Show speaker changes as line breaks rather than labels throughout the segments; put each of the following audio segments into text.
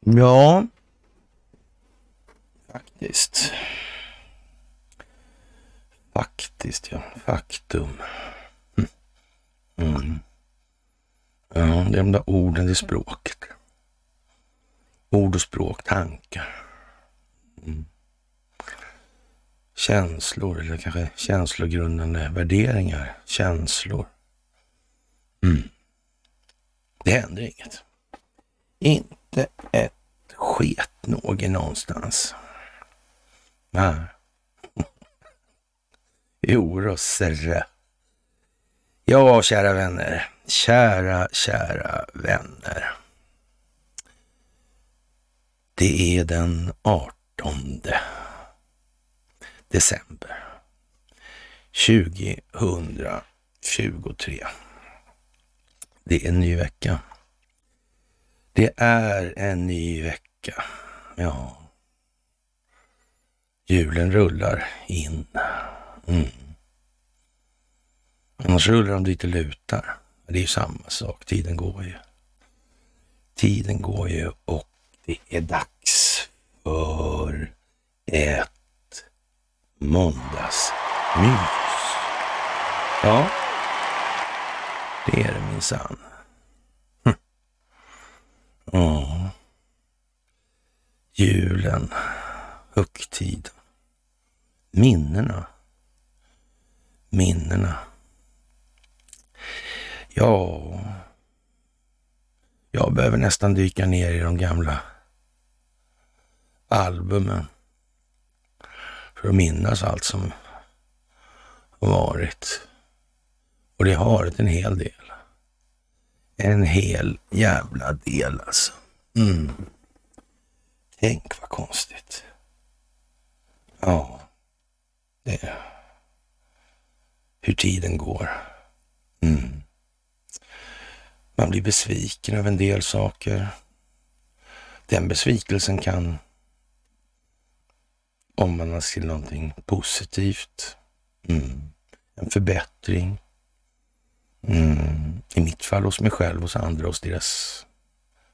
Ja. Faktiskt. Faktiskt, ja. Faktum. Mm. mm. Ja, det är de där orden i språket. Ord och språk, tankar. Mm känslor eller kanske känslogrundande värderingar, känslor. Mm. Det händer inget. Inte ett sketnåge någonstans. Nej. Jo då, serre. Ja, kära vänner. Kära, kära vänner. Det är den 18 december 2023. Det är en ny vecka. Det är en ny vecka. Ja. Julen rullar in. Mm. Annars rullar de dit det lutar. Det är ju samma sak. Tiden går ju. Tiden går ju och det är dags för ett Måndagsmys. Ja, det är det minsann. Hm. Ja. Julen, högtiden, minnena, minnena. Ja, jag behöver nästan dyka ner i de gamla albumen för att minnas allt som varit. Och det har varit en hel del. En hel jävla del alltså. Mm. Tänk vad konstigt. Ja, det är hur tiden går. Mm. Man blir besviken över en del saker. Den besvikelsen kan omvandlas till någonting positivt. Mm. En förbättring. Mm. I mitt fall hos mig själv, hos andra, hos deras...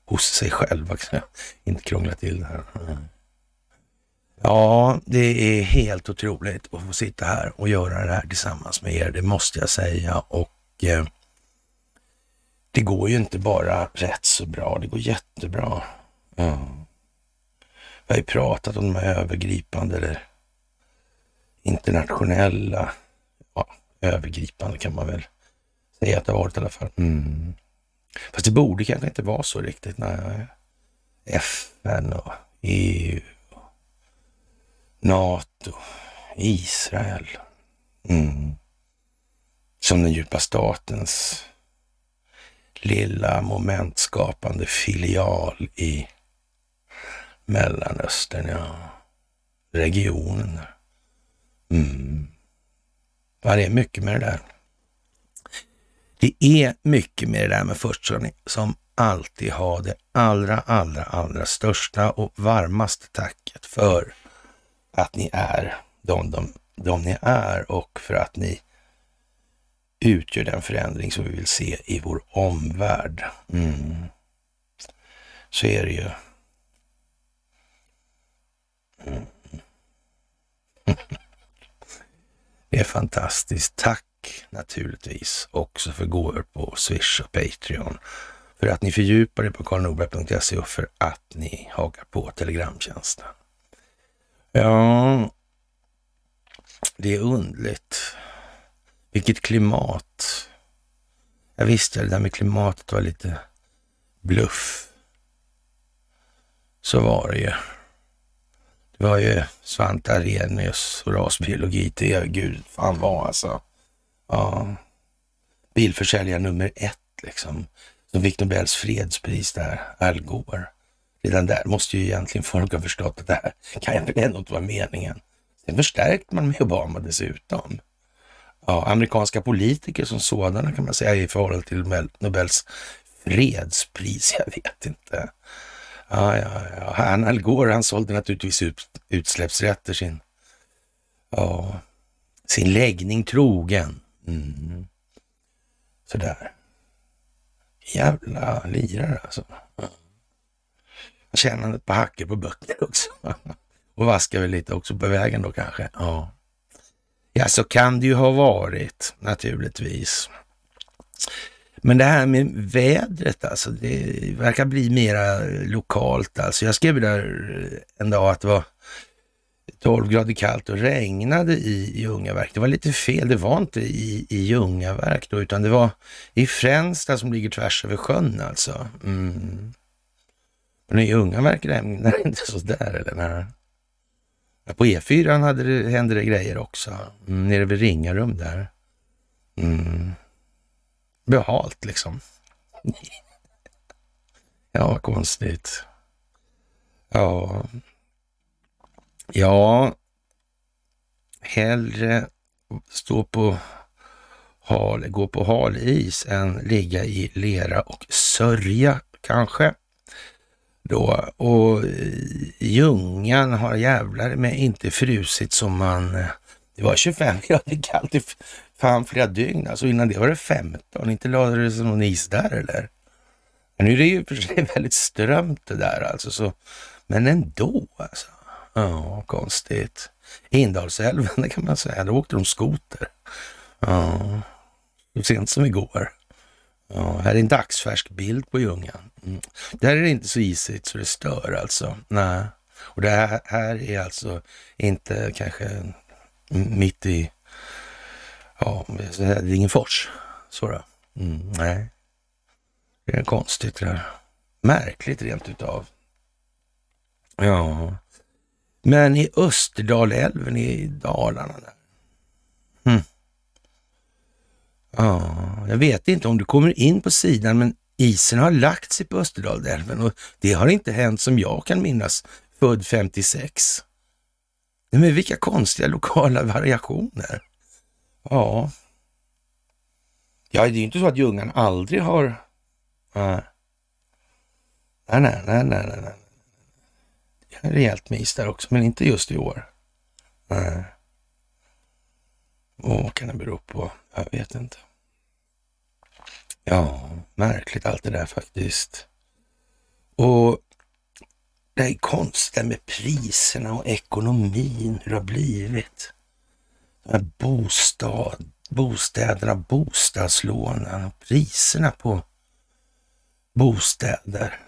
Hos sig själva, kan jag inte krångla till det här. Mm. Ja, det är helt otroligt att få sitta här och göra det här tillsammans med er, det måste jag säga. Och eh, det går ju inte bara rätt så bra, det går jättebra. Mm. Jag har ju pratat om de här övergripande eller internationella, ja, övergripande kan man väl säga att det har varit i alla fall. Mm. Fast det borde kanske inte vara så riktigt. Nej. FN och EU, och NATO, Israel. Mm. Som den djupa statens lilla momentskapande filial i Mellanöstern, ja. Regionen. Mm. Ja, det är mycket med det där. Det är mycket med det där med förstförsörjning som alltid har det allra, allra, allra största och varmaste tacket för att ni är de, de, de ni är och för att ni utgör den förändring som vi vill se i vår omvärld. Mm. Så är det ju. Det är fantastiskt. Tack naturligtvis också för gåvor på Swish och Patreon. För att ni fördjupar er på karlnorberg.se och för att ni hakar på Telegramtjänsten. Ja, det är undligt. Vilket klimat. Jag visste det där med klimatet var lite bluff. Så var det ju. Vi har ju Svante Arrhenius och rasbiologi. Det är gud fan vad alltså. Ja. Bilförsäljare nummer ett liksom. Som fick Nobels fredspris där, Al Gore. Redan där måste ju egentligen folk ha förstått att det här kan väl ändå inte vara meningen. Sen förstärkte man med Obama dessutom. Ja, amerikanska politiker som sådana kan man säga i förhållande till Nobels fredspris. Jag vet inte. Ja, ja, ja. Han, Al Gore, han sålde naturligtvis ut, utsläppsrätter sin, ja, sin läggning trogen. Mm. Sådär. Jävla lirare alltså. Tjänade ett par hackor på böcker också. Och vaskar väl lite också på vägen då kanske. Ja. ja, så kan det ju ha varit naturligtvis. Men det här med vädret alltså, det verkar bli mera lokalt alltså. Jag skrev där eh, en dag att det var 12 grader kallt och regnade i Ljungaverk. Det var lite fel, det var inte i, i Ljungaverk då, utan det var i Fränsta som ligger tvärs över sjön alltså. Mm. Men i Ljungaverk regnade det inte sådär eller? Nej. På E4 hade det, hände det grejer också, mm, nere vid Ringarum där. Mm behalt liksom. Ja, konstigt. Ja. Ja. Hellre stå på hal, gå på hal is än ligga i lera och sörja kanske. Då. Och eh, Ljungan har jävlar med inte frusit som man... Eh, det var 25 grader kallt fan flera dygn. Alltså innan det var det 15. Inte lade det som någon is där eller? Men nu är det ju för sig väldigt strömt det där alltså. Så, men ändå alltså. Ja, konstigt. Indalsälven, det kan man säga. Då åkte de skoter. Ja, sent som igår. Ja, här är en dagsfärsk bild på Ljungan. Mm. Där är det inte så isigt så det stör alltså. Nej. Och det här, här är alltså inte kanske mitt i Ja, det är ingen fors. Så då. Mm, nej, det är konstigt det där. Märkligt rent utav. Ja, men i Österdalälven i Dalarna där. Mm. Ja, jag vet inte om du kommer in på sidan, men isen har lagt sig på Österdalälven och det har inte hänt som jag kan minnas, född 56. Men vilka konstiga lokala variationer. Ja. Ja, det är ju inte så att Ljungan aldrig har... Nej, nej, nej, nej, nej. nej. Det är rejält med is där också, men inte just i år. Nej. Och vad kan det bero på? Jag vet inte. Ja, märkligt allt det där faktiskt. Och det är konsten med priserna och ekonomin, hur det har blivit. Bostad, bostäderna, bostadslånen, priserna på bostäder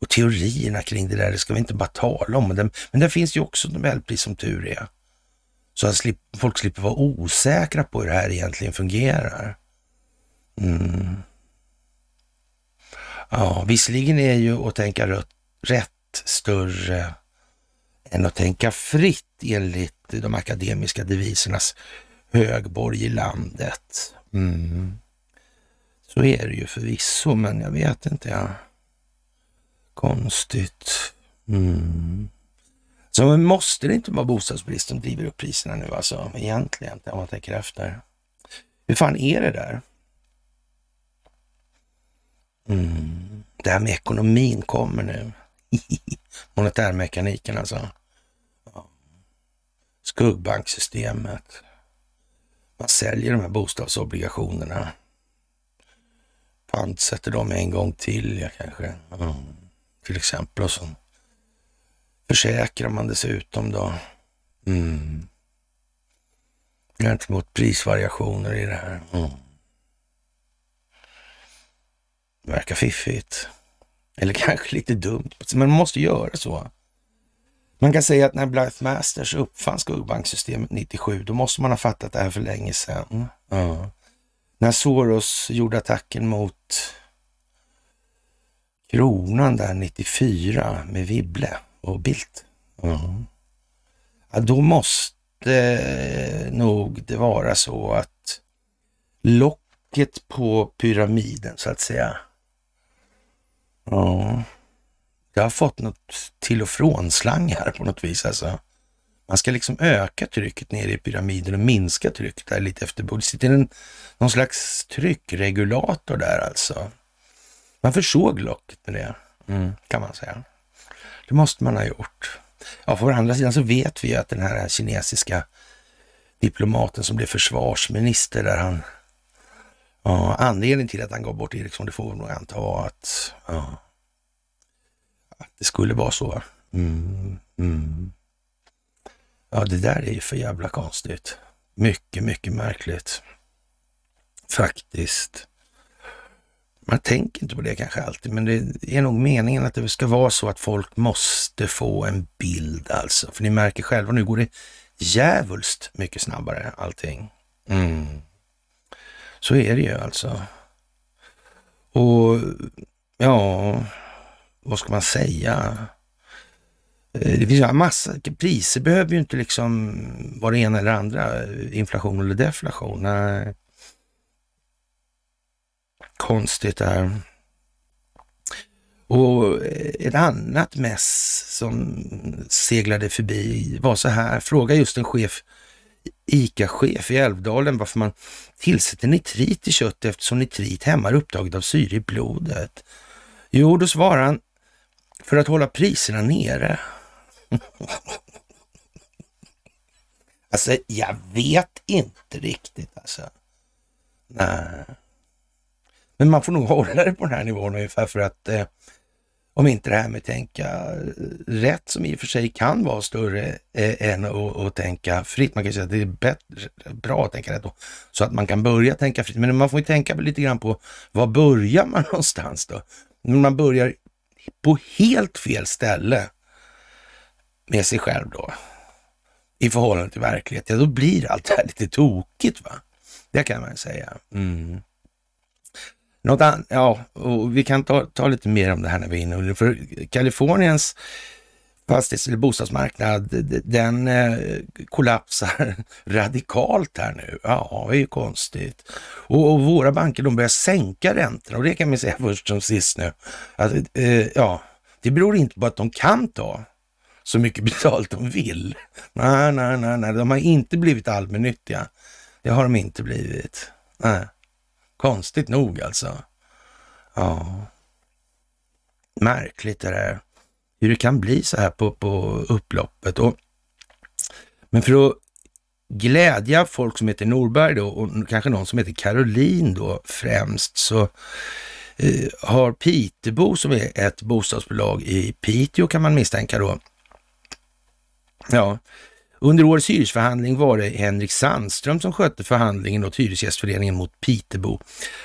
och teorierna kring det där, det ska vi inte bara tala om. Men, men där finns ju också Nobelpris som tur är. Så att folk slipper vara osäkra på hur det här egentligen fungerar. Mm. Ja, visserligen är ju att tänka rött, rätt större än att tänka fritt enligt de akademiska devisernas högborg i landet. Mm. Så är det ju förvisso, men jag vet inte. Ja. Konstigt. Mm. Så måste det inte vara bostadsbrist som driver upp priserna nu alltså, egentligen, om man tänker efter. Hur fan är det där? Mm. Det här med ekonomin kommer nu. Monetärmekaniken alltså. Skuggbanksystemet. Man säljer de här bostadsobligationerna. Pantsätter dem en gång till, ja, kanske. Mm. Till exempel. Och så försäkrar man dessutom då. Mm. Gentemot prisvariationer i det här. Mm. Verkar fiffigt. Eller kanske lite dumt, men man måste göra så. Man kan säga att när Blythe Masters uppfann skuggbanksystemet 97, då måste man ha fattat det här för länge sedan. Ja. När Soros gjorde attacken mot kronan där 94 med Wibble och Bildt. Ja. Ja, då måste nog det vara så att locket på pyramiden så att säga Ja. Jag har fått något till och från-slang här på något vis alltså. Man ska liksom öka trycket nere i pyramiden och minska trycket där lite efter bordet. Det sitter en, någon slags tryckregulator där alltså. Man försåg locket med det, mm. kan man säga. Det måste man ha gjort. Ja, på andra sidan så vet vi ju att den här kinesiska diplomaten som blev försvarsminister där han Ja, anledningen till att han gav bort Eriksson, det får man nog anta var att, ja, att det skulle vara så. Mm, mm. Ja, det där är ju för jävla konstigt. Mycket, mycket märkligt. Faktiskt. Man tänker inte på det kanske alltid, men det är nog meningen att det ska vara så att folk måste få en bild alltså. För ni märker själva, nu går det djävulskt mycket snabbare allting. Mm. Så är det ju alltså. Och ja, vad ska man säga? Eh, det finns ju massa, priser behöver ju inte liksom vara det ena eller andra, inflation eller deflation. Nej. Konstigt det Och ett annat mess som seglade förbi var så här, fråga just en chef ICA-chef i Älvdalen varför man tillsätter nitrit i kött eftersom nitrit hämmar upptaget av syre i blodet. Jo, då svarar han för att hålla priserna nere. alltså, jag vet inte riktigt alltså. Nej. Men man får nog hålla det på den här nivån ungefär för att eh, om inte det här med tänka rätt, som i och för sig kan vara större eh, än att, tänka fritt. Man kan säga att det är bättre, bra att tänka rätt då, så att man kan börja tänka fritt. Men man får tänka lite grann på var börjar man någonstans då? Man börjar på helt fel ställe med sig själv då, i förhållande till verkligheten. Ja, då blir allt det här lite tokigt. va? Det kan man säga. Mm. Något an- ja, och vi kan ta, ta lite mer om det här när vi är inne för Kaliforniens fastighets eller bostadsmarknad, den eh, kollapsar radikalt här nu. Ja, det är ju konstigt. Och, och våra banker de börjar sänka räntorna och det kan man säga först som sist nu. Att, eh, ja, det beror inte på att de kan ta så mycket betalt de vill. Nej, nej, nej, nej. de har inte blivit allmännyttiga. Det har de inte blivit. Nej. Konstigt nog alltså. Ja. Märkligt det där. Hur det kan bli så här på, på upploppet. Och, men för att glädja folk som heter Norberg då och kanske någon som heter Caroline då främst så eh, har Pitebo som är ett bostadsbolag i Piteå kan man misstänka då. Ja, under årets hyresförhandling var det Henrik Sandström som skötte förhandlingen åt Hyresgästföreningen mot Pitebo.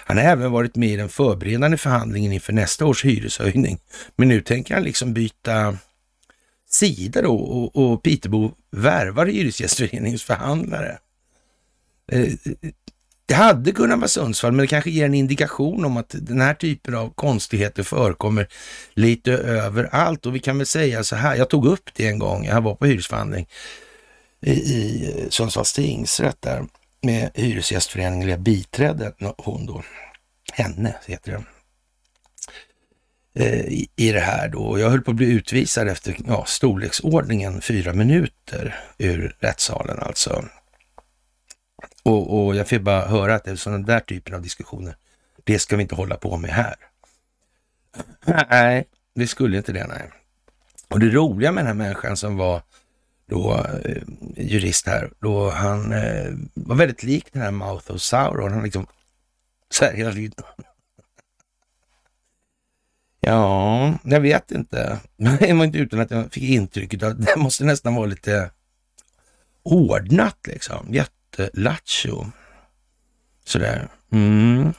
Han har även varit med i den förberedande förhandlingen inför nästa års hyreshöjning. Men nu tänker han liksom byta sida då och, och Pitebo värvar Hyresgästföreningens förhandlare. Eh, det hade kunnat vara Sundsvall, men det kanske ger en indikation om att den här typen av konstigheter förekommer lite överallt. Och vi kan väl säga så här, jag tog upp det en gång, jag var på hyresförhandling i, i Sundsvalls tingsrätt där med Hyresgästföreningen, eller biträdde hon då, henne heter det, eh, i, det här då. Jag höll på att bli utvisad efter ja, storleksordningen fyra minuter ur rättssalen alltså. Och, och jag fick bara höra att det är sådana där typen av diskussioner, det ska vi inte hålla på med här. Nej, det skulle inte det, nej. Och det roliga med den här människan som var då, eh, jurist här, då han eh, var väldigt lik den här Mouth of Sauron. Han liksom så här hela tiden. Ja, jag vet inte. Det var inte utan att jag fick intrycket att det måste nästan vara lite ordnat liksom. Jättelattjo. Sådär. Mm.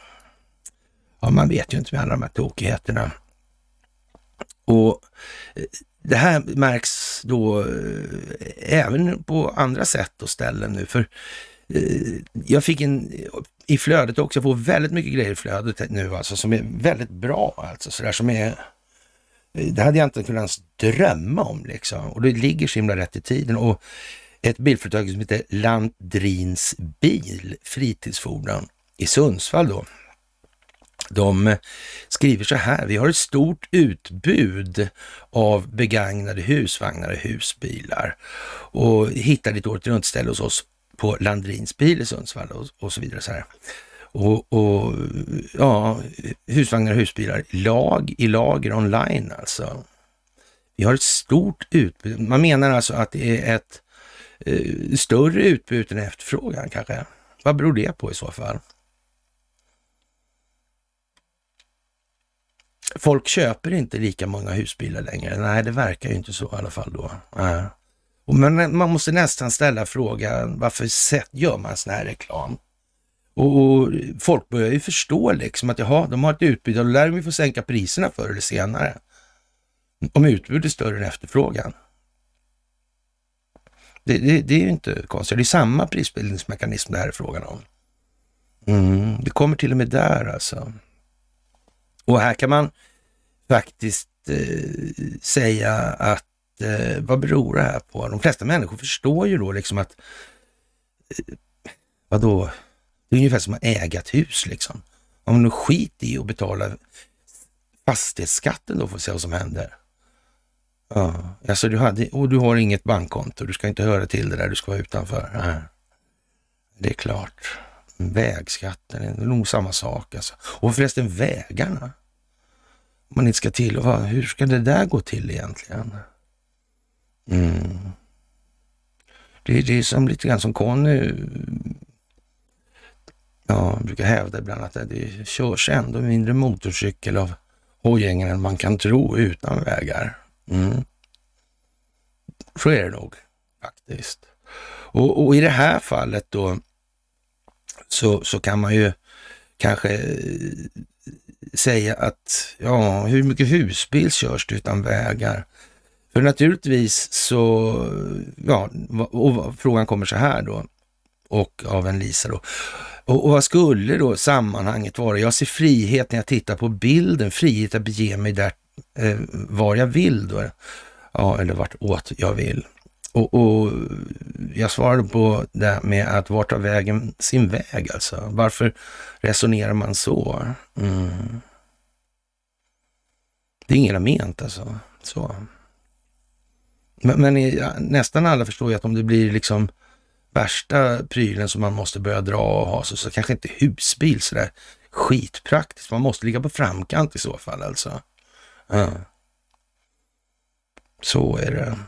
Ja, man vet ju inte med alla de här tokigheterna. Och eh, det här märks då eh, även på andra sätt och ställen nu, för eh, jag fick en i flödet också, jag får väldigt mycket grejer i flödet nu alltså som är väldigt bra alltså sådär som är eh, det hade jag inte kunnat ens drömma om liksom. Och det ligger så himla rätt i tiden. Och ett bilföretag som heter Landrins bil, fritidsfordon i Sundsvall då, de eh, skriver så här, vi har ett stort utbud av begagnade husvagnar och husbilar och hittar ditt året runt-ställe hos oss på Landrins bil i Sundsvall och, och så vidare. Så här. Och, och, ja, husvagnar och husbilar, lag i lager online alltså. Vi har ett stort utbud. Man menar alltså att det är ett eh, större utbud än efterfrågan kanske. Vad beror det på i så fall? folk köper inte lika många husbilar längre. Nej, det verkar ju inte så i alla fall då. Äh. Men man måste nästan ställa frågan, varför gör man sån här reklam? Och, och, folk börjar ju förstå liksom att jaha, de har ett utbud och då lär de få sänka priserna förr eller senare. Om utbudet är större än efterfrågan. Det, det, det, är ju inte konstigt. Det är samma prisbildningsmekanism det här är frågan om. Mm, det kommer till och med där alltså. Och här kan man faktiskt eh, säga att eh, vad beror det här på? De flesta människor förstår ju då liksom att eh, vadå, det är ungefär som att äga ett hus liksom. Om du skiter i att betala fastighetsskatten då får vi se vad som händer. Ja, alltså du hade, och du har inget bankkonto, du ska inte höra till det där, du ska vara utanför. Nej. Det är klart. Vägskatten, det är nog samma sak alltså. Och förresten vägarna. Man inte ska till och hur ska det där gå till egentligen? Mm. Det, det är som lite grann som Conny ja, brukar hävda ibland att det körs ändå mindre motorcykel av hojgängen än man kan tro utan vägar. Mm. Så är det nog faktiskt. Och, och i det här fallet då så, så kan man ju kanske eh, säga att ja, hur mycket husbil körs det utan vägar? För naturligtvis så, ja, och frågan kommer så här då, och av en Lisa då. Och, och, vad skulle då sammanhanget vara? Jag ser frihet när jag tittar på bilden, frihet att bege mig där eh, var jag vill då. Ja, eller vart åt jag vill. Och, och, jag svarade på det med att vart tar vägen sin väg alltså? Varför resonerar man så? Mm. Det är ingen ment alltså. Så. Men, men nästan alla förstår ju att om det blir liksom värsta prylen som man måste börja dra och ha så, så kanske inte husbil sådär skitpraktiskt. Man måste ligga på framkant i så fall alltså. Ja. Så är det.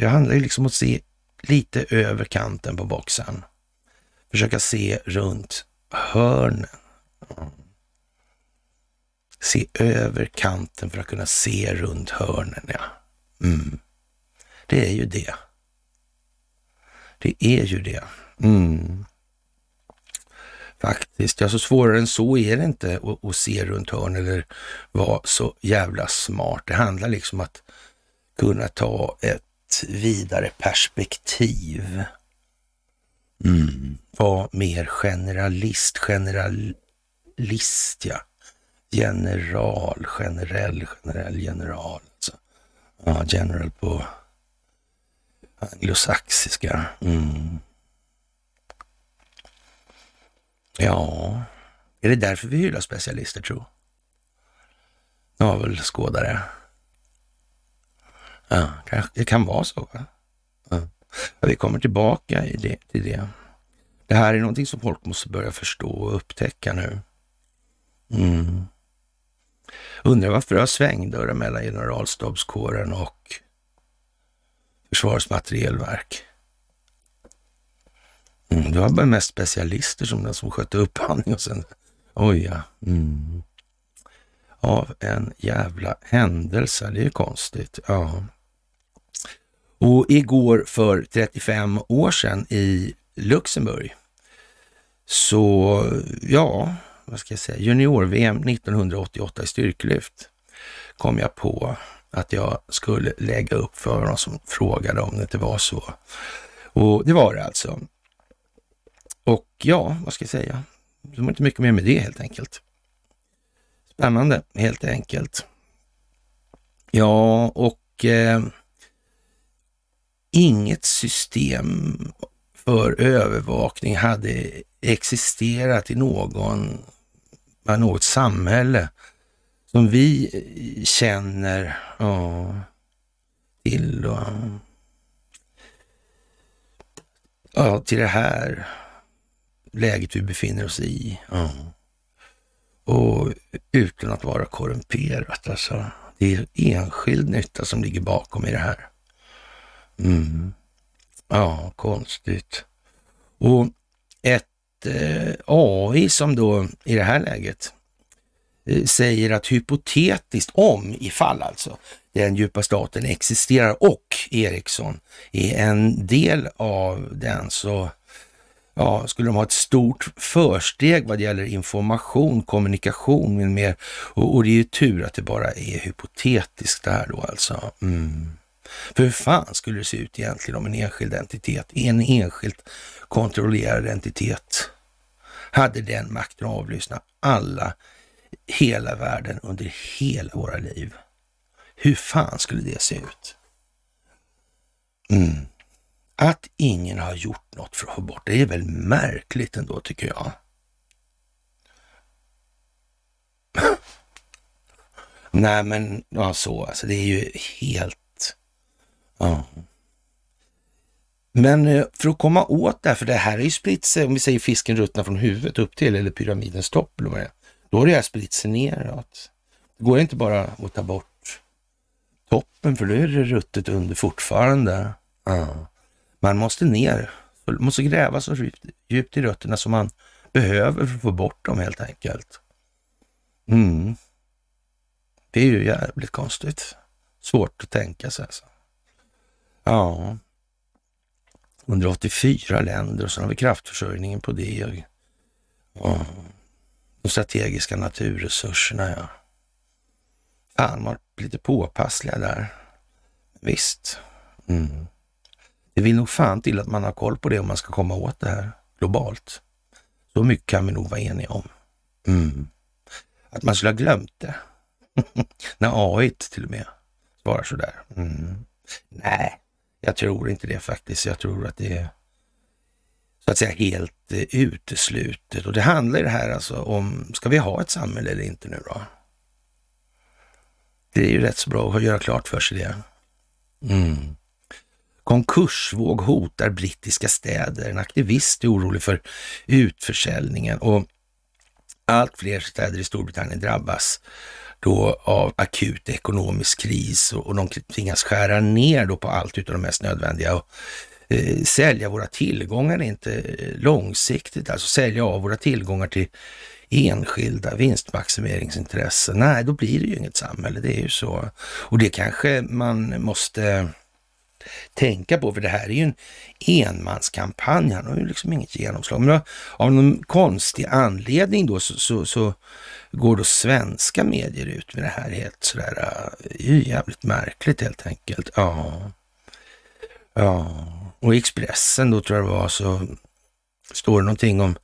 Det handlar ju liksom om att se lite över kanten på boxen. Försöka se runt hörnen. Se över kanten för att kunna se runt hörnen, ja. Mm. Det är ju det. Det är ju det. Mm. Faktiskt, alltså svårare än så är det inte att, att se runt hörn eller vara så jävla smart. Det handlar liksom om att kunna ta ett vidare perspektiv. Mm. Var mer generalist, generalist ja. General, generell, generell, general. Alltså. Ja, general på anglosaxiska. Mm. Ja, är det därför vi hyllar specialister tro? väl skådare. Ja, det kan vara så. Va? Ja. vi kommer tillbaka i det, till det. Det här är någonting som folk måste börja förstå och upptäcka nu. Mm. Undrar varför det har svängdörrar mellan generalstabskåren och Försvarets materielverk. Mm. Det var bara mest specialister som den som skötte upphandling och sen, oj ja. Mm. Av en jävla händelse, det är ju konstigt. Ja. Och igår för 35 år sedan i Luxemburg, så ja, vad ska jag säga, junior-VM 1988 i styrklyft kom jag på att jag skulle lägga upp för de som frågade om det inte var så. Och det var det alltså. Och ja, vad ska jag säga? Det var inte mycket mer med det helt enkelt. Spännande helt enkelt. Ja, och eh, inget system för övervakning hade existerat i någon, något samhälle som vi eh, känner ja, till. Och, ja, till det här läget vi befinner oss i. Ja. Och utan att vara korrumperat alltså. Det är enskild nytta som ligger bakom i det här. Mm. Ja, konstigt. Och ett eh, AI som då i det här läget eh, säger att hypotetiskt om, ifall alltså, den djupa staten existerar och Ericsson är en del av den så ja, skulle de ha ett stort försteg vad det gäller information, kommunikation med mer. Och, och det är ju tur att det bara är hypotetiskt det här då alltså. Mm. För hur fan skulle det se ut egentligen om en enskild entitet, en enskilt kontrollerad entitet, hade den makten att avlyssna alla, hela världen under hela våra liv? Hur fan skulle det se ut? Mm. Att ingen har gjort något för att få bort det är väl märkligt ändå tycker jag. Nej men ja, så alltså, det är ju helt Ja. Men eh, för att komma åt det här, för det här är ju spritt sig, om vi säger fisken ruttnar från huvudet upp till eller pyramidens topp eller vad det är. Då har det här spritt sig neråt. Det går inte bara att ta bort toppen för då är det ruttet under fortfarande. Ja. Man måste ner, man måste gräva så djupt, djupt i rötterna som man behöver för att få bort dem helt enkelt. Mm. Det är ju jävligt konstigt. Svårt att tänka sig alltså. Ja, 184 länder och så har vi kraftförsörjningen på det. Och, ja. De strategiska naturresurserna, ja. Fan, var lite påpassliga där. Visst. Mm. Det vill nog fan till att man har koll på det om man ska komma åt det här globalt. Så mycket kan vi nog vara eniga om. Mm. Att man skulle ha glömt det. När AI till och med svarar sådär. Mm. Nej, jag tror inte det faktiskt. Jag tror att det är så att säga helt eh, uteslutet. Och det handlar ju det här alltså om, ska vi ha ett samhälle eller inte nu då? Det är ju rätt så bra att göra klart för sig det. Mm. Konkursvåg hotar brittiska städer. En aktivist är orolig för utförsäljningen och allt fler städer i Storbritannien drabbas då av akut ekonomisk kris och, och de tvingas skära ner då på allt utav de mest nödvändiga. Och, eh, sälja våra tillgångar inte eh, långsiktigt, alltså sälja av våra tillgångar till enskilda vinstmaximeringsintressen. Nej, då blir det ju inget samhälle, det är ju så. Och det kanske man måste tänka på, för det här är ju en enmanskampanj. Han har ju liksom inget genomslag. Men av någon konstig anledning då så, så, så går då svenska medier ut med det här helt sådär. Det eh, är ju jävligt märkligt helt enkelt. Ja, ja. Och i Expressen då tror jag det var så står det någonting om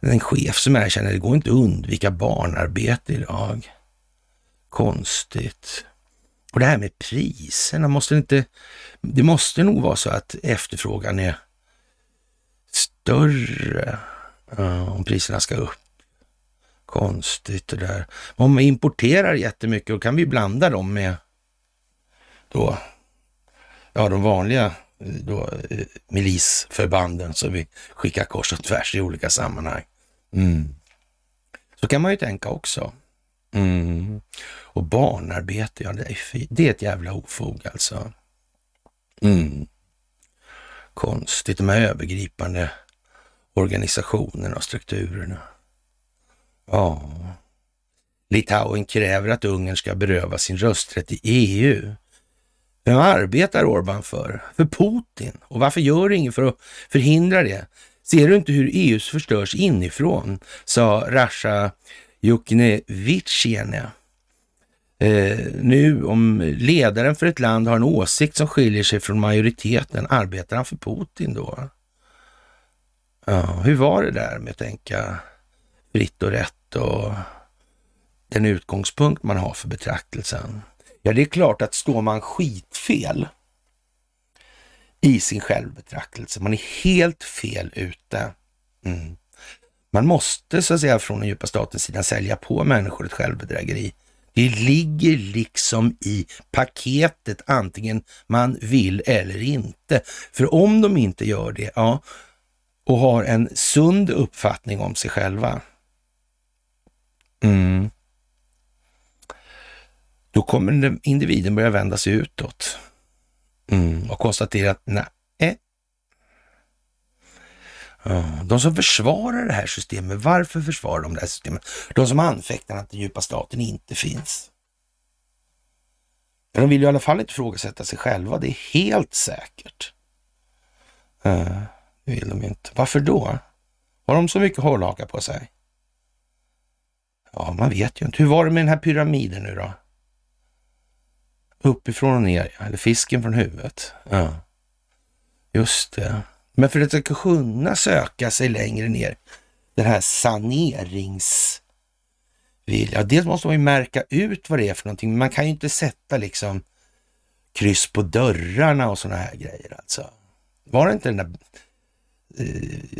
en chef som erkänner att det går inte att undvika barnarbete idag. Konstigt. Och det här med priserna, måste det inte, det måste nog vara så att efterfrågan är större eh, om priserna ska upp. Konstigt det där. Om vi importerar jättemycket, då kan vi blanda dem med då, ja de vanliga eh, då, eh, milisförbanden som vi skickar kors och tvärs i olika sammanhang. Mm. Så kan man ju tänka också.
Mm.
Och barnarbete, ja det är, det är ett jävla ofog alltså. Mm. Konstigt, de här övergripande organisationerna och strukturerna. Ja. Litauen kräver att Ungern ska beröva sin rösträtt i EU. Vem arbetar Orbán för? För Putin? Och varför gör ingen för att förhindra det? Ser du inte hur EU förstörs inifrån? sa Rasha Juknevichene. Eh, nu om ledaren för ett land har en åsikt som skiljer sig från majoriteten, arbetar han för Putin då? Ja, hur var det där med att tänka fritt och rätt och den utgångspunkt man har för betraktelsen? Ja, det är klart att står man skitfel i sin självbetraktelse, man är helt fel ute. Mm. Man måste så att säga från den djupa statens sida sälja på människor ett självbedrägeri. Det ligger liksom i paketet, antingen man vill eller inte. För om de inte gör det, ja, och har en sund uppfattning om sig själva, mm, då kommer individen börja vända sig utåt mm, och konstatera att nej, de som försvarar det här systemet, varför försvarar de det här systemet? De som anfäktar att den djupa staten inte finns. De vill ju i alla fall inte ifrågasätta sig själva, det är helt säkert. Det vill de inte. Varför då? Har de så mycket hårlakar på sig? Ja, man vet ju inte. Hur var det med den här pyramiden nu då? Uppifrån och ner, eller fisken från huvudet. Ja. Just det. Men för att det ska kunna söka sig längre ner, den här sanerings... dels måste man ju märka ut vad det är för någonting, man kan ju inte sätta liksom kryss på dörrarna och sådana här grejer alltså. Var det inte den där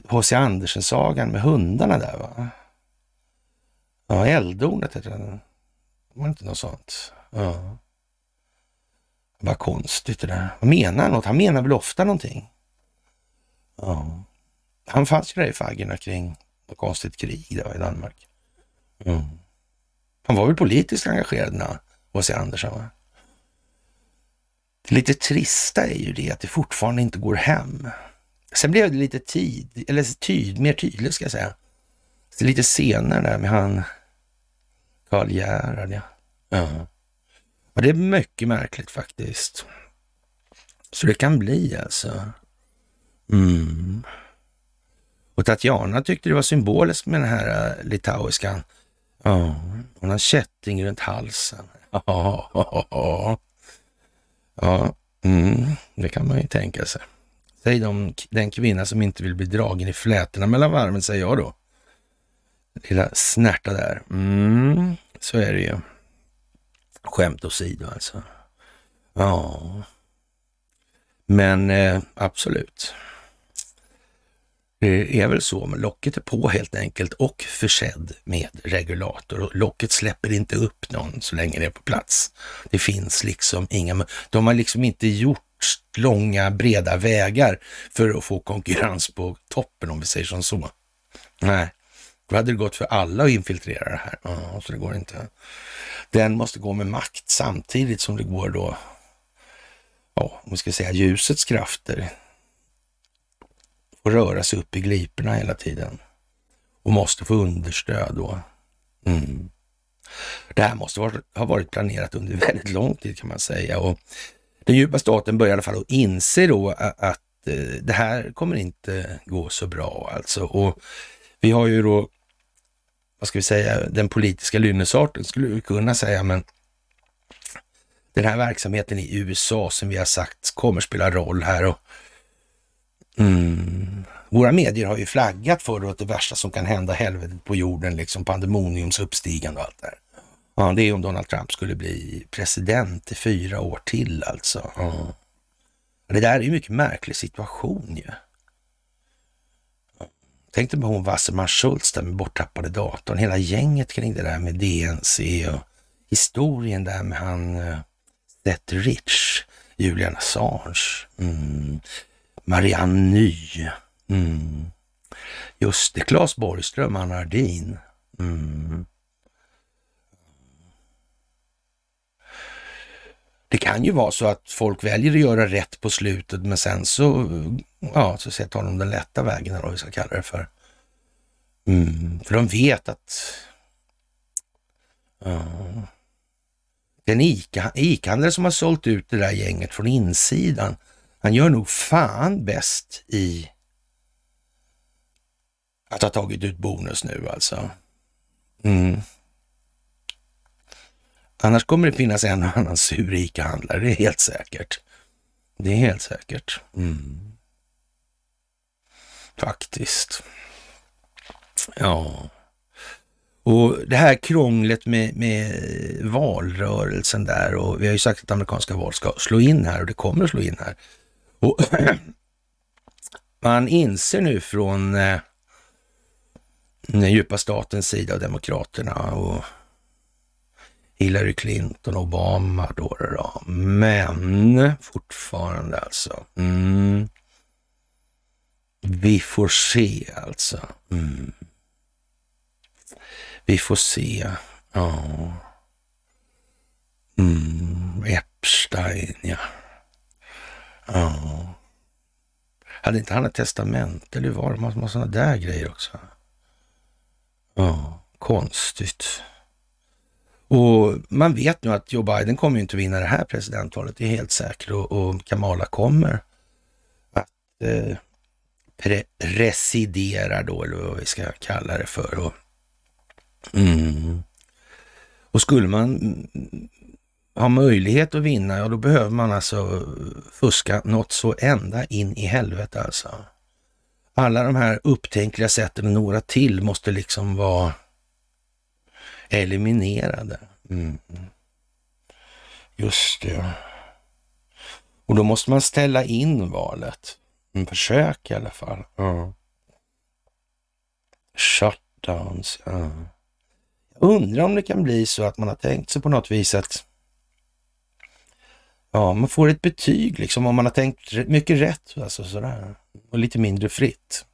H.C. Eh, Andersen-sagan med hundarna där va? Ja, Eldornet heter den. Var det inte något sånt? Ja. Vad konstigt det där. Vad menar han Han menar väl ofta någonting? Ja. Han fanns ju där i faggorna kring något konstigt krig där i Danmark. Mm. Han var väl politiskt engagerad när H.C. Andersen va? Det lite trista är ju det att det fortfarande inte går hem. Sen blev det lite tid, eller tyd, mer tydligt ska jag säga. Så lite senare där med han Karl Gerhard ja. ja. Och det är mycket märkligt faktiskt. Så det kan bli alltså. Mm. Och Tatjana tyckte det var symboliskt med den här eh, litauiskan. Ja, hon har kätting runt halsen. Ja, ja, ja. ja mm, det kan man ju tänka sig. Säg de, den kvinna som inte vill bli dragen i flätorna mellan varmen, säger jag då. Lilla snärta där. Mm, så är det ju. Skämt åsido alltså. Ja. Men eh, absolut. Det eh, är väl så, men locket är på helt enkelt och försedd med regulator. Och locket släpper inte upp någon så länge det är på plats. Det finns liksom inga... De har liksom inte gjort långa breda vägar för att få konkurrens på toppen om vi säger som så. Nej, då hade det gått för alla att infiltrera det här. Ja, så det går inte. Den måste gå med makt samtidigt som det går då, ja, om vi ska säga ljusets krafter och röra sig upp i gliporna hela tiden och måste få understöd då. Mm. Det här måste ha varit planerat under väldigt lång tid kan man säga och den djupa staten börjar i alla fall att inse då att eh, det här kommer inte gå så bra alltså. Och vi har ju då, vad ska vi säga, den politiska lynnesarten skulle vi kunna säga, men den här verksamheten i USA som vi har sagt kommer spela roll här och Mm. Våra medier har ju flaggat för att det värsta som kan hända helvetet på jorden, liksom pandemoniums uppstigande och allt det där. Ja, det är om Donald Trump skulle bli president i fyra år till alltså. Ja. Det där är ju mycket märklig situation ju. Tänk dig på hon Wasserman Schultz där med borttappade datorn, hela gänget kring det där med DNC och historien där med han eh, Seth Rich, Julian Assange. Mm. Marianne Ny. Mm. Just det, Claes Borgström, Anna Ardin. Mm. Det kan ju vara så att folk väljer att göra rätt på slutet men sen så, ja, så tar de den lätta vägen eller vad vi ska kalla det för. Mm. För de vet att ja, den ICA-handlare som har sålt ut det där gänget från insidan han gör nog fan bäst i att ha tagit ut bonus nu alltså. Mm. Annars kommer det finnas en och annan sur ICA-handlare, det är helt säkert. Det är helt säkert. Mm. Faktiskt. Ja. Och det här krånglet med, med, valrörelsen där och vi har ju sagt att amerikanska val ska slå in här och det kommer att slå in här. Och man inser nu från eh, den djupa statens sida och Demokraterna och Hillary Clinton och Obama då, då, då. Men fortfarande alltså. Mm. Vi får se alltså. Mm. Vi får se. Ja. Mm. Epstein, ja. Ja. Hade inte han ett testament eller hur var det? Man har sådana där grejer också. Ja, konstigt. Och man vet nu att Joe Biden kommer inte vinna det här presidentvalet, det är helt säkert. Och, och Kamala kommer att eh, residera då, eller vad vi ska kalla det för. Och, mm. och skulle man ha möjlighet att vinna, ja då behöver man alltså fuska något så ända in i helvete alltså. Alla de här upptänkliga sätten och några till måste liksom vara eliminerade. Mm. Just det. Och då måste man ställa in valet. En mm, försök i alla fall. Mm. Shutdowns. Mm. undrar om det kan bli så att man har tänkt sig på något vis att Ja, man får ett betyg liksom om man har tänkt mycket rätt, alltså sådär. Och lite mindre fritt.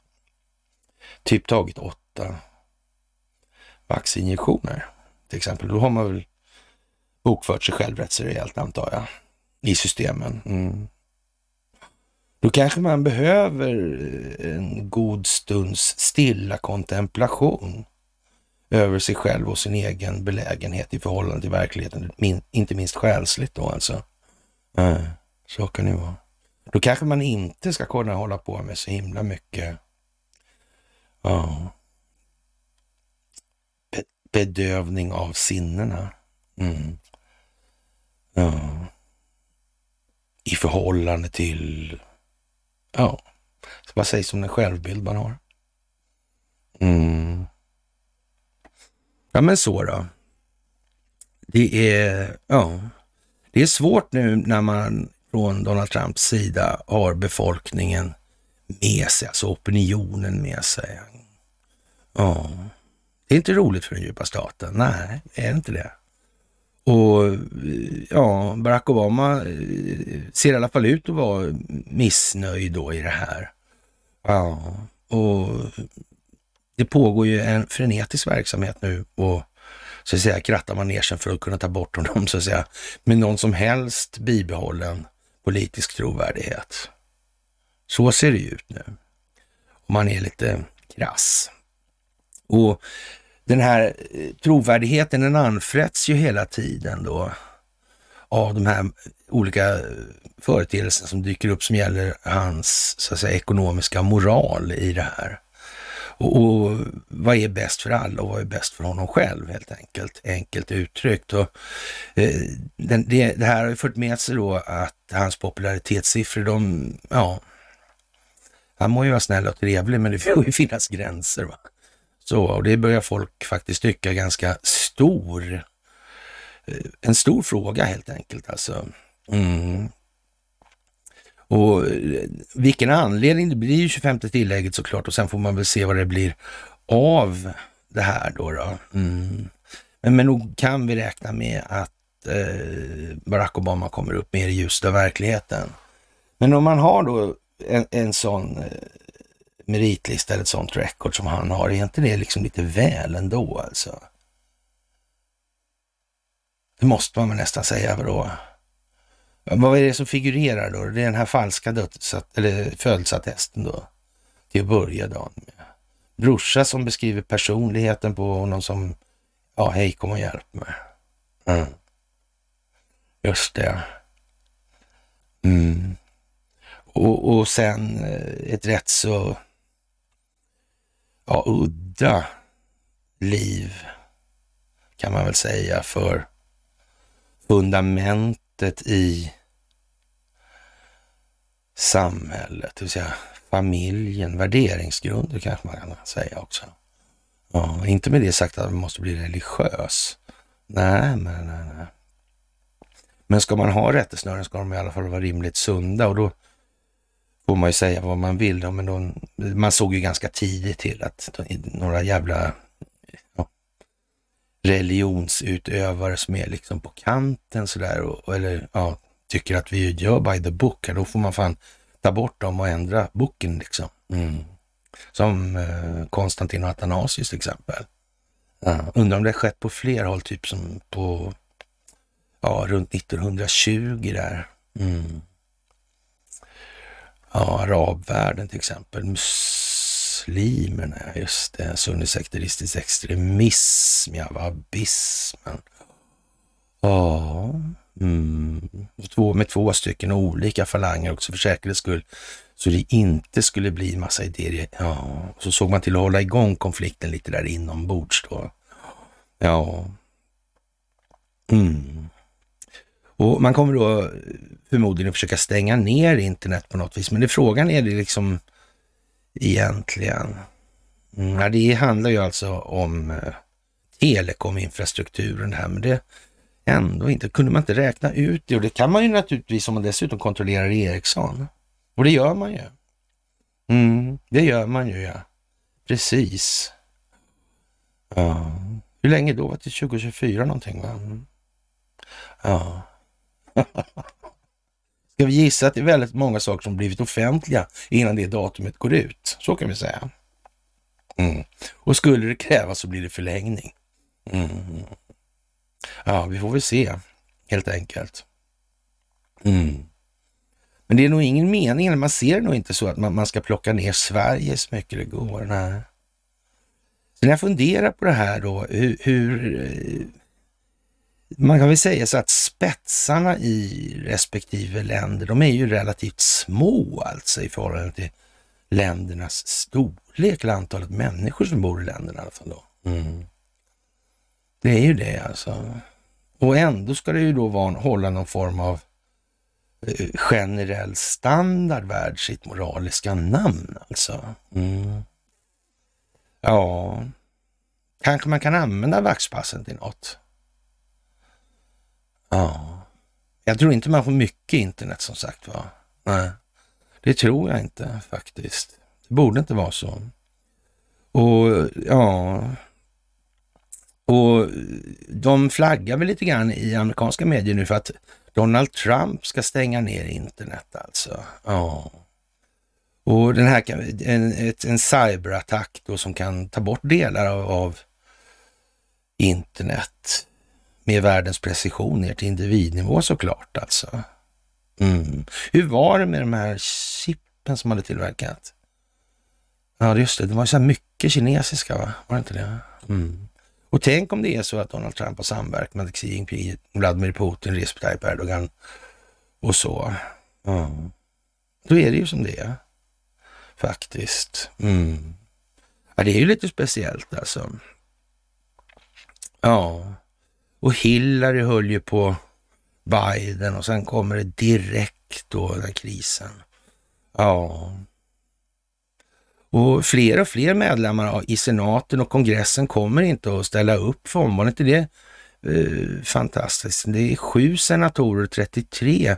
Typ tagit åtta vaccininjektioner till exempel. Då har man väl bokfört sig själv rätt så rejält antar jag, i systemen. Mm. Då kanske man behöver eh, en god stunds stilla kontemplation över sig själv och sin egen belägenhet i förhållande till verkligheten, inte minst själsligt då alltså. Nej, så kan det vara. Då kanske man inte ska kunna hålla på med så himla mycket ja, Be bedövning av sinnena. Mm. Ja. I förhållande till, ja, så vad sägs om den självbild man har? Mm. Ja men så då. Det är, ja. Det är svårt nu när man från Donald Trumps sida har befolkningen med sig, alltså opinionen med sig. Ja, det är inte roligt för den djupa staten. Nej, är det inte det. Och ja, Barack Obama eh, ser i alla fall ut att vara missnöjd då i det här. Ja, och det pågår ju en frenetisk verksamhet nu och så att säga kratta manegen för att kunna ta bort honom så att säga med någon som helst bibehållen politisk trovärdighet. Så ser det ut nu. Och man är lite krass. Och den här eh, trovärdigheten den anfrätts ju hela tiden då av de här olika eh, företeelserna som dyker upp som gäller hans så att säga, ekonomiska moral i det här. Och, och, vad är bäst för alla och vad är bäst för honom själv helt enkelt, enkelt uttryckt. Och, eh, den, det, det, här har ju fört med sig då att hans popularitetssiffror, de, ja, han må ju vara snäll och trevlig, men det får ju finnas gränser. Va? Så, och det börjar folk faktiskt tycka ganska stor, eh, en stor fråga helt enkelt alltså. Mm. Och eh, vilken anledning det blir 25 tillägget såklart och sen får man väl se vad det blir av det här då. då. Mm. Men, men nog kan vi räkna med att eh, Barack Obama kommer upp mer i ljuset av verkligheten. Men om man har då en, en sån eh, meritlista eller ett sånt record som han har, är inte det liksom lite väl ändå alltså? Det måste man väl nästan säga då. Vad är det som figurerar då? Det är den här falska dödsat, eller födelseattesten då, till att börja dagen med. Brorsa som beskriver personligheten på honom som, ja hej kom och hjälp mig. Mm. Just det. Mm. Och, och sen eh, ett rätt så ja, udda liv kan man väl säga för fundament sättet i samhället, det vill säga familjen, värderingsgrunder kanske man kan säga också. Ja, inte med det sagt att man måste bli religiös. Nej, men nej, nej. Men ska man ha rättesnören ska de i alla fall vara rimligt sunda och då får man ju säga vad man vill. men de, man såg ju ganska tidigt till att de, några jävla religionsutövare som är liksom på kanten sådär, och, eller ja, tycker att vi gör by the book, här, då får man fan ta bort dem och ändra boken liksom. Mm. Som eh, Konstantin och Athanasius till exempel. Ja. Undrar om det har skett på fler håll, typ som på ja, runt 1920 där. Mm. Ja, arabvärlden till exempel. Mus muslimerna, just det, sunnisekteristisk extremism, ja, wahabismen. Ja, mm. två, med två stycken olika falanger också för säkerhets skull, så det inte skulle bli massa idéer. Ja, så såg man till att hålla igång konflikten lite där inombords då. Ja. Mm. Och man kommer då eh, förmodligen försöka stänga ner internet på något vis, men det frågan är det liksom egentligen? Mm, ja, det handlar ju alltså om eh, telekominfrastrukturen här, men det ändå inte. Kunde man inte räkna ut det? Och det kan man ju naturligtvis om man dessutom kontrollerar Ericsson. Och det gör man ju. Mm, det gör man ju, ja. Precis. Ja. Hur länge då? Var till 2024 någonting, va? Mm. Ja. Ska vi gissa att det är väldigt många saker som blivit offentliga innan det datumet går ut? Så kan vi säga. Mm. Och skulle det krävas så blir det förlängning. Mm. Ja, vi får väl se helt enkelt. Mm. Men det är nog ingen mening, man ser nog inte så att man, man ska plocka ner Sverige så mycket det går. Nej. när jag funderar på det här då, hur, hur eh, man kan väl säga så att spetsarna i respektive länder, de är ju relativt små alltså i förhållande till ländernas storlek, eller antalet människor som bor i länderna i alla fall då. Mm. Det är ju det alltså. Och ändå ska det ju då vara, hålla någon form av eh, generell standard värd sitt moraliska namn alltså. Mm. Ja, kanske man kan använda vaxpassen till något. Ja. Jag tror inte man får mycket internet som sagt va? Nej, det tror jag inte faktiskt. Det borde inte vara så. Och ja, och de flaggar väl lite grann i amerikanska medier nu för att Donald Trump ska stänga ner internet alltså. Ja. Och den här, en, en cyberattack då som kan ta bort delar av, av internet med världens precision ner till individnivå såklart alltså. Mm. Hur var det med de här chippen som hade tillverkat? Ja, just det. Det var så mycket kinesiska, va? Var det inte det? Mm. Och tänk om det är så att Donald Trump har samverkat med Xi Jinping, Vladimir Putin, Recep Tayyip Erdogan och så. Mm. Då är det ju som det är, faktiskt. Mm. Ja, det är ju lite speciellt alltså. Ja. Och Hillary höll ju på Biden och sen kommer det direkt då den krisen. Ja. Och fler och fler medlemmar i senaten och kongressen kommer inte att ställa upp för omval. inte det eh, fantastiskt? Det är sju senatorer och 33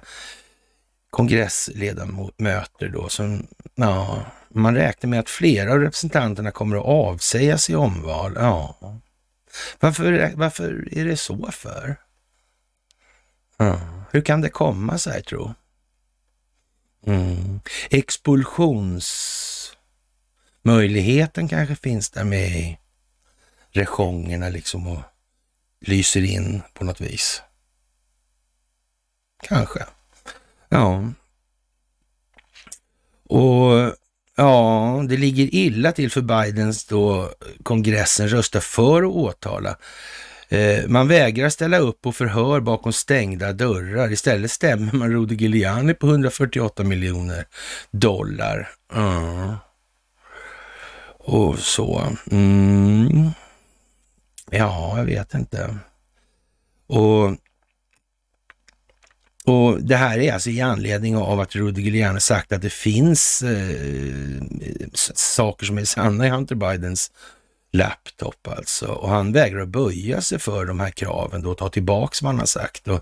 kongressledamöter då som, ja, man räknar med att flera av representanterna kommer att avsäga sig omval. Ja. Varför, varför är det så för? Mm. Hur kan det komma sig tro? Mm. Expulsionsmöjligheten kanske finns där med i liksom och lyser in på något vis. Kanske. Ja. Och Ja, det ligger illa till för Bidens då kongressen röstar för att åtala. Eh, man vägrar ställa upp på förhör bakom stängda dörrar. Istället stämmer man Rudy Giuliani på 148 miljoner dollar. Mm. Och så. Mm. Ja, jag vet inte. Och och Det här är alltså i anledning av att Rudy Giuliani sagt att det finns eh, saker som är sanna i Hunter Bidens laptop alltså. Och han vägrar böja sig för de här kraven då, och ta tillbaks vad han har sagt. Och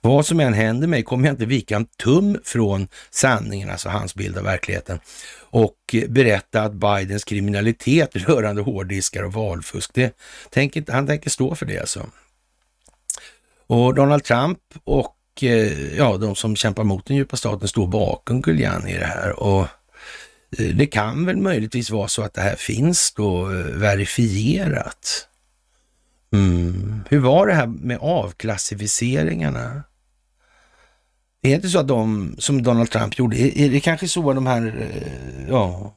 vad som än händer mig kommer jag inte vika en tum från sanningen, alltså hans bild av verkligheten, och berätta att Bidens kriminalitet rörande hårddiskar och valfusk, det, tänk, han tänker stå för det alltså. Och Donald Trump och Eh, ja, de som kämpar mot den djupa staten står bakom Guljani i det här. Och eh, det kan väl möjligtvis vara så att det här finns då eh, verifierat. Mm. Hur var det här med avklassificeringarna? Det är inte så att de, som Donald Trump gjorde, är det kanske så att de här, ja,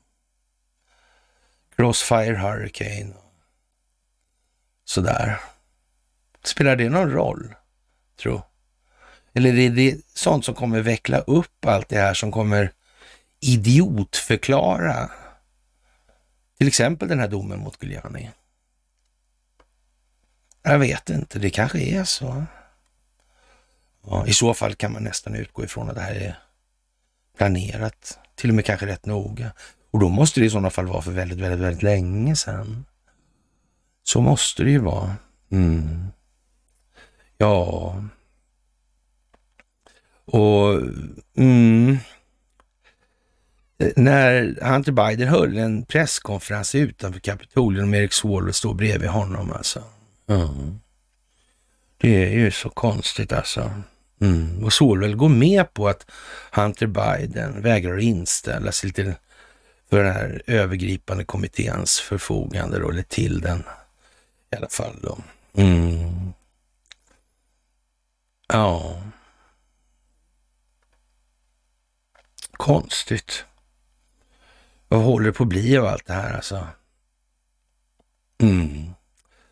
Crossfire Hurricane sådär. Spelar det någon roll, tro? Eller är det sånt som kommer veckla upp allt det här som kommer idiotförklara till exempel den här domen mot Guliani. Jag vet inte, det kanske är så. Ja, I så fall kan man nästan utgå ifrån att det här är planerat, till och med kanske rätt noga. Och då måste det i sådana fall vara för väldigt, väldigt, väldigt länge sedan. Så måste det ju vara. Mm. Ja, och mm, eh, när Hunter Biden höll en presskonferens utanför Kapitolium och Eric Swalwell stod bredvid honom alltså. Mm. Det är ju så konstigt alltså. Mm. Och Solveig går med på att Hunter Biden vägrar inställa sig till för den här övergripande kommitténs förfogande då, eller till den i alla fall då.
Mm.
Ja. konstigt. Vad håller det på att bli av allt det här alltså? Mm.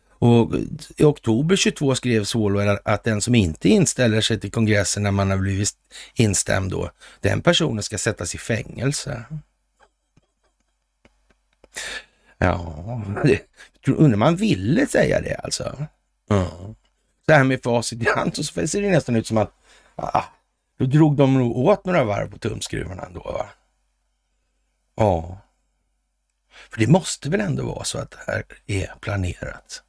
Och I oktober 22 skrev Solveig att den som inte inställer sig till kongressen när man har blivit instämd då, den personen ska sättas i fängelse. Ja, det, undrar man ville säga det alltså. Mm. Så här med facit i hand så ser det nästan ut som att ah, då drog de nog åt några varv på tumskruvarna ändå. Va? Ja. För det måste väl ändå vara så att det här är planerat.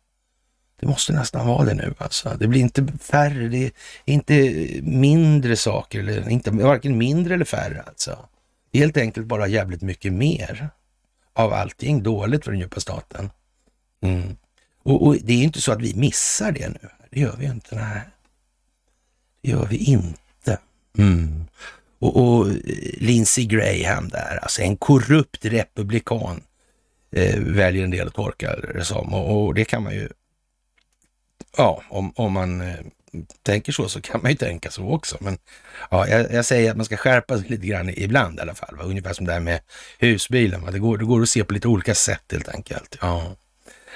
Det måste nästan vara det nu alltså. Det blir inte färre, det är inte mindre saker, eller inte, varken mindre eller färre alltså. Helt enkelt bara jävligt mycket mer av allting dåligt för den djupa staten. Mm. Och, och, det är inte så att vi missar det nu. Det gör vi inte. Nej. Det gör vi inte. Mm. Och, och Lindsey Graham där, alltså en korrupt republikan eh, väljer en del att tolka det som och, och, det kan man ju, ja, om, om man eh, tänker så, så kan man ju tänka så också. Men ja, jag, jag, säger att man ska skärpa sig lite grann ibland i alla fall. Va? Ungefär som det här med husbilen. Det, går, det går att se på lite olika sätt helt enkelt. Ja,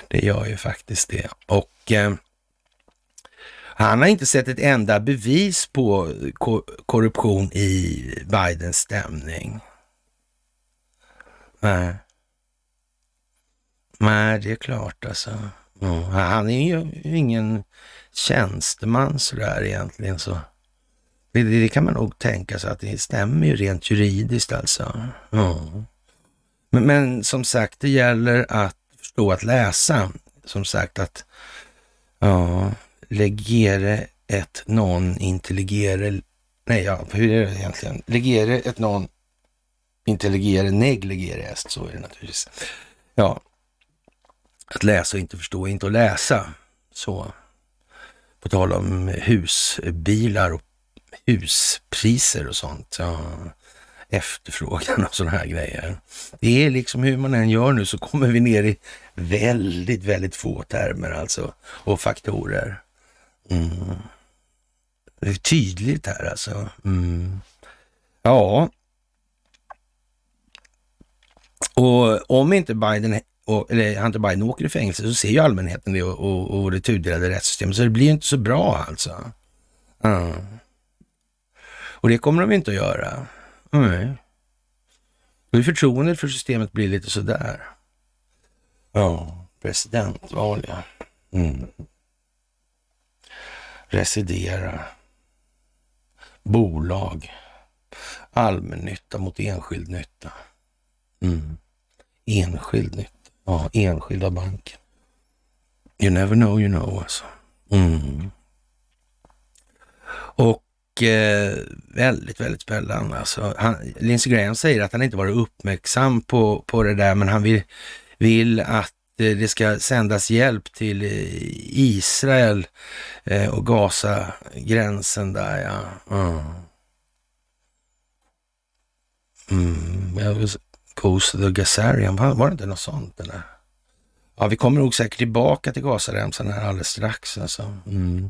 det gör ju faktiskt det. Och eh, han har inte sett ett enda bevis på korruption i Bidens stämning. Nej. Nej, det är klart alltså. Mm. Han är ju ingen tjänsteman sådär egentligen. så. Det, det, kan man nog tänka sig att det stämmer ju rent juridiskt alltså. Mm. Men, men, som sagt, det gäller att förstå att läsa. Som sagt att, ja, legere et non intelligere, nej ja, hur är det egentligen? Legere et non intelligere neg legere est, så är det naturligtvis. Ja, att läsa och inte förstå, inte att läsa. Så, på tal om husbilar och huspriser och sånt. Ja efterfrågan och sådana här grejer. Det är liksom hur man än gör nu så kommer vi ner i väldigt, väldigt få termer alltså och faktorer. Mm. Det är tydligt här alltså. Mm. Ja. Och om inte Biden, eller Hunter Biden åker i fängelse så ser ju allmänheten det och, och, och det tudelade rättssystemet. Så det blir inte så bra alltså. Mm. Och det kommer de inte att göra. Mm. Då förtroendet för systemet blir lite sådär. Ja, presidentval ja. Mm residera. Bolag, allmännytta mot enskild nytta. Mm. Enskild nytta, ja, enskilda banken. You never know you know alltså. Mm. Och eh, väldigt, väldigt spännande alltså. Han, Lindsey Graham säger att han inte varit uppmärksam på, på det där, men han vill, vill att Eh, det ska sändas hjälp till eh, Israel eh, och Gaza-gränsen där ja. Mm. Mm. Goes the Gazarian, var det inte något sånt? Eller? Ja, vi kommer nog säkert tillbaka till Gazaremsan här alldeles strax. Alltså. Mm.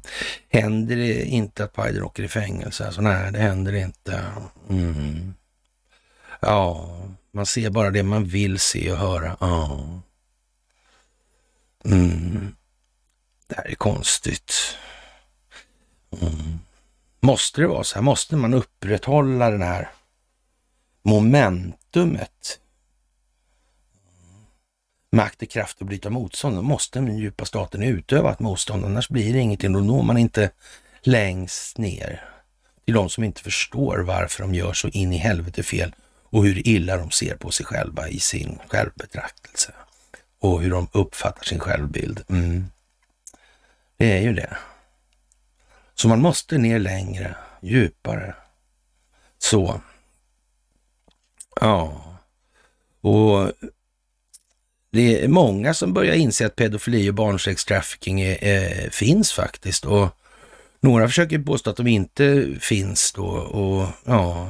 Händer det inte att Pajder åker i fängelse? Alltså, nej, det händer inte. Mm. Ja, man ser bara det man vill se och höra. Ja. Mm. Det här är konstigt. Mm. Måste det vara så här? Måste man upprätthålla det här momentumet? Makt är kraft att bryta motstånd. Då måste den djupa staten utöva ett motstånd, annars blir det ingenting. Då når man inte längst ner till de som inte förstår varför de gör så in i helvete fel och hur illa de ser på sig själva i sin självbetraktelse och hur de uppfattar sin självbild. Mm. Det är ju det. Så man måste ner längre, djupare. Så. Ja. Och det är många som börjar inse att pedofili och barnsextrafficking eh, finns faktiskt. Och några försöker påstå att de inte finns då och ja,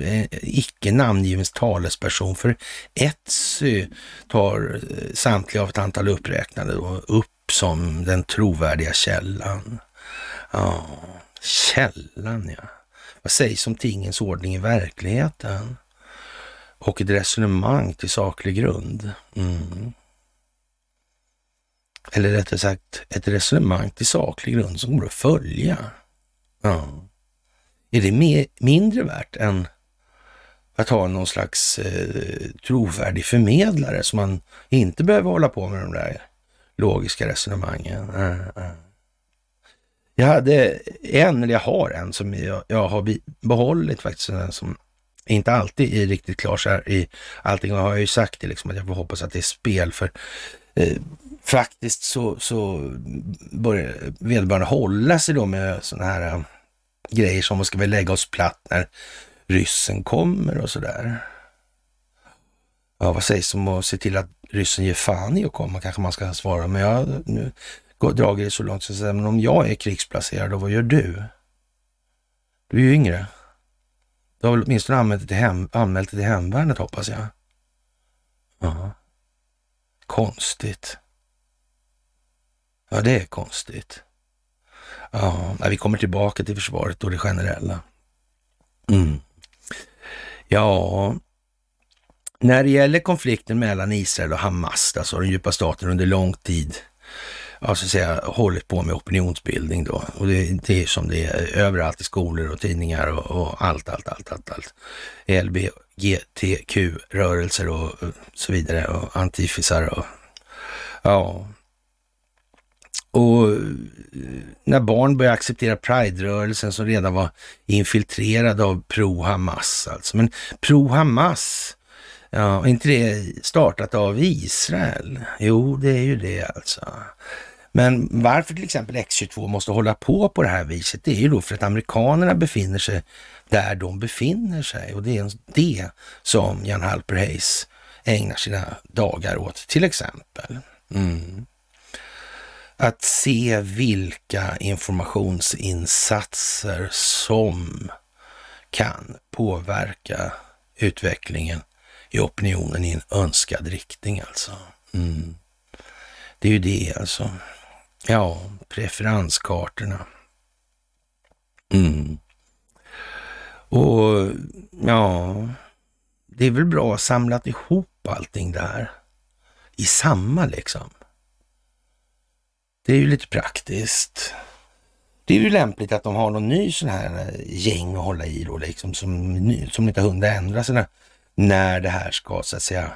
Eh, icke namngivens talesperson för Etsy tar eh, samtliga av ett antal uppräknade upp som den trovärdiga källan. Ja, källan ja. Vad sägs om tingens ordning i verkligheten? Och ett resonemang till saklig grund. Mm. Eller rättare sagt, ett resonemang till saklig grund som går att följa. Ja. Är det mer, mindre värt än att ha någon slags eh, trovärdig förmedlare så man inte behöver hålla på med de där logiska resonemangen. Eh, eh. Jag hade en, eller jag har en som jag, jag har behållit faktiskt, en som inte alltid är riktigt klar så här i allting. Och har jag ju sagt det liksom att jag får hoppas att det är spel för eh, faktiskt så, så börjar vederbörande hålla sig då med sådana här eh, grejer som man ska vi lägga oss platt när ryssen kommer och sådär. Ja, vad sägs om att se till att ryssen ger fan i att komma, kanske man ska svara. Men jag nu dragit det så långt så jag säger, men om jag är krigsplacerad, då vad gör du? Du är ju yngre. Du har väl åtminstone anmält dig till, hem, anmält det till hemvärnet, hoppas jag. Ja. Konstigt. Ja, det är konstigt. Ja, vi kommer tillbaka till försvaret och det generella. Mm. Ja, när det gäller konflikten mellan Israel och Hamas, alltså den djupa staten under lång tid, ja, så att säga, hållit på med opinionsbildning då. Och det, det är som det är överallt i skolor och tidningar och, och allt, allt, allt, allt, allt. LBGTQ-rörelser och, och så vidare och antifisar och ja, och eh, när barn började acceptera Pride-rörelsen som redan var infiltrerad av pro-Hamas alltså. Men pro-Hamas, ja, är inte det startat av Israel? Jo, det är ju det alltså. Men varför till exempel X22 måste hålla på på det här viset, det är ju då för att amerikanerna befinner sig där de befinner sig och det är det som Jan Halper Hayes ägnar sina dagar åt till exempel. Mm att se vilka informationsinsatser som kan påverka utvecklingen i opinionen i en önskad riktning alltså. Mm. Det är ju det alltså. Ja, preferenskartorna. Mm. Och ja, det är väl bra samlat ihop allting där i samma liksom. Det är ju lite praktiskt. Det är ju lämpligt att de har någon ny sån här eh, gäng att hålla i då, liksom, som, som inte har hunnit ändra sina, när det här ska så att säga,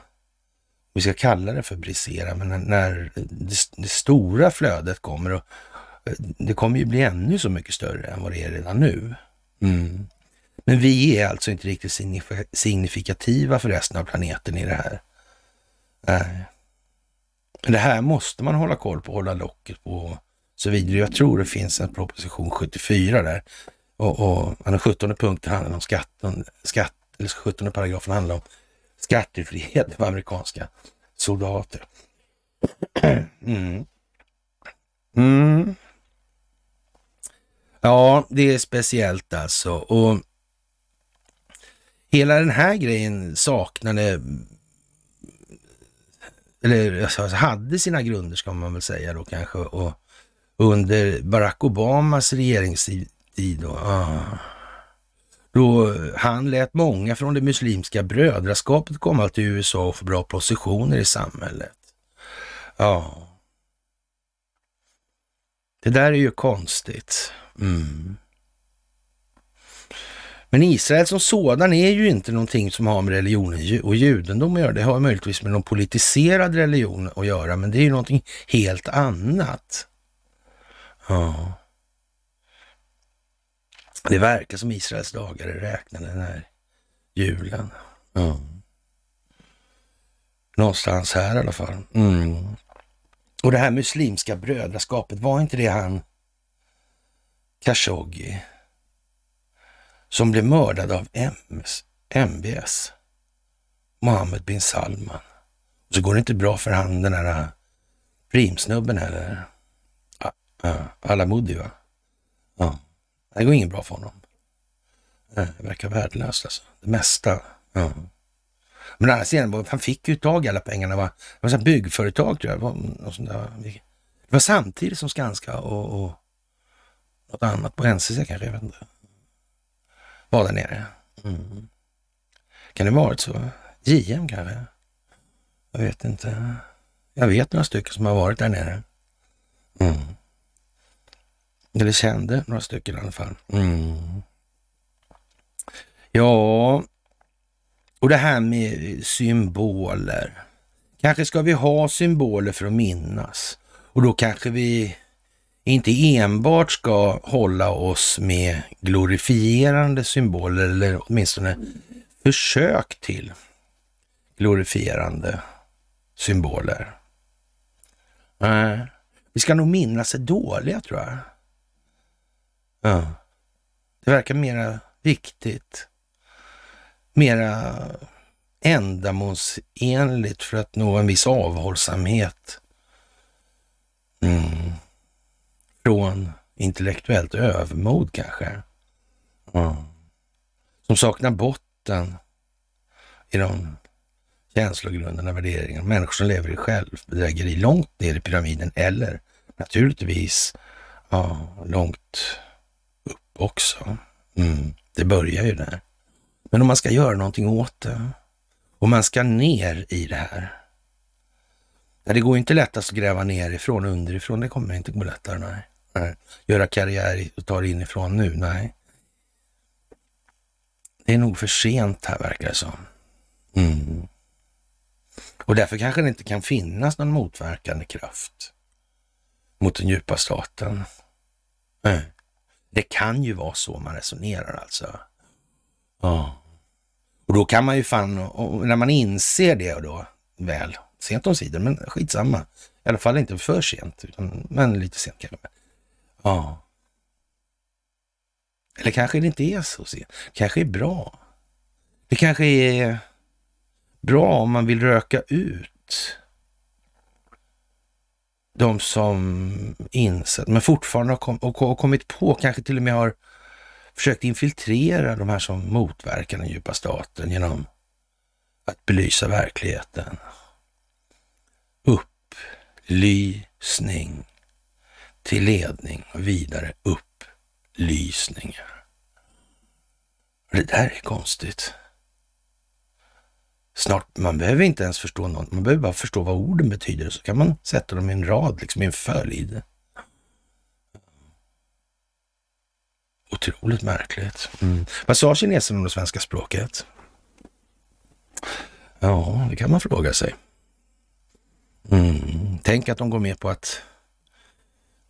vi ska kalla det för brisera, men när, när det, det, stora flödet kommer och eh, det kommer ju bli ännu så mycket större än vad det är redan nu. Mm. Men vi är alltså inte riktigt signifikativa för resten av planeten i det här. Nej. Men det här måste man hålla koll på, hålla locket på så vidare. Jag tror det finns en proposition 74 där. Och, och den 17 punkten handlar om skatten, skatt, eller 17 paragrafen handlar om skattefrihet för amerikanska soldater. Mm. Mm. Ja, det är speciellt alltså. Och hela den här grejen saknade eller alltså, alltså, hade sina grunder ska man väl säga då kanske. Och under Barack Obamas regeringstid då, ah, då han lät många från det muslimska brödraskapet komma till USA och få bra positioner i samhället. Ja. Ah. Det där är ju konstigt. Mm. Men Israel som sådan är ju inte någonting som har med religion och judendom att göra. Det har möjligtvis med någon politiserad religion att göra, men det är ju någonting helt annat. Ja. Det verkar som Israels dagar är räknade den här julen. Ja. Någonstans här i alla fall. Mm. Och det här muslimska brödraskapet, var inte det han Khashoggi? som blev mördad av MS, MBS, Mohammed bin Salman. Och så går det inte bra för han den här äh, primsnubben heller. Alamoudi ah, äh, va? Ja. Det går inget bra för honom. Äh, det verkar värdelöst alltså. Det mesta. Ja. Men å andra sidan, han fick ju tag i alla pengarna. Va? Det var så byggföretag tror jag. Det var, det var samtidigt som Skanska och, och något annat på NCC kanske. Jag vet inte var där nere. Mm. Kan det ha varit så? JM kanske? Jag vet inte. Jag vet några stycken som har varit där nere. Mm. Eller kände några stycken i alla fall. Mm. Ja, och det här med symboler. Kanske ska vi ha symboler för att minnas och då kanske vi inte enbart ska hålla oss med glorifierande symboler eller åtminstone försök till glorifierande symboler. Nej, vi ska nog minnas det dåliga tror jag. Ja. Det verkar mera viktigt. Mera ändamålsenligt för att nå en viss avhållsamhet. Mm från intellektuellt övermod kanske. Mm. Som saknar botten i de känslogrunderna, värderingarna. Människor som lever i självbedrägeri långt ner i pyramiden eller naturligtvis ja, långt upp också. Mm. Det börjar ju där. Men om man ska göra någonting åt det och man ska ner i det här. Det går inte lättast att gräva nerifrån, underifrån, det kommer inte gå lättare. Nej här, eh, göra karriär och ta det inifrån nu. Nej. Det är nog för sent här verkar det som. Mm. Och därför kanske det inte kan finnas någon motverkande kraft mot den djupa staten. Mm. Det kan ju vara så man resonerar alltså. Ja. Och då kan man ju fan, och när man inser det då, väl, sent om sidor, men skitsamma. I alla fall inte för sent, utan, men lite sent kanske. Ja. Eller kanske det inte är så sent. Kanske är bra. Det kanske är bra om man vill röka ut de som insett, men fortfarande har kom, och, och kommit på, kanske till och med har försökt infiltrera de här som motverkar den djupa staten genom att belysa verkligheten. Upplysning till ledning och vidare upplysning. Det där är konstigt. Snart, man behöver inte ens förstå något, man behöver bara förstå vad orden betyder så kan man sätta dem i en rad, liksom i en följd. Otroligt märkligt. Mm. Vad sa kineserna om det svenska språket? Ja, det kan man fråga sig. Mm. Tänk att de går med på att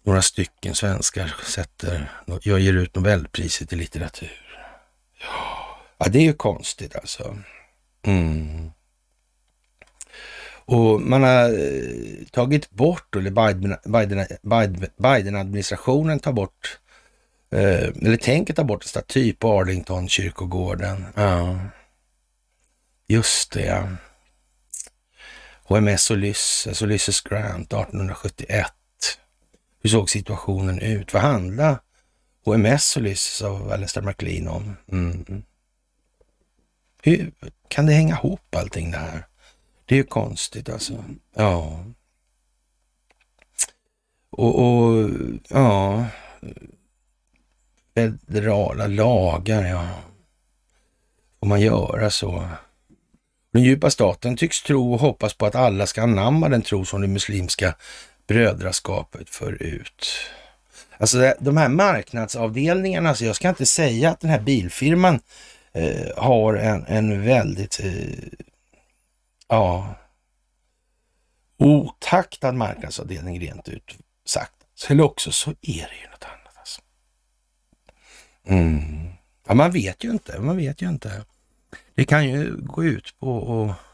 några stycken svenskar sätter, jag ger ut Nobelpriset i litteratur. Ja, det är ju konstigt alltså.
Mm.
Och man har eh, tagit bort, eller Biden-administrationen Biden, Biden tar bort, eh, eller tänker ta bort en staty på Arlington kyrkogården. Ja. Just det, ja. HMS Ulysses, Ulysses Grant 1871. Hur såg situationen ut? Vad handlade HMS och Ulysses av Wallenstam McLean om? Mm. Hur kan det hänga ihop allting det här? Det är ju konstigt alltså. Ja. Och, och ja, federala lagar, ja. Får man göra så? Den djupa staten tycks tro och hoppas på att alla ska anamma den tro som den muslimska brödraskapet förut. Alltså de här marknadsavdelningarna, alltså jag ska inte säga att den här bilfirman eh, har en, en väldigt, eh, ja, otaktad marknadsavdelning rent ut sagt. Eller också så är det ju något annat alltså. Mm. Ja, man vet ju inte, man vet ju inte. Det kan ju gå ut på att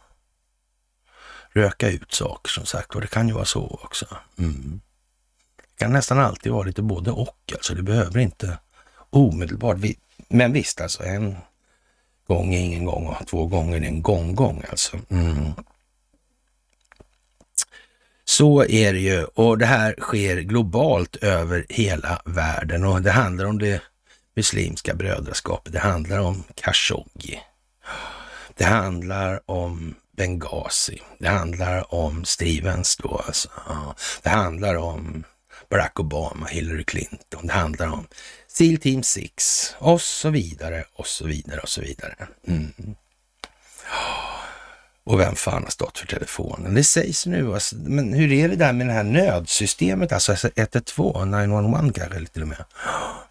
röka ut saker som sagt och det kan ju vara så också. Mm. Det kan nästan alltid vara lite både och, alltså det behöver inte omedelbart. Men visst alltså, en gång är ingen gång och två gånger är en gång-gång alltså. Mm. Så är det ju och det här sker globalt över hela världen och det handlar om det Muslimska brödraskapet. Det handlar om Khashoggi. Det handlar om Benghazi. Det handlar om Stevens då alltså. Ja. Det handlar om Barack Obama, Hillary Clinton. Det handlar om SEAL Team 6 och så vidare och så vidare och så vidare. Mm. Och vem fan har stått för telefonen? Det sägs nu, alltså, men hur är det där med det här nödsystemet, alltså 112, alltså, 911 kanske till och med?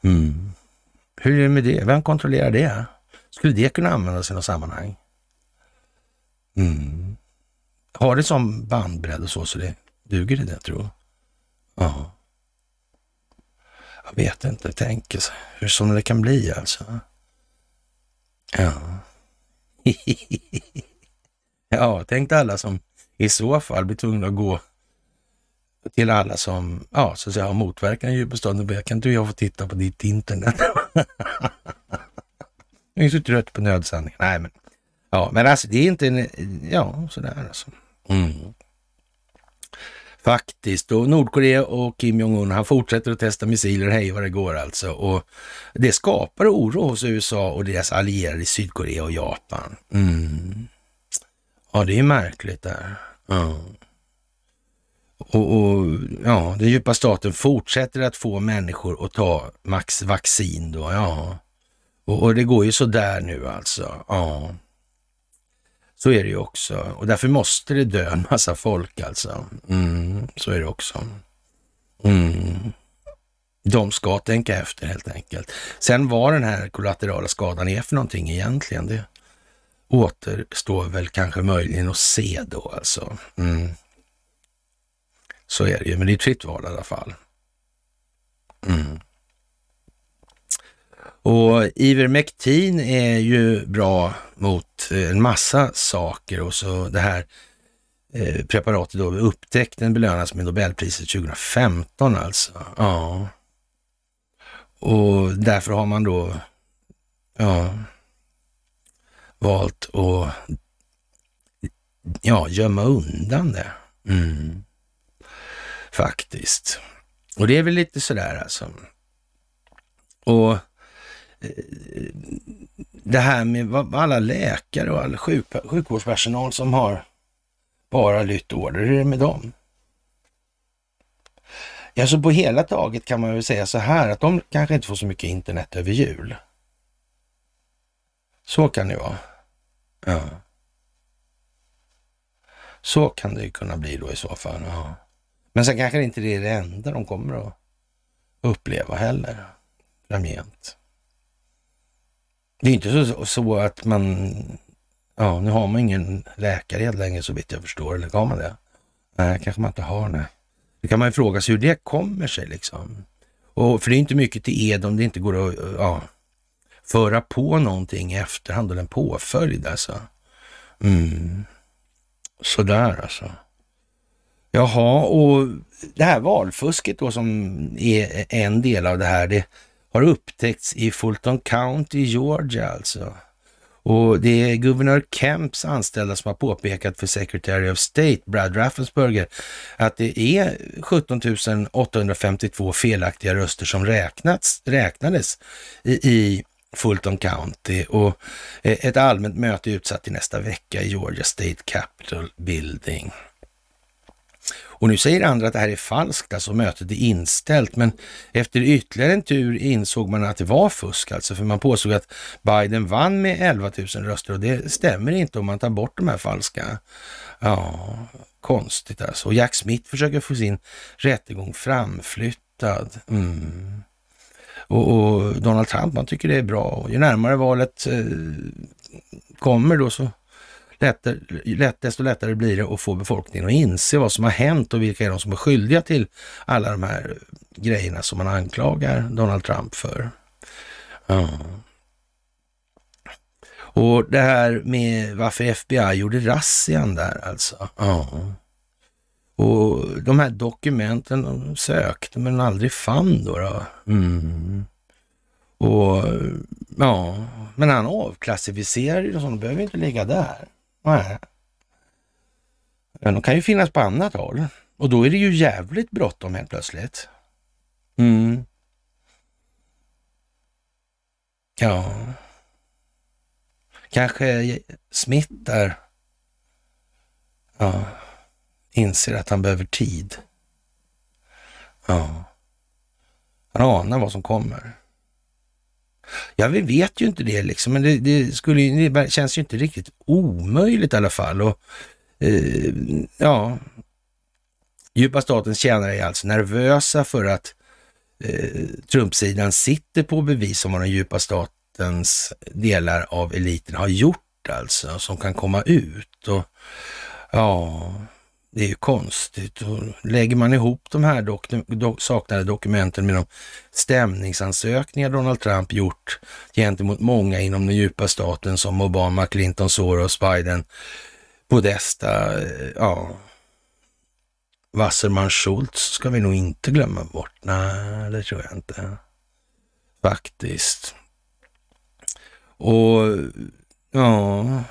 Mm. Hur är det med det? Vem kontrollerar det? Skulle det kunna användas i något sammanhang? Mm. Har det som bandbredd och så, så det duger det där tror Ja. Jag vet inte, tänk hur som det kan bli alltså. Ja. ja, tänk alla som i så fall blir tvungna att gå till alla som ja, så att säga, har motverkat den djupestående. Kan inte jag få titta på ditt internet? jag är så trött på nödsändningar. Nej, men Ja, men alltså det är inte en, ja sådär alltså. Mm. Faktiskt. Och Nordkorea och Kim Jong-Un, han fortsätter att testa missiler hej vad det går alltså. Och det skapar oro hos USA och deras allierade i Sydkorea och Japan.
Mm.
Ja, det är märkligt där. Ja. Och, och, ja, den djupa staten fortsätter att få människor att ta max vaccin då, ja. Och, och det går ju sådär nu alltså. Ja. Så är det ju också. Och därför måste det dö en massa folk alltså. Mm, så är det också. Mm. De ska tänka efter helt enkelt. Sen vad den här kollaterala skadan är för någonting egentligen, det återstår väl kanske möjligen att se då alltså. Mm. Så är det ju, men det är ett fritt val i alla fall. Mm. Och Ivermectin är ju bra mot eh, en massa saker och så det här eh, preparatet då upptäckten belönas med Nobelpriset 2015 alltså. Ja. Och därför har man då ja, valt att ja, gömma undan det. Mm. Faktiskt. Och det är väl lite sådär alltså. Och det här med alla läkare och all sjuk, sjukvårdspersonal som har bara lytt order, hur är det med dem? Ja, så på hela taget kan man väl säga så här att de kanske inte får så mycket internet över jul. Så kan det vara. Ja. Så kan det kunna bli då i så fall. Ja. Men sen kanske inte det är det enda de kommer att uppleva heller framgent. Det är inte så, så att man... Ja, nu har man ingen läkare längre så vitt jag förstår. Eller har man det? Nej, kanske man inte har. Nej. Då kan man ju fråga sig hur det kommer sig liksom. Och, för det är inte mycket till ed om det inte går att ja, föra på någonting i efterhand eller en påföljd alltså. Mm. Sådär alltså. Jaha, och det här valfusket då som är en del av det här, det har upptäckts i Fulton County i Georgia alltså. Och det är guvernör Kemps anställda som har påpekat för Secretary of State Brad Raffensperger att det är 17 852 felaktiga röster som räknats, räknades i, i Fulton County och eh, ett allmänt möte är utsatt i nästa vecka i Georgia State Capitol Building. Och nu säger andra att det här är falskt, alltså mötet är inställt, men efter ytterligare en tur insåg man att det var fusk alltså, för man påstod att Biden vann med 11 000 röster och det stämmer inte om man tar bort de här falska. Ja, konstigt alltså. Och Jack Smith försöker få sin rättegång framflyttad. Mm. Och, och, Donald Trump, man tycker det är bra. Och ju närmare valet eh, kommer då så lättare, desto lättare blir det att få befolkningen att inse vad som har hänt och vilka är de som är skyldiga till alla de här grejerna som man anklagar Donald Trump för. Ja. Och det här med varför FBI gjorde razzian där alltså. Ja. Och de här dokumenten de sökte men aldrig fann då. då. Mm. Och ja, men han avklassificerade ju så de behöver inte ligga där. Nej. men de kan ju finnas på annat håll och då är det ju jävligt bråttom helt plötsligt. Mm. Ja. Kanske Smith där ja. inser att han behöver tid. Ja. Han anar vad som kommer. Ja, vi vet ju inte det liksom, men det, det skulle, det känns ju inte riktigt omöjligt i alla fall. Och, eh, ja, djupa statens tjänare är alltså nervösa för att eh, Trumpsidan sitter på bevis om vad den djupa statens delar av eliten har gjort alltså, som kan komma ut. Och, ja, det är ju konstigt. Och lägger man ihop de här dok do saknade dokumenten med de stämningsansökningar Donald Trump gjort gentemot många inom den djupa staten som Obama, Clinton, Soros, Biden, Podesta, eh, ja, Wasserman Schultz ska vi nog inte glömma bort. Nej, det tror jag inte. Faktiskt. Och ja,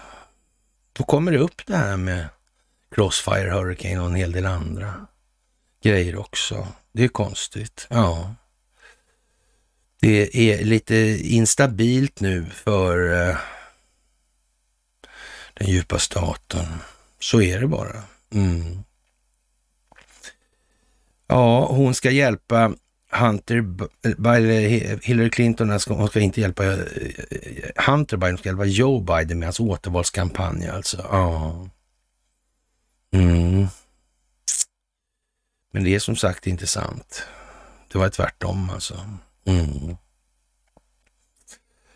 då kommer det upp det här med Crossfire Hurricane och en hel del andra grejer också. Det är konstigt. Ja. Det är lite instabilt nu för eh, den djupa staten. Så är det bara. Mm. Ja, hon ska hjälpa Hunter, Biden, eh, eh, Hillary Clinton, hon ska, inte hjälpa Hunter Biden, hon ska hjälpa Joe Biden med hans återvalskampanj alltså. Ja. Mm. Men det är som sagt inte sant. Det var tvärtom alltså. Mm.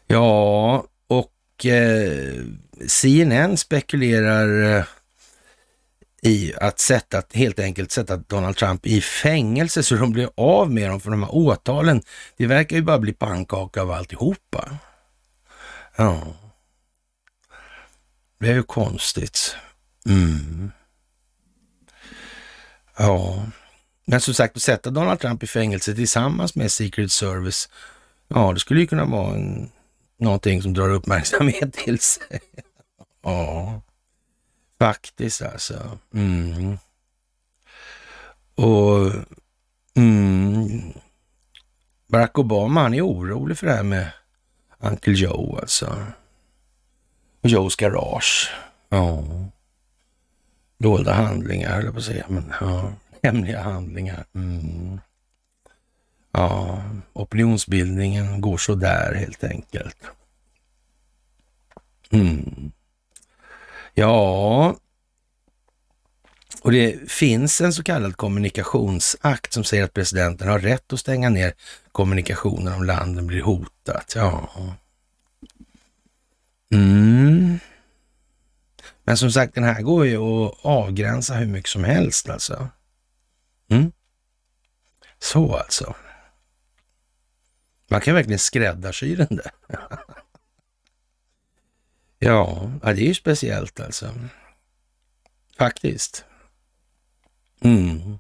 Ja, och eh, CNN spekulerar eh, i att sätta, helt enkelt sätta Donald Trump i fängelse så de blir av med dem för de här åtalen. Det verkar ju bara bli pannkaka av alltihopa. Ja. Det är ju konstigt.
Mm.
Ja, men som sagt att sätta Donald Trump i fängelse tillsammans med Secret Service, ja det skulle ju kunna vara en, någonting som drar uppmärksamhet till sig. Ja, faktiskt alltså. Mm. Och mm, Barack Obama han är orolig för det här med Uncle Joe alltså. Och Joes garage. Ja dolda handlingar, höll jag på att säga. Men, ja, hemliga handlingar. Mm. Ja, opinionsbildningen går så där helt enkelt. Mm. Ja, och det finns en så kallad kommunikationsakt som säger att presidenten har rätt att stänga ner kommunikationen om landet blir hotat. Ja. Mm. Men som sagt, den här går ju att avgränsa hur mycket som helst alltså. Mm. Så alltså. Man kan verkligen skräddarsy den där. ja, det är ju speciellt alltså. Faktiskt. Mm.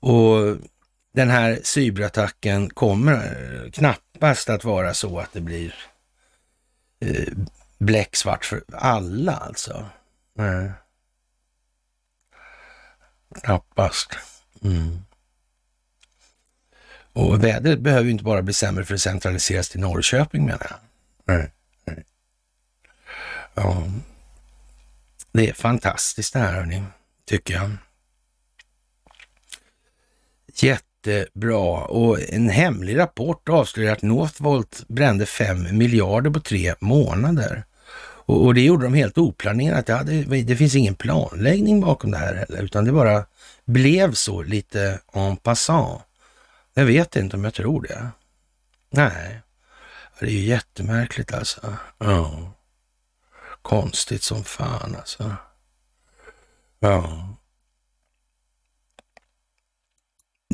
Och den här cyberattacken kommer knappast att vara så att det blir eh, bläcksvart för alla alltså? Nej. Knappast. Mm. Och vädret behöver ju inte bara bli sämre för att centraliseras till Norrköping menar jag. Nej. Nej. Ja. Det är fantastiskt det här hörni, tycker jag. Jättebra och en hemlig rapport avslöjar att Northvolt brände 5 miljarder på tre månader. Och, det gjorde de helt oplanerat. Det, hade, det finns ingen planläggning bakom det här heller, utan det bara blev så lite en passant. Jag vet inte om jag tror det. Nej, det är ju jättemärkligt alltså. Ja. Konstigt som fan alltså. Ja.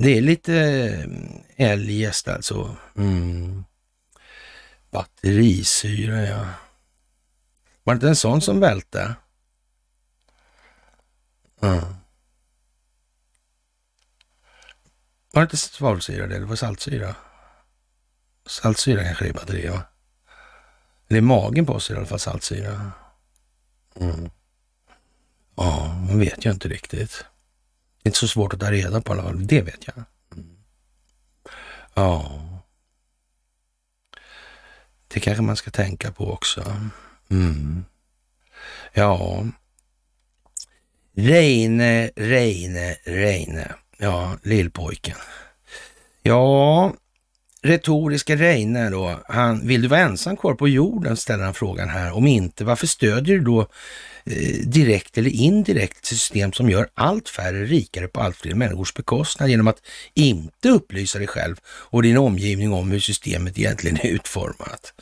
Det är lite eljest eh, alltså. Mm. Batterisyra ja. Var det inte en sån som välte? Mm. Var det inte svavelsyra det? Det var saltsyra. Saltsyra kanske det är i batteriet va? Det är magen på oss i alla fall, saltsyra. Mm. Ja, man vet ju inte riktigt. Det är inte så svårt att ta reda på i alla fall, det vet jag. Mm. Ja. Det kanske man ska tänka på också. Mm. Ja. Reine, Reine, Reine. Ja, lillpojken. Ja, retoriska Reine då. Han, vill du vara ensam kvar på jorden? ställer han frågan här. Om inte, varför stödjer du då Eh, direkt eller indirekt system som gör allt färre rikare på allt fler människors bekostnad genom att inte upplysa dig själv och din omgivning om hur systemet egentligen är utformat?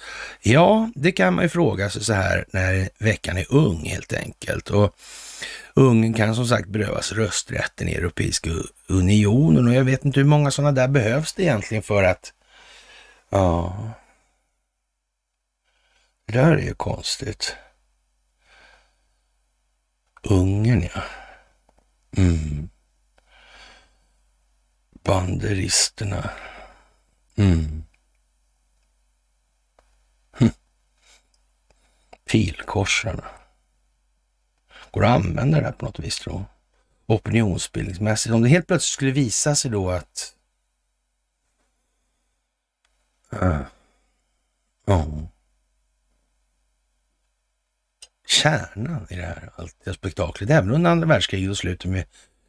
Ja, det kan man ju fråga sig så här när veckan är ung helt enkelt. Och Ungern kan som sagt berövas rösträtten i Europeiska unionen och jag vet inte hur många sådana där behövs det egentligen för att... Ja... Det där är ju konstigt. Ungern, ja. Mm. Banderisterna. Mm. Hm. Pilkorsarna. Går det att använda det här på något vis då? Opinionsbildningsmässigt. Om det helt plötsligt skulle visa sig då att... Ja. Uh. Oh kärnan i det här alltid, spektaklet. Även under andra världskriget och slutet med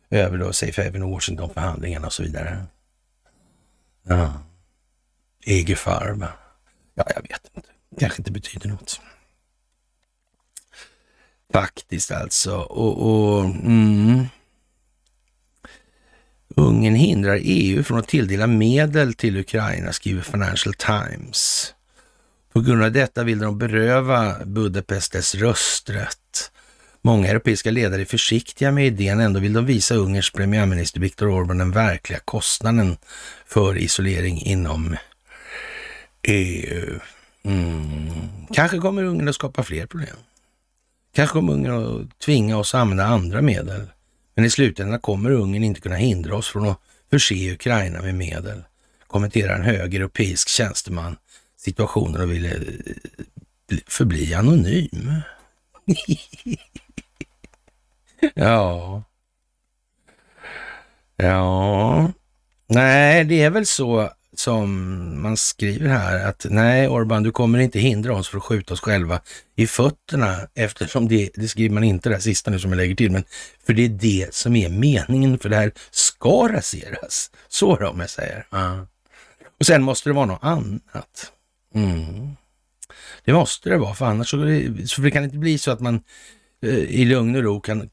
över då, säg för och Washington-förhandlingarna och så vidare. Ja. EG Farm. Ja, jag vet inte. Kanske inte betyder något. Faktiskt alltså. Och, och mm. Ungern hindrar EU från att tilldela medel till Ukraina, skriver Financial Times. På grund av detta vill de beröva Budapest dess rösträtt. Många europeiska ledare är försiktiga med idén, ändå vill de visa Ungerns premiärminister Viktor Orbán den verkliga kostnaden för isolering inom EU. Mm. Kanske kommer Ungern att skapa fler problem. Kanske kommer Ungern att tvinga oss att använda andra medel. Men i slutändan kommer Ungern inte kunna hindra oss från att förse Ukraina med medel, kommenterar en hög europeisk tjänsteman situationen och ville eh, förbli anonym. ja. Ja. Nej, det är väl så som man skriver här att nej Orban, du kommer inte hindra oss från att skjuta oss själva i fötterna eftersom det, det skriver man inte det sista nu som jag lägger till, men för det är det som är meningen för det här ska raseras. Så då om jag säger. Uh. Och sen måste det vara något annat. Mm. Det måste det vara, för annars så, det, så det kan inte bli så att man eh, i lugn och ro kan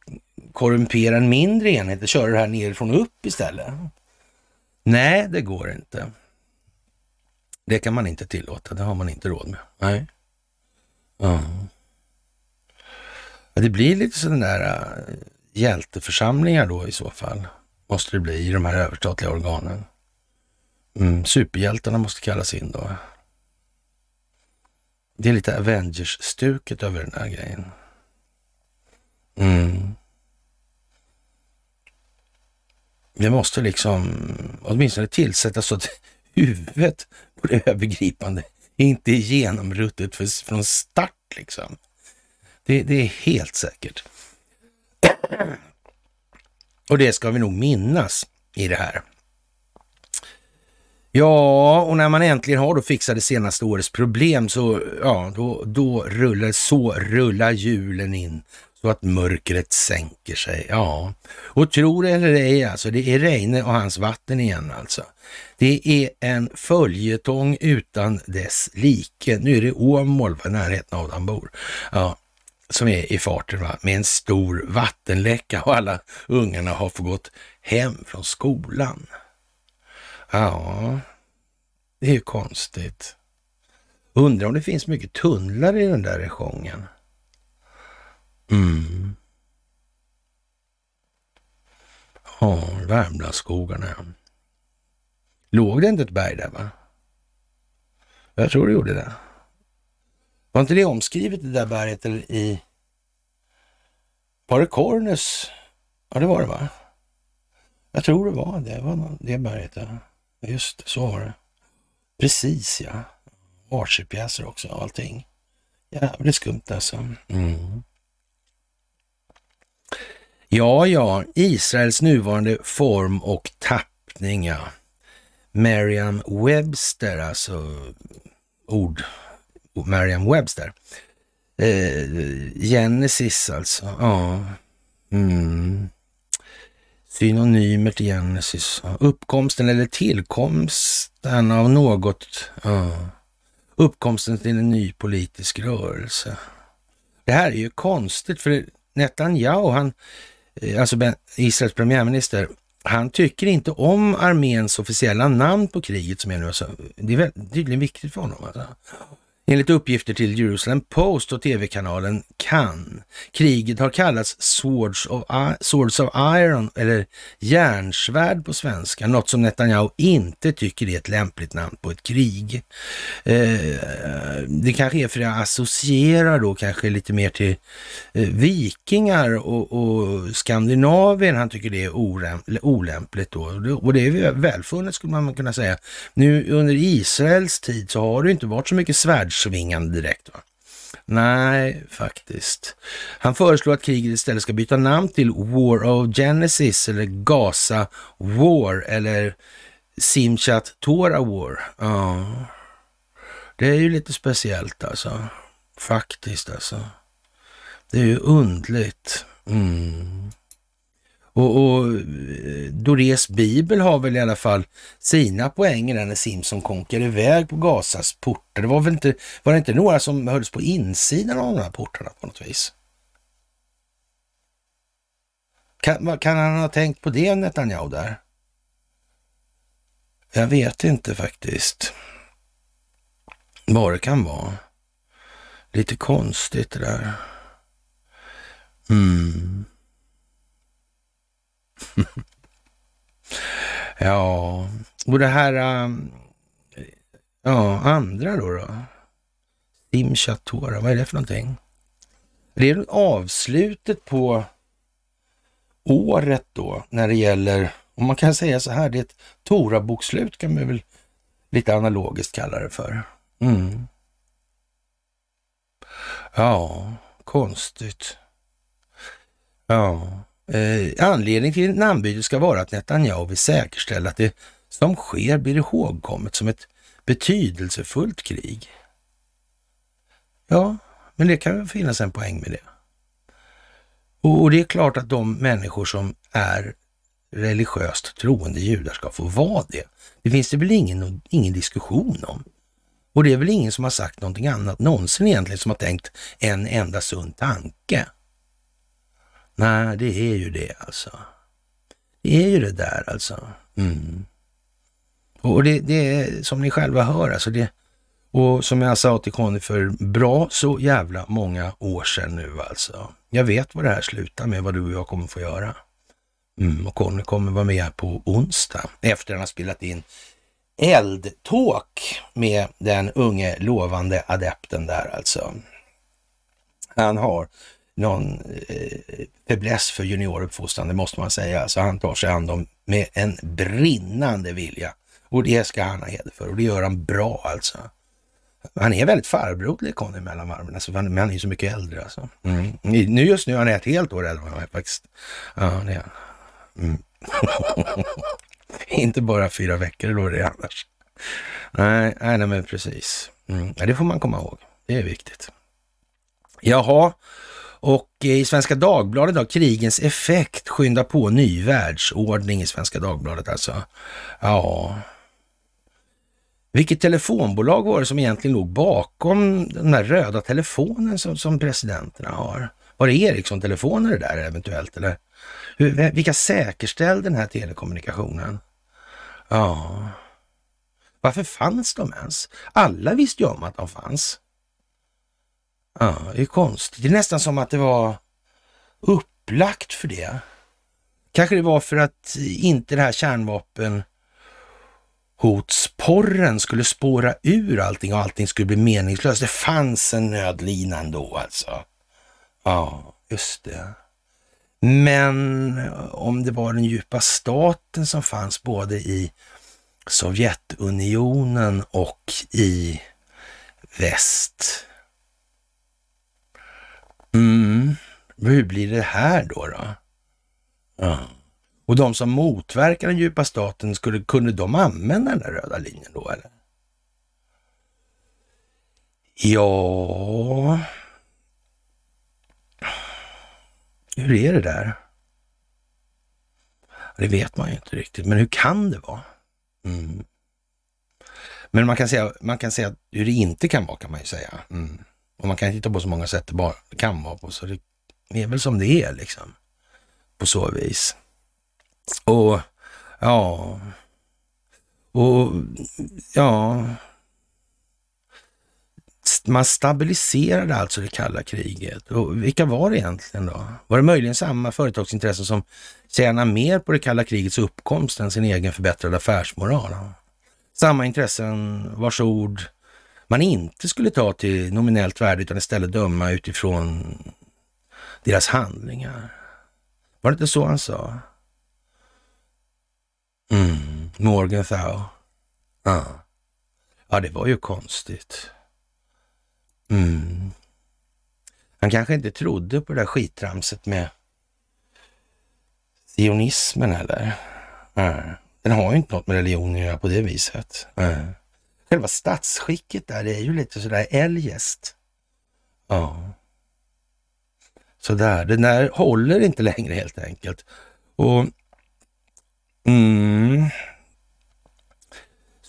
korrumpera en mindre enhet och köra det här nerifrån och upp istället. Nej, det går inte. Det kan man inte tillåta, det har man inte råd med. Nej. ja det blir lite sådana där äh, hjälteförsamlingar då i så fall. Måste det bli i de här överstatliga organen. Mm, superhjältarna måste kallas in då. Det är lite Avengers-stuket över den här grejen. Mm. Det måste liksom åtminstone tillsättas så att huvudet på det övergripande inte är genomruttet för, från start liksom. Det, det är helt säkert. Och det ska vi nog minnas i det här. Ja, och när man äntligen har då fixat det senaste årets problem så, ja, då, då rullar, så rullar hjulen in så att mörkret sänker sig. Ja, och tro det eller ej alltså, det är Reine och hans vatten igen alltså. Det är en följetong utan dess like. Nu är det Åmål, i närheten av där han bor. Ja, som är i farten va? med en stor vattenläcka och alla ungarna har fått gått hem från skolan. Ja, det är ju konstigt. Undrar om det finns mycket tunnlar i den där regionen. Mm. Ja, Värmlandsskogarna. Låg det inte ett berg där va? Jag tror det gjorde det. Var inte det omskrivet det där berget eller i Parekornes? Ja det var det va? Jag tror det var det, det var det berget. Ja. Just så var det. Precis ja. Archerpjäser också och allting. Jävligt skumt alltså. Mm. Ja, ja, Israels nuvarande form och tappning ja. Merriam Webster, alltså ord, Merriam Webster. Eh, Genesis alltså, ja. Mm synonymer till Genesis. Uppkomsten eller tillkomsten av något. Uppkomsten till en ny politisk rörelse. Det här är ju konstigt för Netanyahu, han, eh, alltså Israels premiärminister, han tycker inte om arméns officiella namn på kriget som är nu. Alltså, det är tydligen viktigt för honom. Alltså. Enligt uppgifter till Jerusalem Post och tv-kanalen Kan. Kriget har kallats Swords of, I Swords of Iron eller järnsvärd på svenska, något som Netanyahu inte tycker är ett lämpligt namn på ett krig. Eh, det kanske är för att jag associerar då kanske lite mer till eh, vikingar och, och Skandinavien. Han tycker det är olämpligt då och det är välfunnet skulle man kunna säga. Nu under Israels tid så har det inte varit så mycket svärd svärdsvingande direkt. Va? Nej, faktiskt. Han föreslår att kriget istället ska byta namn till War of Genesis eller Gaza War eller Simchat Tora War. Ja, det är ju lite speciellt alltså. Faktiskt alltså. Det är ju undligt. Mm. Och, och eh, Dorés bibel har väl i alla fall sina poänger när Simson konkar iväg på Gazas portar. Det var väl inte, var det inte några som hölls på insidan av de här portarna på något vis? Kan, kan han ha tänkt på det Netanyahu där? Jag vet inte faktiskt vad det kan vara. Lite konstigt det där. Mm. ja, och det här um, ja, andra då. då. Sim Chatora, vad är det för någonting? Det är avslutet på året då när det gäller, om man kan säga så här, det är ett Tora-bokslut kan man väl lite analogiskt kalla det för. Mm. Ja, konstigt. Ja. Eh, anledningen till namnbytet ska vara att Netanyahu vill säkerställa att det som sker blir ihågkommet som ett betydelsefullt krig. Ja, men det kan väl finnas en poäng med det. Och, och det är klart att de människor som är religiöst troende judar ska få vara det. Det finns det väl ingen, ingen diskussion om. Och det är väl ingen som har sagt någonting annat någonsin egentligen som har tänkt en enda sund tanke. Nej, det är ju det alltså. Det är ju det där alltså. Mm. Och det, det, är som ni själva hör alltså. Det, och som jag sa till Conny för bra så jävla många år sedan nu alltså. Jag vet vad det här slutar med, vad du och jag kommer få göra. Mm, och Conny kommer vara med på onsdag efter han har spelat in Eldtåk med den unge lovande adepten där alltså. Han har någon eh, fäbless för junioruppfostran, det måste man säga. Så han tar sig an dem med en brinnande vilja. Och det ska han ha heder för och det gör han bra alltså. Han är väldigt farbrodlig Conny Mellanvarmen, alltså, men han är så mycket äldre alltså. Mm. Nu just nu är han ett helt år äldre än vad är faktiskt. Ja, det är Mm. Inte bara fyra veckor då vad det är annars. Nej, nej, nej men precis. Mm. Ja, det får man komma ihåg. Det är viktigt. Jaha, och eh, i Svenska Dagbladet då, krigens effekt skyndar på ny världsordning i Svenska Dagbladet alltså. Ja. Vilket telefonbolag var det som egentligen låg bakom den här röda telefonen som, som presidenterna har? Var det Ericsson-telefoner det där eventuellt? Eller Hur, vilka säkerställde den här telekommunikationen? Ja. Varför fanns de ens? Alla visste ju om att de fanns. Ja, det är konstigt. Det är nästan som att det var upplagt för det. Kanske det var för att inte det här kärnvapen hotsporren skulle spåra ur allting och allting skulle bli meningslöst. Det fanns en nödlina ändå alltså. Ja, just det. Men om det var den djupa staten som fanns både i Sovjetunionen och i väst, Mm. Hur blir det här då? då? Ja. Och de som motverkar den djupa staten, skulle, kunde de använda den där röda linjen då eller? Ja... Hur är det där? Det vet man ju inte riktigt, men hur kan det vara? Mm. Men man kan, säga, man kan säga hur det inte kan vara, kan man ju säga. Mm. Och man kan titta på så många sätt det bara kan vara på, så det, det är väl som det är liksom. På så vis. Och ja, och ja, man stabiliserade alltså det kalla kriget. Och vilka var det egentligen då? Var det möjligen samma företagsintressen som tjänar mer på det kalla krigets uppkomst än sin egen förbättrade affärsmoral? Samma intressen vars ord man inte skulle ta till nominellt värde utan istället döma utifrån deras handlingar. Var det inte så han sa?
Mm,
Morgenthau. Ja. ja, det var ju konstigt. Mm. Han kanske inte trodde på det där skittramset med sionismen eller? Mm. Den har ju inte något med religion att göra på det viset. Mm. Själva statsskicket där är ju lite sådär eljest. Ja. Sådär, den där håller inte längre helt enkelt. Och mm.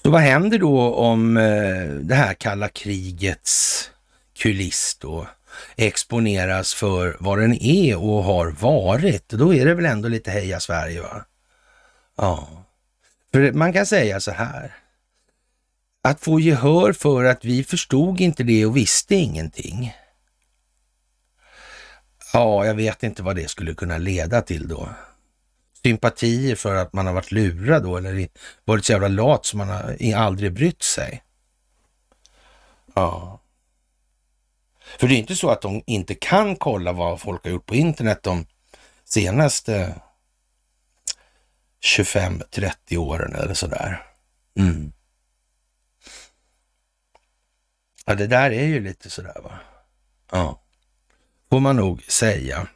Så vad händer då om eh, det här kalla krigets kuliss då exponeras för vad den är och har varit? Då är det väl ändå lite heja Sverige va? Ja. För man kan säga så här att få gehör för att vi förstod inte det och visste ingenting. Ja, jag vet inte vad det skulle kunna leda till då. Sympatier för att man har varit lurad då eller varit så jävla lat som man har aldrig brytt sig. Ja. För det är inte så att de inte kan kolla vad folk har gjort på internet de senaste 25-30 åren eller sådär. Mm. Ja, det där är ju lite sådär va. Ja, får man nog säga.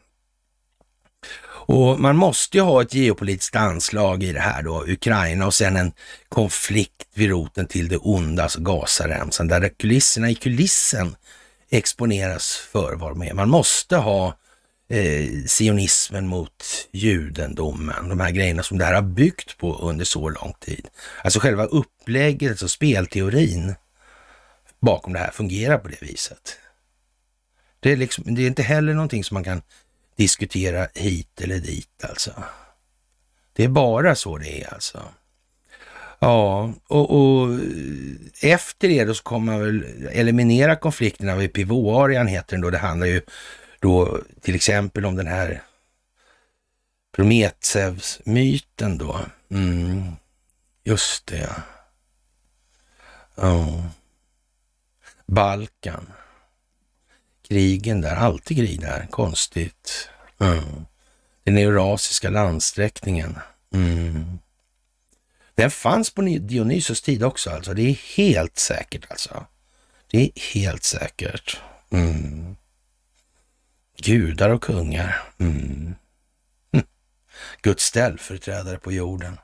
Och man måste ju ha ett geopolitiskt anslag i det här då, Ukraina och sen en konflikt vid roten till det onda, alltså Gazaremsan, där kulisserna i kulissen exponeras för vad de är. Man måste ha eh, sionismen mot judendomen, de här grejerna som det här har byggt på under så lång tid. Alltså själva upplägget, alltså spelteorin bakom det här fungerar på det viset. Det är, liksom, det är inte heller någonting som man kan diskutera hit eller dit alltså. Det är bara så det är alltså. Ja, och, och eh, efter det då så kommer man väl eliminera konflikterna vid pivoarian heter den då. Det handlar ju då till exempel om den här Prometheus-myten då. Mm. Just det, ja. Balkan. Krigen där, alltid krig där, konstigt. Mm. Den eurasiska landsträckningen. Mm. Den fanns på Dionysos tid också alltså, det är helt säkert alltså. Det är helt säkert. Mm. Gudar och kungar. Mm. Hm. Guds ställföreträdare på jorden.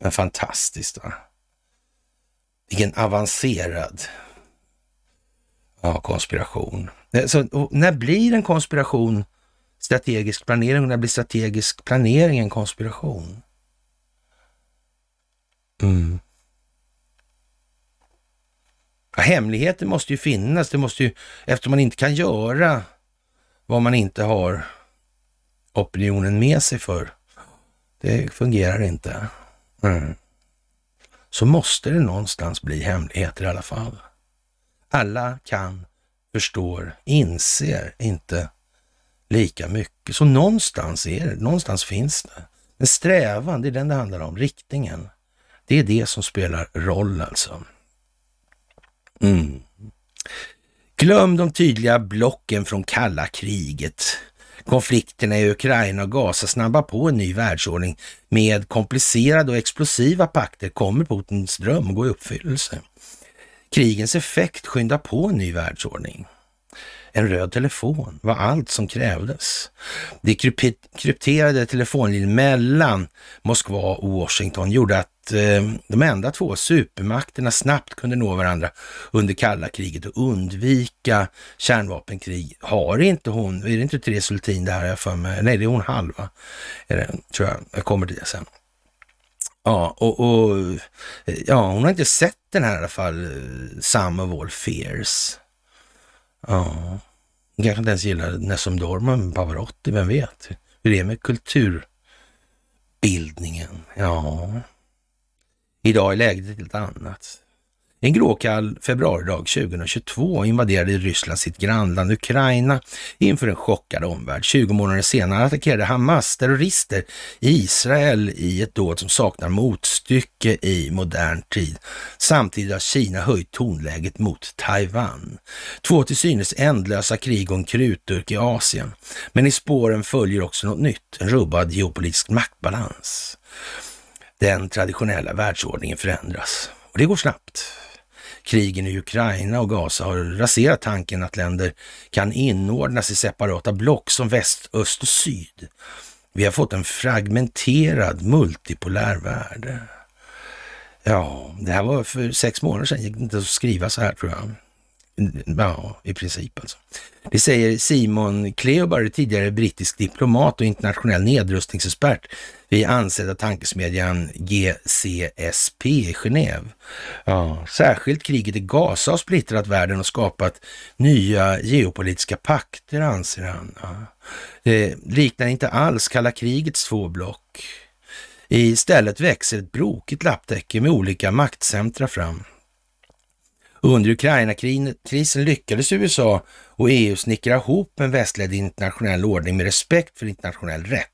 Men fantastiskt va? Vilken avancerad Ja, konspiration. Eh, så, när blir en konspiration strategisk planering och när blir strategisk planering en konspiration? Mm. Ja, hemligheter måste ju finnas, det måste ju, eftersom man inte kan göra vad man inte har opinionen med sig för. Det fungerar inte. Mm. Så måste det någonstans bli hemligheter i alla fall. Alla kan, förstår, inser inte lika mycket. Så någonstans är det, någonstans finns det. Men strävan, det är den det handlar om, riktningen. Det är det som spelar roll alltså. Mm. Glöm de tydliga blocken från kalla kriget. Konflikterna i Ukraina och Gaza snabbar på en ny världsordning med komplicerade och explosiva pakter kommer Putins dröm gå i uppfyllelse. Krigens effekt skyndar på en ny världsordning. En röd telefon var allt som krävdes. Det krypterade telefonlinjen mellan Moskva och Washington gjorde att eh, de enda två supermakterna snabbt kunde nå varandra under kalla kriget och undvika kärnvapenkrig. Har inte hon, är det inte Therese Hultin det här jag för mig? Nej, det är hon halva, är det, tror jag. Jag kommer till det sen. Ja, och, och, ja, hon har inte sett den här i alla fall, Sam of All Fears. Ja, hon kanske inte ens gillar Nessun Dorma med Pavarotti, vem vet? Hur det är med kulturbildningen? Ja, idag är läget ett helt annat. En gråkall februaridag 2022 invaderade Ryssland sitt grannland Ukraina inför en chockad omvärld. 20 månader senare attackerade Hamas terrorister i Israel i ett dåd som saknar motstycke i modern tid. Samtidigt har Kina höjt tonläget mot Taiwan. Två till synes ändlösa krig och en krutdurk i Asien. Men i spåren följer också något nytt, en rubbad geopolitisk maktbalans. Den traditionella världsordningen förändras och det går snabbt krigen i Ukraina och Gaza har raserat tanken att länder kan inordnas i separata block som väst, öst och syd. Vi har fått en fragmenterad multipolär värld. Ja, det här var för sex månader sedan, gick det inte att skriva så här tror jag. Ja, i princip alltså. Det säger Simon Kleobar, tidigare brittisk diplomat och internationell nedrustningsexpert vi är ansedda tankesmedjan GCSP i Genève. Ja, särskilt kriget i Gaza har splittrat världen och skapat nya geopolitiska pakter, anser han. Ja. Det liknar inte alls kalla krigets två block. Istället växer ett brokigt lapptäcke med olika maktcentra fram. Under Ukraina-krisen lyckades USA och EU snickra ihop en västledd internationell ordning med respekt för internationell rätt.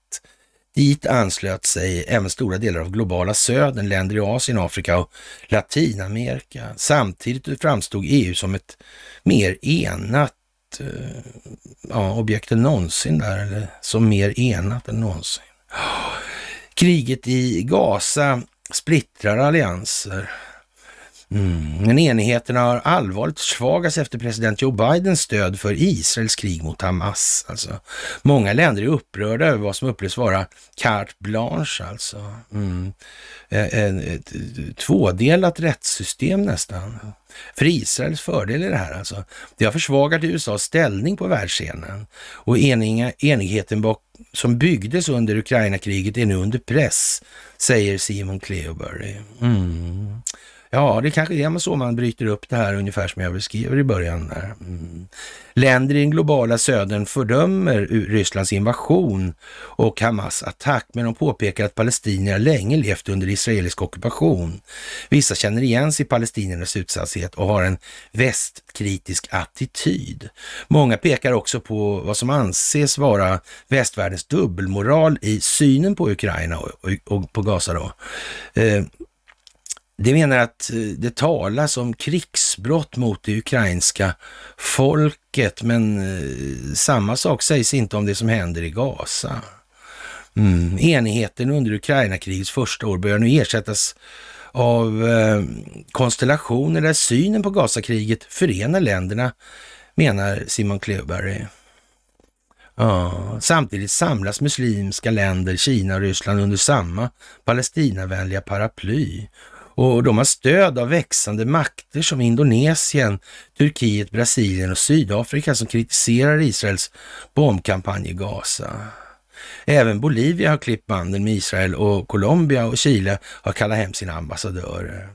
Dit anslöt sig även stora delar av globala södern, länder i Asien, Afrika och Latinamerika. Samtidigt framstod EU som ett mer enat eh, ja, objekt än någonsin där, eller som mer enat än någonsin. Kriget i Gaza splittrar allianser Mm. Men enheterna har allvarligt försvagats efter president Joe Bidens stöd för Israels krig mot Hamas. Alltså. Många länder är upprörda över vad som upplevs vara carte blanche alltså. Mm. Eh, eh, ett tvådelat rättssystem nästan. För Israels fördel är det här alltså. Det har försvagat USAs ställning på världsscenen och eniga, enigheten bak, som byggdes under Ukrainakriget är nu under press, säger Simon Cleobury. Mm. Ja, det kanske är så man bryter upp det här ungefär som jag beskriver i början. Där. Mm. Länder i den globala södern fördömer Rysslands invasion och Hamas attack, men de påpekar att palestinierna länge levt under israelisk ockupation. Vissa känner igen sig i palestiniernas utsatthet och har en västkritisk attityd. Många pekar också på vad som anses vara västvärldens dubbelmoral i synen på Ukraina och, på Gaza. Då. Eh, det menar att eh, det talas om krigsbrott mot det ukrainska folket, men eh, samma sak sägs inte om det som händer i Gaza. Mm. Enigheten under Ukrainakrigets första år börjar nu ersättas av eh, konstellationer där synen på Gazakriget förenar länderna, menar Simon Klöberg. Ja. Samtidigt samlas muslimska länder, Kina och Ryssland under samma Palestinavänliga paraply och de har stöd av växande makter som Indonesien, Turkiet, Brasilien och Sydafrika som kritiserar Israels bombkampanj i Gaza. Även Bolivia har klippt banden med Israel och Colombia och Chile har kallat hem sina ambassadörer.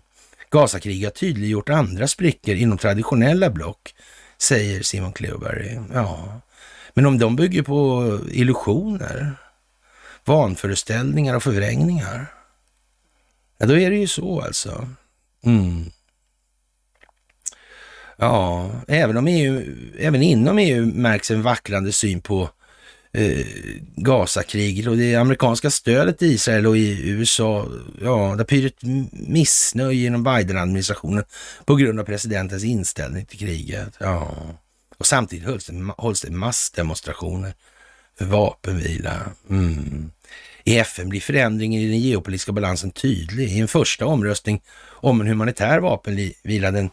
Gazakriget har tydliggjort andra sprickor inom traditionella block, säger Simon Cleoberry. Ja, men om de bygger på illusioner, vanföreställningar och förvrängningar, Ja, då är det ju så alltså. Mm. Ja, även, om EU, även inom EU märks en vacklande syn på eh, Gazakriget och det amerikanska stödet i Israel och i USA. Ja, det pyr ett missnöje inom Biden-administrationen på grund av presidentens inställning till kriget. Ja. Och samtidigt hålls det, hålls det massdemonstrationer för vapenvila.
Mm.
I FN blir förändringen i den geopolitiska balansen tydlig. I en första omröstning om en humanitär vapenvila den,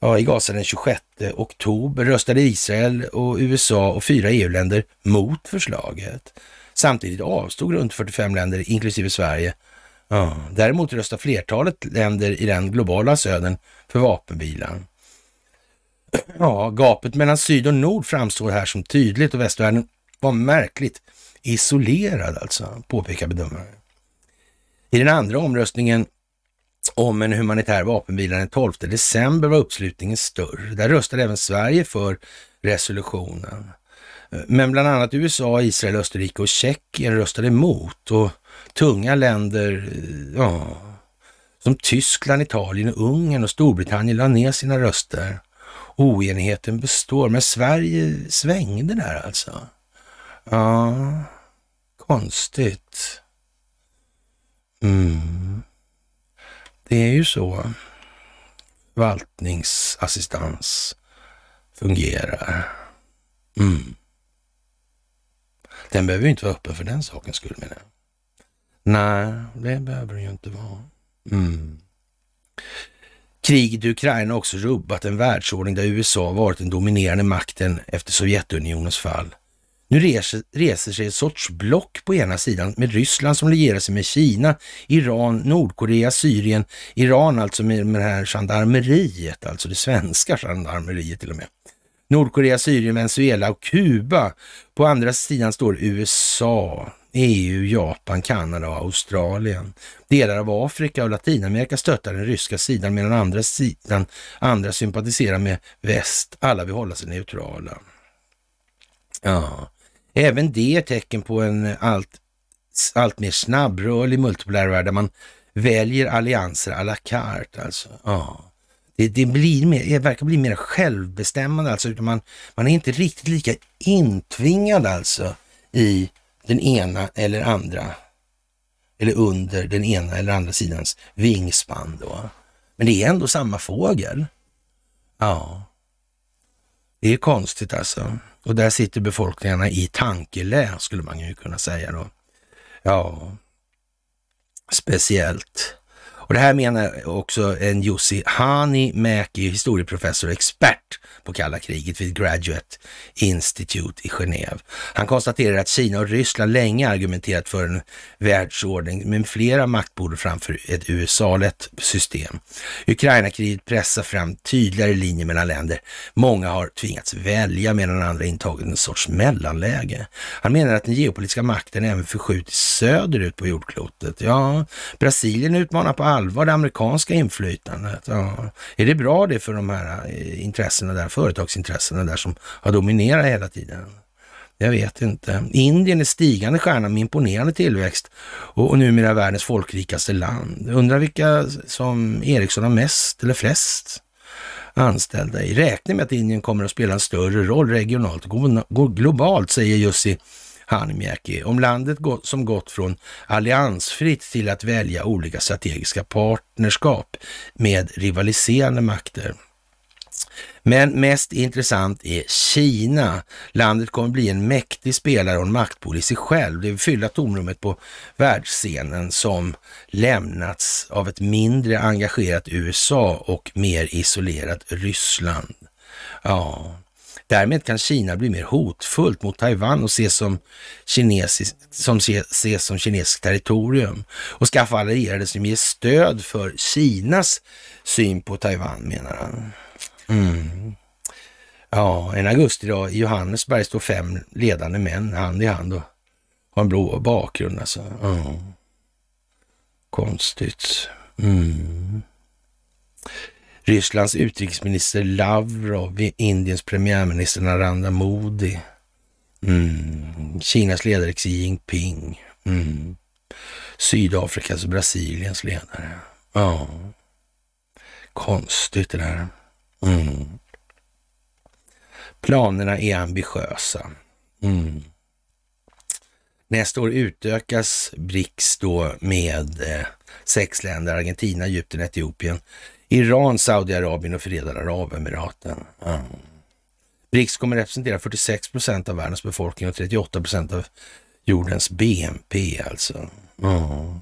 ja, i Gaza den 26 oktober röstade Israel och USA och fyra EU-länder mot förslaget. Samtidigt avstod runt 45 länder, inklusive Sverige. Ja. Däremot röstar flertalet länder i den globala södern för vapenvilan. Ja, gapet mellan syd och nord framstår här som tydligt och västvärlden var märkligt isolerad alltså, påpekar bedömare. I den andra omröstningen om en humanitär vapenvila den 12 december var uppslutningen större. Där röstade även Sverige för resolutionen. Men bland annat USA, Israel, Österrike och Tjeckien röstade emot och tunga länder, eh, ja, som Tyskland, Italien, Ungern och Storbritannien la ner sina röster. Oenigheten består, men Sverige svängde där alltså. Ja, Konstigt. Mm. Det är ju så förvaltningsassistans fungerar. Mm. Den behöver ju inte vara öppen för den sakens skull menar jag. Nej, det behöver den ju inte vara. Mm. Kriget i Ukraina har också rubbat en världsordning där USA varit den dominerande makten efter Sovjetunionens fall. Nu reser, reser sig ett sorts block på ena sidan med Ryssland som lierar sig med Kina, Iran, Nordkorea, Syrien, Iran alltså med, med det här gendarmeriet, alltså det svenska gendarmeriet till och med. Nordkorea, Syrien, Venezuela och Kuba. På andra sidan står USA, EU, Japan, Kanada och Australien. Delar av Afrika och Latinamerika stöttar den ryska sidan medan andra sidan andra sympatiserar med väst. Alla vill hålla sig neutrala. Ja, Även det är tecken på en allt, allt mer snabbrörlig multipolär värld där man väljer allianser à la carte alltså. Ja. Det, det, blir mer, det verkar bli mer självbestämmande alltså. Man, man är inte riktigt lika intvingad alltså i den ena eller andra eller under den ena eller andra sidans vingspann då. Men det är ändå samma fågel. Ja, det är konstigt alltså. Och där sitter befolkningarna i tankelä, skulle man ju kunna säga då. Ja, speciellt och det här menar också en Jussi Hani Mäki, historieprofessor och expert på kalla kriget vid Graduate Institute i Genève. Han konstaterar att Kina och Ryssland länge argumenterat för en världsordning med flera maktbord framför ett USA-lett system. Ukraina-kriget pressar fram tydligare linjer mellan länder. Många har tvingats välja medan andra intagit en sorts mellanläge. Han menar att den geopolitiska makten även förskjutits söderut på jordklotet. Ja, Brasilien utmanar på allvar det amerikanska inflytandet. Ja. Är det bra det för de här eh, intressena där, företagsintressena där som har dominerat hela tiden? Jag vet inte. Indien är stigande stjärna med imponerande tillväxt och, och numera världens folkrikaste land. Undrar vilka som Ericsson har mest eller flest anställda i. Räkna med att Indien kommer att spela en större roll regionalt och globalt, säger Jussi Hanmäki om landet som gått från alliansfritt till att välja olika strategiska partnerskap med rivaliserande makter. Men mest intressant är Kina. Landet kommer bli en mäktig spelare och en maktpol i sig själv. Det fyller tomrummet på världsscenen som lämnats av ett mindre engagerat USA och mer isolerat Ryssland. Ja, Därmed kan Kina bli mer hotfullt mot Taiwan och ses som, kinesisk, som, ses som kinesiskt territorium och skaffa allierade som ger stöd för Kinas syn på Taiwan, menar han. Mm. Ja, en augustidag i Johannesberg står fem ledande män hand i hand och har en blå bakgrund alltså. Mm. Konstigt. Mm. Rysslands utrikesminister Lavrov, Indiens premiärminister Narendra Modi, mm. Kinas ledare Xi Jinping, mm. Sydafrikas och Brasiliens ledare. Ja, konstigt det där. Mm. Planerna är ambitiösa. Mm. Nästa år utökas BRICS då med eh, sex länder, Argentina, Egypten, Etiopien, Iran, Saudiarabien och Förenade Arabemiraten. Mm. BRICS kommer representera 46 procent av världens befolkning och 38 procent av jordens BNP alltså. Mm.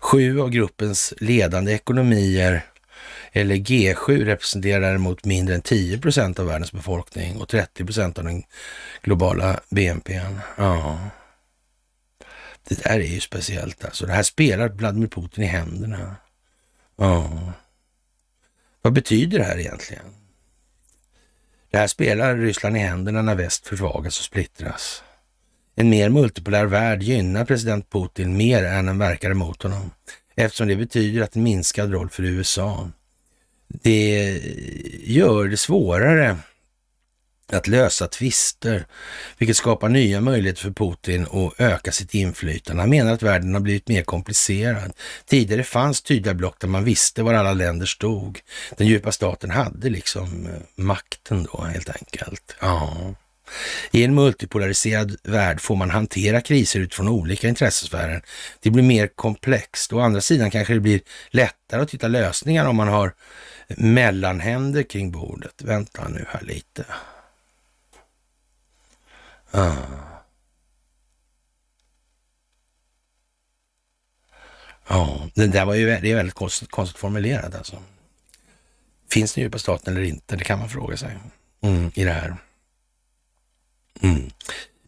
Sju av gruppens ledande ekonomier, eller G7, representerar däremot mindre än 10 procent av världens befolkning och 30 procent av den globala BNP. Mm. Det där är ju speciellt alltså. Det här spelar Vladimir Putin i händerna. Ja. Vad betyder det här egentligen? Det här spelar Ryssland i händerna när väst försvagas och splittras. En mer multipolär värld gynnar president Putin mer än en verkare mot honom, eftersom det betyder att en minskad roll för USA. Det gör det svårare att lösa tvister, vilket skapar nya möjligheter för Putin att öka sitt inflytande. Han menar att världen har blivit mer komplicerad. Tidigare fanns tydliga block där man visste var alla länder stod. Den djupa staten hade liksom eh, makten då helt enkelt. Ja. I en multipolariserad värld får man hantera kriser utifrån olika intressesfärer. Det blir mer komplext. Å andra sidan kanske det blir lättare att hitta lösningar om man har mellanhänder kring bordet. Vänta nu här lite. Ja, det där var ju det är väldigt konstigt, konstigt formulerat alltså. Finns den djupa staten eller inte? Det kan man fråga sig mm, i det här. Mm.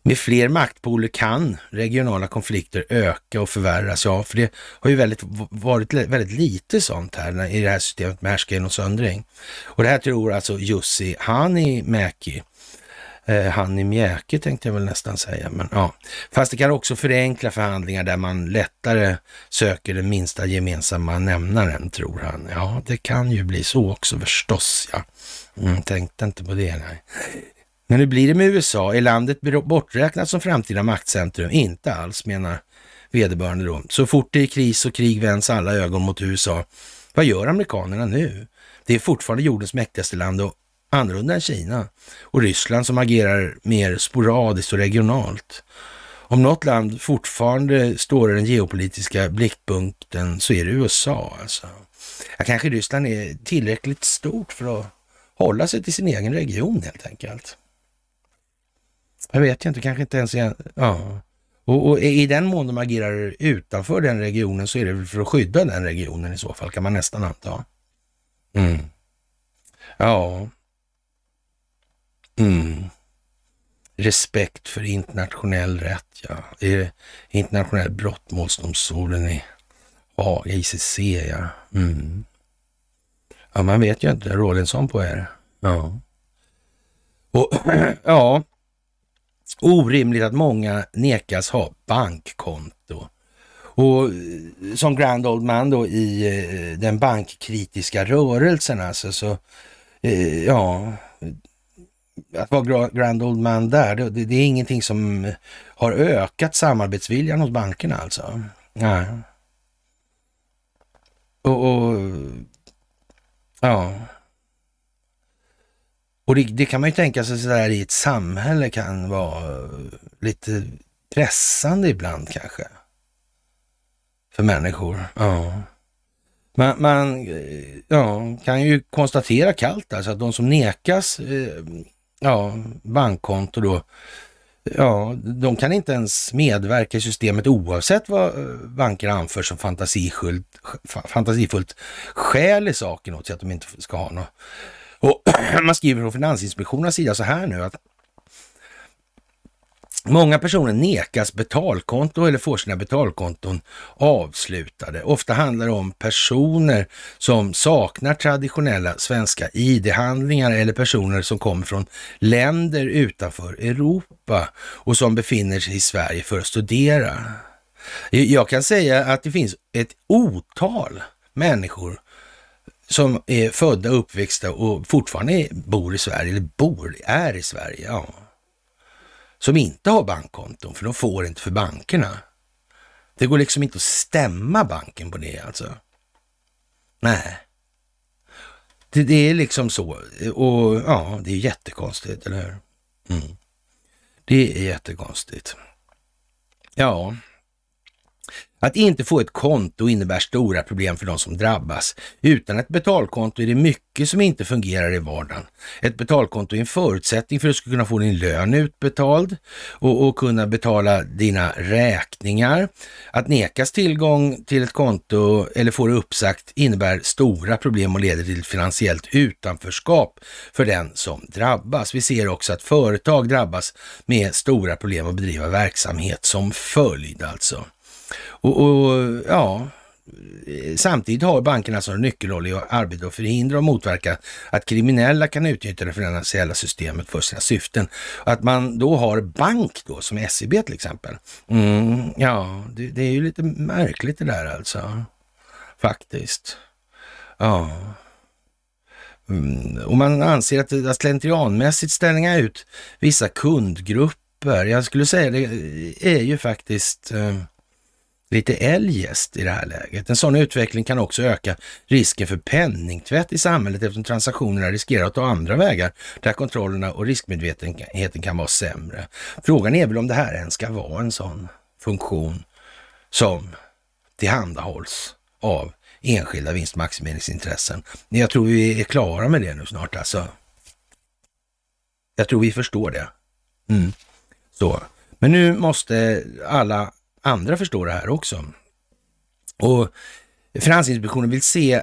Med fler maktpoler kan regionala konflikter öka och förvärras. Ja, för det har ju väldigt, varit väldigt lite sånt här i det här systemet med härskaren och söndring. Och det här tror alltså Jussi Hani Mäki, eh, han i mjäke tänkte jag väl nästan säga. Men, ja. Fast det kan också förenkla förhandlingar där man lättare söker den minsta gemensamma nämnaren, tror han. Ja, det kan ju bli så också förstås, Jag Mm, tänkte inte på det, nej. Men hur blir det med USA? Är landet borträknat som framtida maktcentrum? Inte alls, menar vederbörande då. Så fort det är kris och krig vänds alla ögon mot USA. Vad gör amerikanerna nu? Det är fortfarande jordens mäktigaste land och annorlunda än Kina och Ryssland som agerar mer sporadiskt och regionalt. Om något land fortfarande står i den geopolitiska blickpunkten så är det USA alltså. Ja, kanske Ryssland är tillräckligt stort för att hålla sig till sin egen region helt enkelt. Jag vet inte, kanske inte ens... Igen. Ja. Och, och, i den mån de agerar utanför den regionen så är det väl för att skydda den regionen i så fall, kan man nästan anta. Mm. Ja, Mm. Respekt för internationell rätt, ja. Internationell brottmålsdomstolen i Haga, ICC, ja. Mm. Ja, man vet ju inte. Rawlinson på er. Ja. Och ja, orimligt att många nekas ha bankkonto. Och som Grand Old Man då i eh, den bankkritiska rörelsen alltså, så eh, ja, att vara grand old man där, det, det, är ingenting som har ökat samarbetsviljan hos bankerna alltså. Nej. Och, och ja. Och det, det, kan man ju tänka sig sådär i ett samhälle kan vara lite pressande ibland kanske. För människor. Ja. Man, man ja, kan ju konstatera kallt alltså att de som nekas eh, ja, bankkonto då. Ja, de kan inte ens medverka i systemet oavsett vad eh, bankerna anför som fantasifullt, fantasifullt skäl i saken åt sig att de inte ska ha något. Och man skriver från Finansinspektionens sida så här nu att Många personer nekas betalkonto eller får sina betalkonton avslutade. Ofta handlar det om personer som saknar traditionella svenska ID-handlingar eller personer som kommer från länder utanför Europa och som befinner sig i Sverige för att studera. Jag kan säga att det finns ett otal människor som är födda, uppväxta och fortfarande bor i Sverige, eller bor, är i Sverige. Ja som inte har bankkonton, för de får inte för bankerna. Det går liksom inte att stämma banken på det alltså. Nej. Det, det är liksom så. Och ja, det är jättekonstigt, eller hur? Mm. Det är jättekonstigt. Ja. Att inte få ett konto innebär stora problem för de som drabbas. Utan ett betalkonto är det mycket som inte fungerar i vardagen. Ett betalkonto är en förutsättning för att du ska kunna få din lön utbetald och, och kunna betala dina räkningar. Att nekas tillgång till ett konto eller få det uppsagt innebär stora problem och leder till finansiellt utanförskap för den som drabbas. Vi ser också att företag drabbas med stora problem att bedriva verksamhet som följd alltså. Och, och ja, Samtidigt har bankerna alltså som nyckelroll i arbetet att förhindra och motverka att kriminella kan utnyttja det finansiella systemet för sina syften. Att man då har bank då, som SEB till exempel. Mm, ja, det, det, är ju lite märkligt det där alltså. Faktiskt. Ja. Mm, och man anser att, att slentrianmässigt stänga ut vissa kundgrupper. Jag skulle säga det är ju faktiskt eh, lite eljest i det här läget. En sådan utveckling kan också öka risken för penningtvätt i samhället eftersom transaktionerna riskerar att ta andra vägar där kontrollerna och riskmedvetenheten kan vara sämre. Frågan är väl om det här ens ska vara en sån funktion som tillhandahålls av enskilda vinstmaximeringsintressen. Jag tror vi är klara med det nu snart alltså. Jag tror vi förstår det. Mm. Så. Men nu måste alla andra förstår det här också. Och Finansinspektionen vill se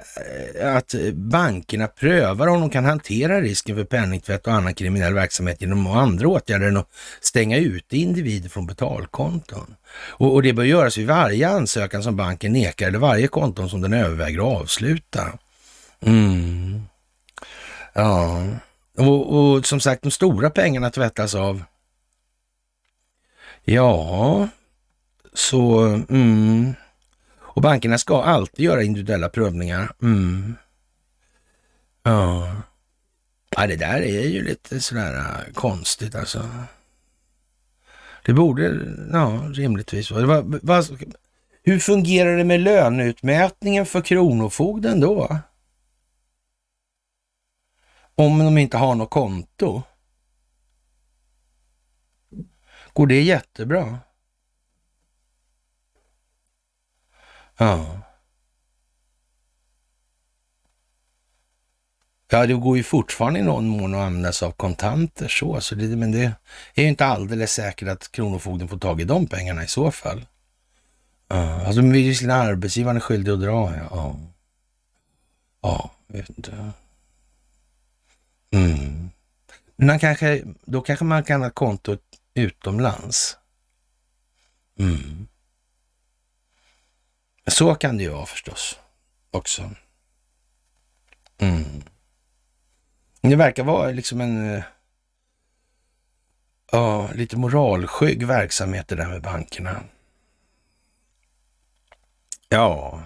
eh, att bankerna prövar om de kan hantera risken för penningtvätt och annan kriminell verksamhet genom andra åtgärder än att stänga ute individer från betalkonton. Och, och, det bör göras vid varje ansökan som banken nekar eller varje konton som den överväger att avsluta. Mm. Ja, och, och som sagt de stora pengarna tvättas av. Ja, så, mm. Och bankerna ska alltid göra individuella prövningar. Mm. Ja. ja, det där är ju lite sådär äh, konstigt alltså. Det borde, ja, rimligtvis vara. Hur fungerar det med löneutmätningen för Kronofogden då? Om de inte har något konto? Går det jättebra? Ja. Ja, det går ju fortfarande i någon mån att använda sig av kontanter så, så det, men det är ju inte alldeles säkert att Kronofogden får tag i de pengarna i så fall. Ja, alltså visserligen arbetsgivaren skyldig att dra, ja. Ja, ja vet inte. Mm. Men kanske, då kanske man kan ha kontot utomlands. Mm. Så kan det ju vara förstås också. Mm. Det verkar vara liksom en eh, ja, lite moralskygg verksamhet det där med bankerna. Ja,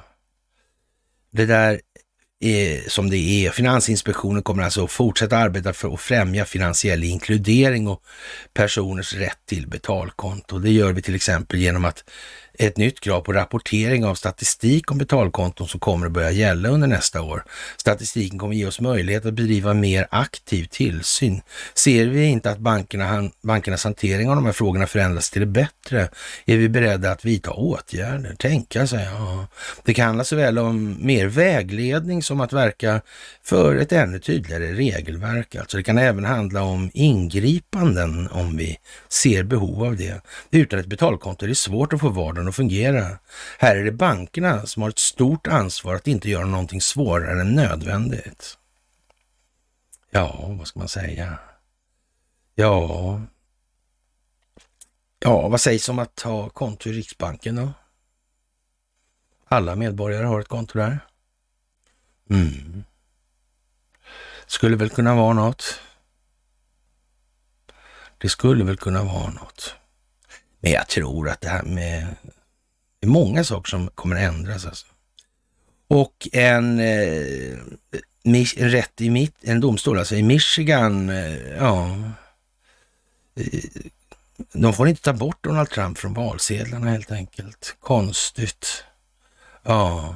det där som det är. Finansinspektionen kommer alltså att fortsätta arbeta för att främja finansiell inkludering och personers rätt till betalkonto. Det gör vi till exempel genom att ett nytt krav på rapportering av statistik om betalkonton som kommer att börja gälla under nästa år. Statistiken kommer ge oss möjlighet att bedriva mer aktiv tillsyn. Ser vi inte att bankerna, bankernas hantering av de här frågorna förändras till det bättre är vi beredda att vidta åtgärder. Tänka sig, ja. Det kan handla såväl om mer vägledning som att verka för ett ännu tydligare regelverk. Alltså det kan även handla om ingripanden om vi ser behov av det. Utan ett betalkonto är det svårt att få vardagen att fungera. Här är det bankerna som har ett stort ansvar att inte göra någonting svårare än nödvändigt. Ja, vad ska man säga? Ja, ja vad sägs om att ha konto i Riksbanken då? Alla medborgare har ett konto där. Mm. Skulle väl kunna vara något. Det skulle väl kunna vara något. Men jag tror att det här med... Det är många saker som kommer att ändras alltså. Och en, eh, en rätt i mitt, en domstol, alltså i Michigan, eh, ja. Eh, de får inte ta bort Donald Trump från valsedlarna helt enkelt. Konstigt. Ja.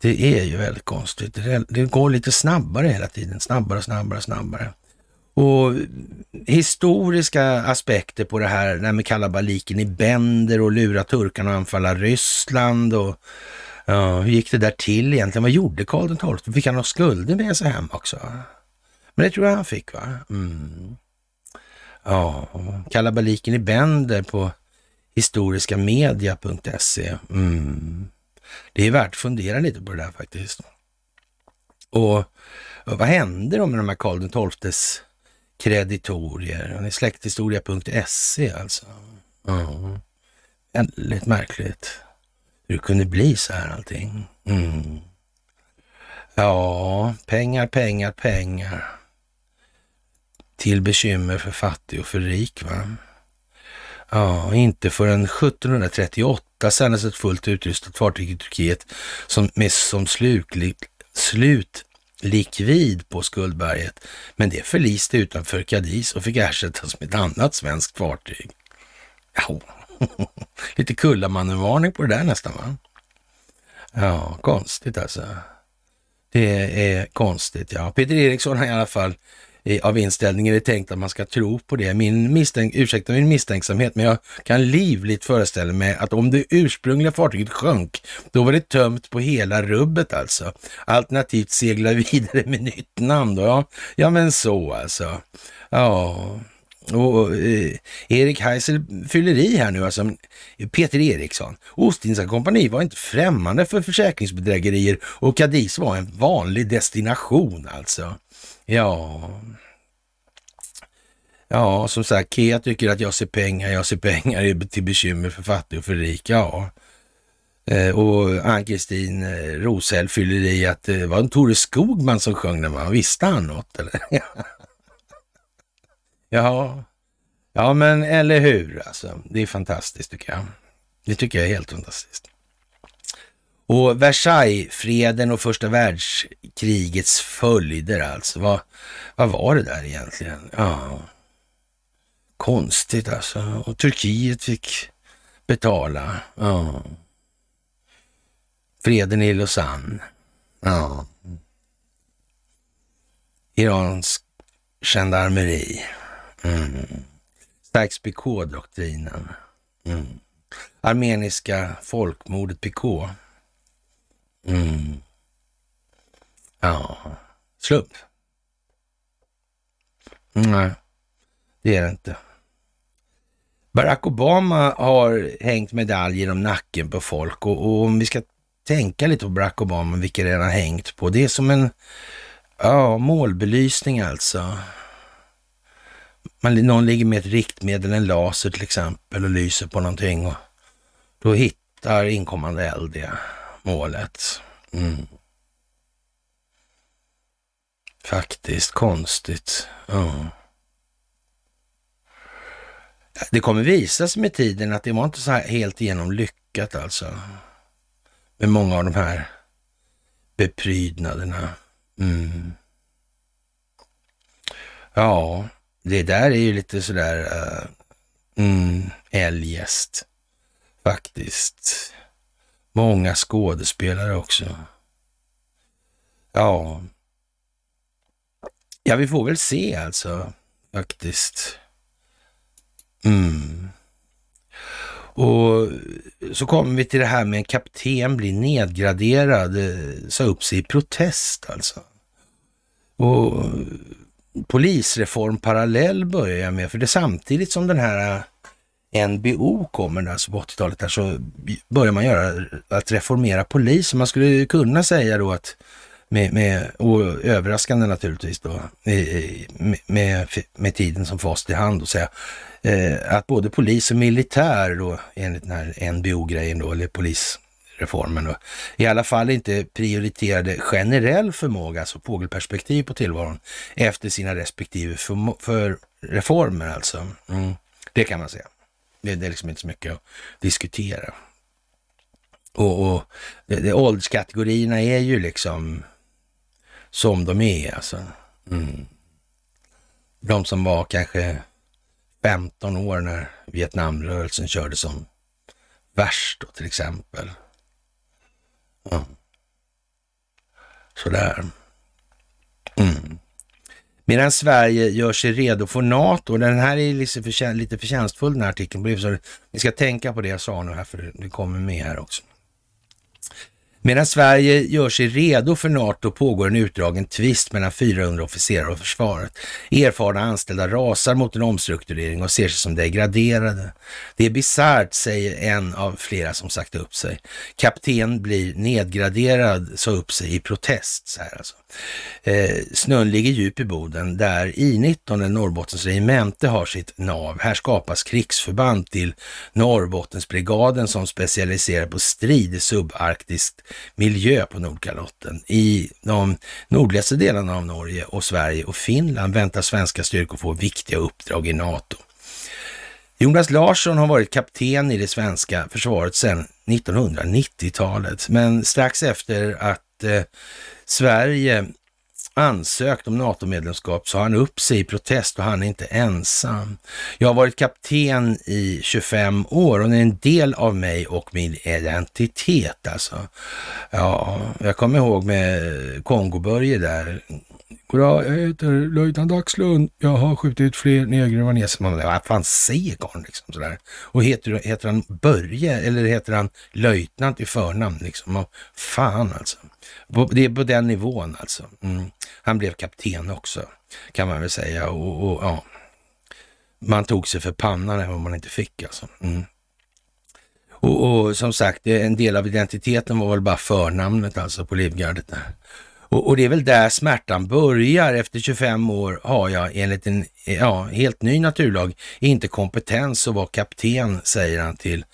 Det är ju väldigt konstigt. Det, går lite snabbare hela tiden, snabbare och snabbare och snabbare. Och historiska aspekter på det här, när med kalabaliken i bänder och lura turkarna att anfalla Ryssland och ja, hur gick det där till egentligen? Vad gjorde Karl XII? Fick han ha skulder med sig hem också? Men det tror jag han fick va?
Mm.
Ja, kalabaliken i bänder på historiskamedia.se. Mm. Det är värt att fundera lite på det där faktiskt. Och vad hände då med de här Karl XIIs kreditorier? Släkthistoria.se alltså. Mm. Väldigt märkligt hur det kunde bli så här allting. Mm. Ja, pengar, pengar, pengar. Till bekymmer för fattig och för rik va. Ja, inte förrän 1738 sändes ett fullt utrustat fartyg i Turkiet som, med, som slutlik, slutlikvid på skuldberget. Men det förliste utanför Cadiz och fick ersättas med ett annat svenskt fartyg. Ja, lite Kullamannen-varning på det där nästan va? Ja, konstigt alltså. Det är konstigt ja. Peter Eriksson har i alla fall av inställningen är det tänkt att man ska tro på det. Min misstänk, ursäkta min misstänksamhet, men jag kan livligt föreställa mig att om det ursprungliga fartyget sjönk, då var det tömt på hela rubbet alltså. Alternativt segla vidare med nytt namn då. Ja, ja men så alltså. Ja. Och eh, Erik Heisel fyller i här nu, alltså Peter Eriksson. Ostindiska kompani var inte främmande för försäkringsbedrägerier och Cadiz var en vanlig destination alltså. Ja, ja som sagt, Kea tycker att jag ser pengar, jag ser pengar till bekymmer för fattig och för rik. Ja, eh, och Ann-Kristin eh, Rosell fyller i att eh, det var en Tore Skogman som sjöng den, visste han något eller? ja. ja, men eller hur alltså. Det är fantastiskt tycker jag. Det tycker jag är helt fantastiskt. Och Versaillesfreden och första världskrigets följder alltså. Vad, vad var det där egentligen? Ja, konstigt alltså. Och Turkiet fick betala. Ja. Freden i Lausanne. Ja. Irans gendarmeri. Mm. Stärks PK-doktrinen. Mm. Armeniska folkmordet Picot. Mm. Ja, slump? Nej, det är det inte. Barack Obama har hängt medaljer om nacken på folk och, och om vi ska tänka lite på Barack Obama, vilka det han har hängt på. Det är som en ja, målbelysning alltså. Man, någon ligger med ett riktmedel, en laser till exempel, och lyser på någonting och då hittar inkommande eld det. Ja målet. Mm. Faktiskt konstigt. Ja. Det kommer visa sig med tiden att det var inte så här helt igenom lyckat alltså. Med många av de här beprydnaderna. Mm. Ja, det där är ju lite sådär uh, mm, eljest faktiskt. Många skådespelare också. Ja. Ja, vi får väl se alltså, faktiskt.
Mm.
Och så kommer vi till det här med en kapten blir nedgraderad, eh, sa upp sig i protest alltså. Och polisreform parallell börjar jag med, för det är samtidigt som den här NBO kommer alltså på 80-talet så börjar man göra att reformera polisen. Man skulle kunna säga då att med, med, och överraskande naturligtvis då, med, med tiden som fast i hand och säga eh, att både polis och militär då enligt den här NBO-grejen då, eller polisreformen då, i alla fall inte prioriterade generell förmåga, alltså fågelperspektiv på tillvaron, efter sina respektive för, för reformer alltså. Mm. Det kan man säga. Det, det är liksom inte så mycket att diskutera. Och, och det, det, ålderskategorierna är ju liksom som de är alltså. Mm. De som var kanske 15 år när Vietnamrörelsen körde som värst då till exempel. Mm. Sådär. Mm medan Sverige gör sig redo för NATO. Den här är lite, förtjän lite förtjänstfull den här artikeln, så ni ska tänka på det jag sa nu här, för det kommer med här också. Medan Sverige gör sig redo för NATO pågår en utdragen tvist mellan 400 officerare och försvaret. Erfarna anställda rasar mot en omstrukturering och ser sig som degraderade. Det är bisarrt, säger en av flera som sagt upp sig. Kapten blir nedgraderad, sa upp sig i protest. Så här alltså. Eh, snön ligger djup i Boden där I-19, Norrbottens regemente, har sitt nav. Här skapas krigsförband till Norrbottensbrigaden som specialiserar på strid i subarktisk miljö på Nordkalotten. I de nordligaste delarna av Norge och Sverige och Finland väntar svenska styrkor få viktiga uppdrag i NATO. Jonas Larsson har varit kapten i det svenska försvaret sedan 1990-talet, men strax efter att eh, Sverige ansökt om NATO-medlemskap sa han upp sig i protest och han är inte ensam. Jag har varit kapten i 25 år och det är en del av mig och min identitet alltså. Ja, jag kommer ihåg med Kongo-Börje där. Goddag, jag heter löjtnant Axlund. Jag har skjutit fler negrer än vaneser. Man vad fan säger karln liksom sådär? Och heter, heter han Börje eller heter han löjtnant i förnamn liksom? Fan alltså. Det är på den nivån alltså. Mm. Han blev kapten också, kan man väl säga. Och, och ja. Man tog sig för pannan även om man inte fick alltså. Mm. Och, och, som sagt, en del av identiteten var väl bara förnamnet alltså på Livgardet. Där. Och, och, det är väl där smärtan börjar. Efter 25 år har jag enligt en ja, helt ny naturlag inte kompetens att vara kapten, säger han till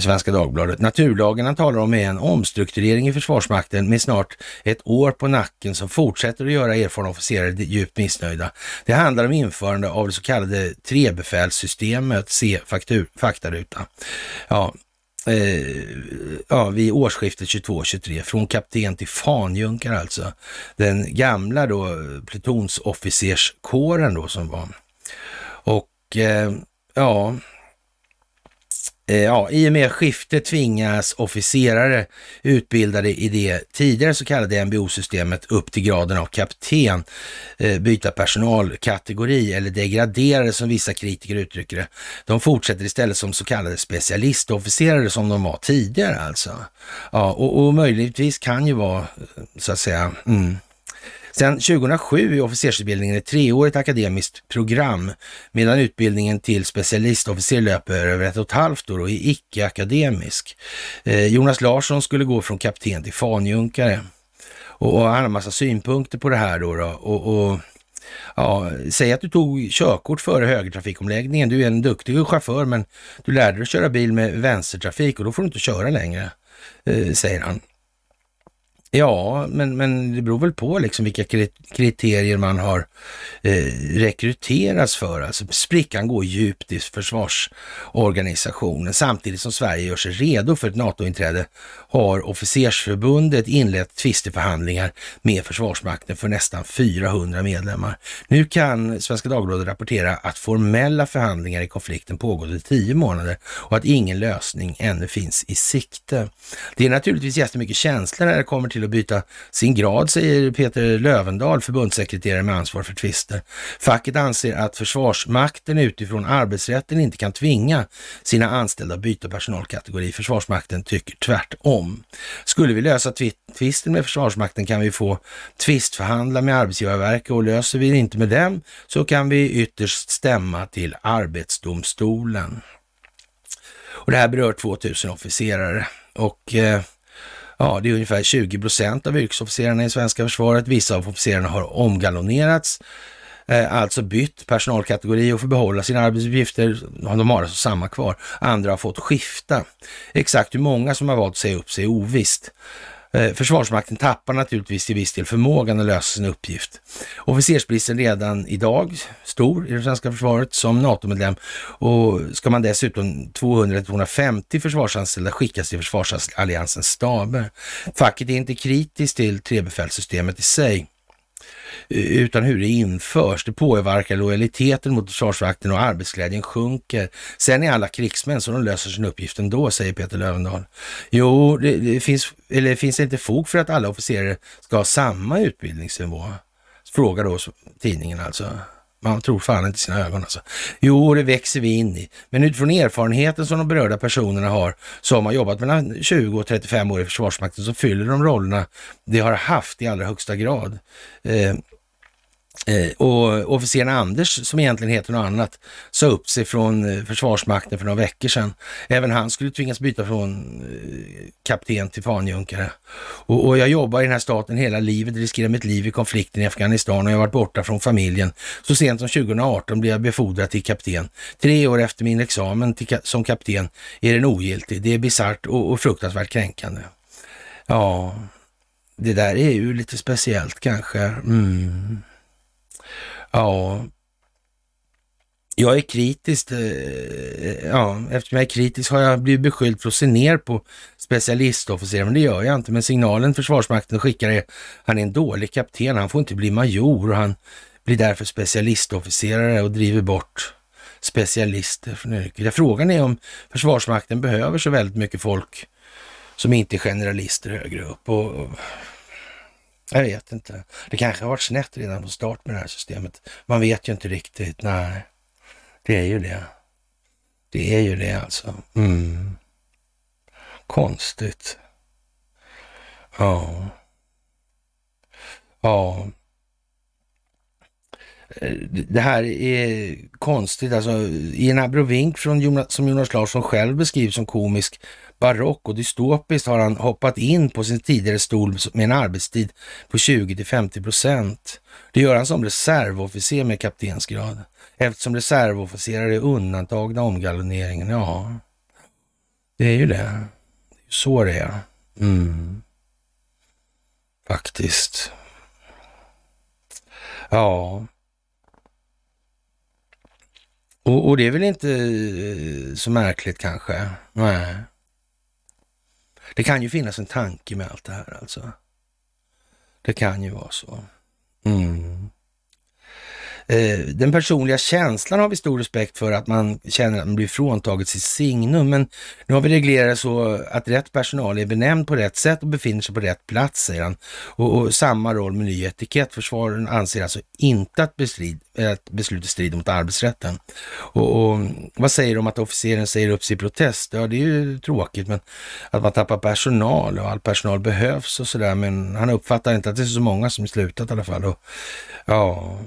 Svenska Dagbladet. Naturlagen han talar om är en omstrukturering i Försvarsmakten med snart ett år på nacken som fortsätter att göra erfarna officerare djupt missnöjda. Det handlar om införande av det så kallade trebefälssystemet, se faktaruta. Ja, eh, ja, vid årsskiftet 22-23, från kapten till fanjunkar alltså. Den gamla då plutonsofficerskåren då som var. Och eh, ja, Eh, ja, i och med skiftet tvingas officerare utbildade i det tidigare så kallade NBO-systemet upp till graden av kapten eh, byta personalkategori eller degraderade som vissa kritiker uttrycker det. De fortsätter istället som så kallade specialistofficerare som de var tidigare alltså. Ja, och, och möjligtvis kan ju vara eh, så att säga mm, sedan 2007 är officersutbildningen ett treårigt akademiskt program, medan utbildningen till specialistofficer löper över ett och ett halvt år och är icke-akademisk. Eh, Jonas Larsson skulle gå från kapten till fanjunkare och, han har massa synpunkter på det här då. då och, och Ja, säg att du tog körkort före högertrafikomläggningen. Du är en duktig chaufför men du lärde dig att köra bil med vänstertrafik och då får du inte köra längre, eh, säger han. Ja, men, men det beror väl på liksom vilka kriterier man har eh, rekryterats för. Alltså, sprickan går djupt i försvarsorganisationen samtidigt som Sverige gör sig redo för ett NATO-inträde har Officersförbundet inlett tvisteförhandlingar med Försvarsmakten för nästan 400 medlemmar. Nu kan Svenska Dagbladet rapportera att formella förhandlingar i konflikten pågått i tio månader och att ingen lösning ännu finns i sikte. Det är naturligtvis jättemycket känslor när det kommer till att byta sin grad, säger Peter Lövendal, förbundssekreterare med ansvar för tvister. Facket anser att Försvarsmakten utifrån arbetsrätten inte kan tvinga sina anställda att byta personalkategori. Försvarsmakten tycker tvärtom om. Skulle vi lösa tvisten med Försvarsmakten kan vi få tvistförhandla med Arbetsgivarverket och löser vi det inte med dem så kan vi ytterst stämma till Arbetsdomstolen. Och det här berör 2000 officerare och eh, Ja, det är ungefär 20 procent av yrkesofficerarna i svenska försvaret. Vissa av officerarna har omgalonerats Eh, alltså bytt personalkategori och får behålla sina arbetsuppgifter. De har alltså samma kvar. Andra har fått skifta. Exakt hur många som har valt att säga upp sig är ovisst. Eh, Försvarsmakten tappar naturligtvis till viss del förmågan att lösa sin uppgift. Officersbristen redan idag stor i det svenska försvaret som NATO-medlem och ska man dessutom 200-250 försvarsanställda skickas till försvarsalliansens staber. Facket är inte kritiskt till trebefälssystemet i sig Eh, utan hur det införs. Det påverkar lojaliteten mot försvarsmakten och arbetsglädjen sjunker. Sen är alla krigsmän så de löser sin uppgift ändå, säger Peter Lövendahl. Jo, det, det finns, eller finns det inte fog för att alla officerare ska ha samma utbildningsnivå? Frågar då tidningen alltså. Man tror fan inte sina ögon alltså. Jo, det växer vi in i. Men utifrån erfarenheten som de berörda personerna har, som har jobbat mellan 20 och 35 år i Försvarsmakten, så fyller de rollerna de har haft i allra högsta grad. Eh, Eh, och officeren Anders, som egentligen heter något annat, sa upp sig från eh, Försvarsmakten för några veckor sedan. Även han skulle tvingas byta från eh, kapten till fanjunkare. Och, och jag jobbar i den här staten hela livet, riskerar mitt liv i konflikten i Afghanistan och jag har varit borta från familjen. Så sent som 2018 blev jag befordrad till kapten. Tre år efter min examen till, som kapten är den ogiltig. Det är bisarrt och, och fruktansvärt kränkande. Ja, det där är ju lite speciellt kanske. Mm. Ja, jag är kritisk. Eh, ja, eftersom jag är kritisk har jag blivit beskylld för att se ner på specialistofficerare, men det gör jag inte. Men signalen Försvarsmakten skickar är, han är en dålig kapten, han får inte bli major och han blir därför specialistofficerare och driver bort specialister från yrket. Frågan är om Försvarsmakten behöver så väldigt mycket folk som inte är generalister högre upp. Och, jag vet inte. Det kanske har varit snett redan från start med det här systemet. Man vet ju inte riktigt. Nej, det är ju det. Det är ju det alltså. Mm. Konstigt. Ja. Ja. Det här är konstigt. Alltså, i en abrovink från Jonas, som Jonas Larsson själv beskriver som komisk barock och dystopiskt har han hoppat in på sin tidigare stol med en arbetstid på 20 till 50 procent. Det gör han som reservofficer med kaptensgrad, eftersom reservofficerare är undantagna omgaloneringen. Ja, det är ju det. Så det är. Mm. Faktiskt. Ja. Och, och, det är väl inte eh, så märkligt kanske? Nej. Det kan ju finnas en tanke med allt det här alltså. Det kan ju vara så. Mm. Eh, den personliga känslan har vi stor respekt för, att man känner att man blir fråntaget sitt signum. Men nu har vi reglerat så att rätt personal är benämnd på rätt sätt och befinner sig på rätt plats, säger han. Och, och samma roll med ny etikett. Försvaren anser alltså inte att, bestrid, att beslutet strider mot arbetsrätten. Och, och, vad säger de om att officeren säger upp sig i protest? Ja, det är ju tråkigt, men att man tappar personal och all personal behövs och sådär. Men han uppfattar inte att det är så många som slutat i alla fall. Och, ja,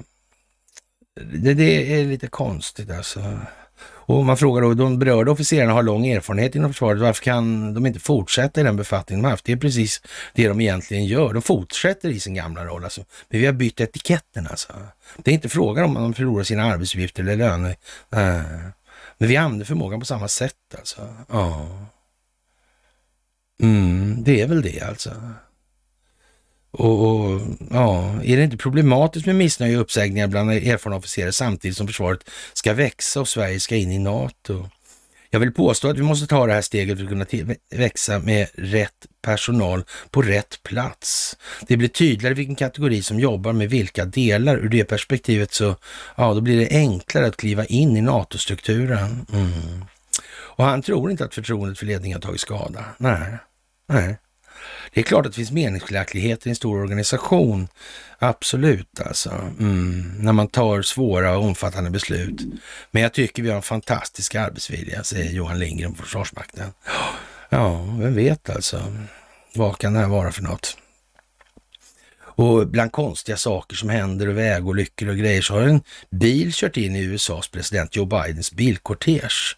det, det är lite konstigt alltså. Och man frågar då, de berörda officerarna har lång erfarenhet inom försvaret, varför kan de inte fortsätta i den befattning de haft? Det är precis det de egentligen gör, de fortsätter i sin gamla roll alltså. Men vi har bytt etiketten alltså. Det är inte frågan om de förlorar sina arbetsuppgifter eller löner. Eh, men vi använder förmågan på samma sätt alltså. Ja. Mm, det är väl det alltså. Och, och, ja, är det inte problematiskt med missnöje och uppsägningar bland erfarna officerare samtidigt som försvaret ska växa och Sverige ska in i NATO? Jag vill påstå att vi måste ta det här steget för att kunna växa med rätt personal på rätt plats. Det blir tydligare vilken kategori som jobbar med vilka delar. Ur det perspektivet så ja, då blir det enklare att kliva in i NATO-strukturen. Mm. Och han tror inte att förtroendet för ledningen har tagit skada. Nej, nej. Det är klart att det finns meningsskiljaktigheter i en stor organisation. Absolut alltså. Mm. När man tar svåra och omfattande beslut. Men jag tycker vi har en fantastisk arbetsvilja, säger Johan Lindgren på Försvarsmakten. Ja, vem vet alltså. Vad kan det här vara för något? Och bland konstiga saker som händer och vägolyckor och grejer så har en bil kört in i USAs president Joe Bidens bilkortege.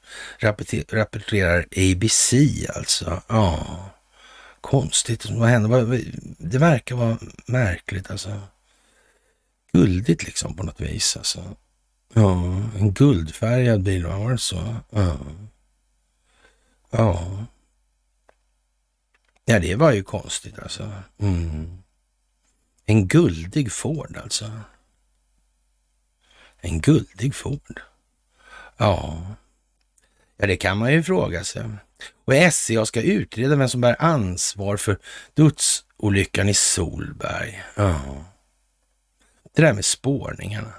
Rapporterar ABC alltså. Ja konstigt vad hände. Det verkar vara märkligt alltså. Guldigt liksom på något vis alltså. Ja, en guldfärgad bil, var det så? Ja. ja. Ja, det var ju konstigt alltså. Mm. En guldig Ford alltså. En guldig Ford. Ja. Ja, det kan man ju fråga sig. Och SCA ska utreda vem som bär ansvar för dödsolyckan i Solberg. Ja. Det där med spårningarna.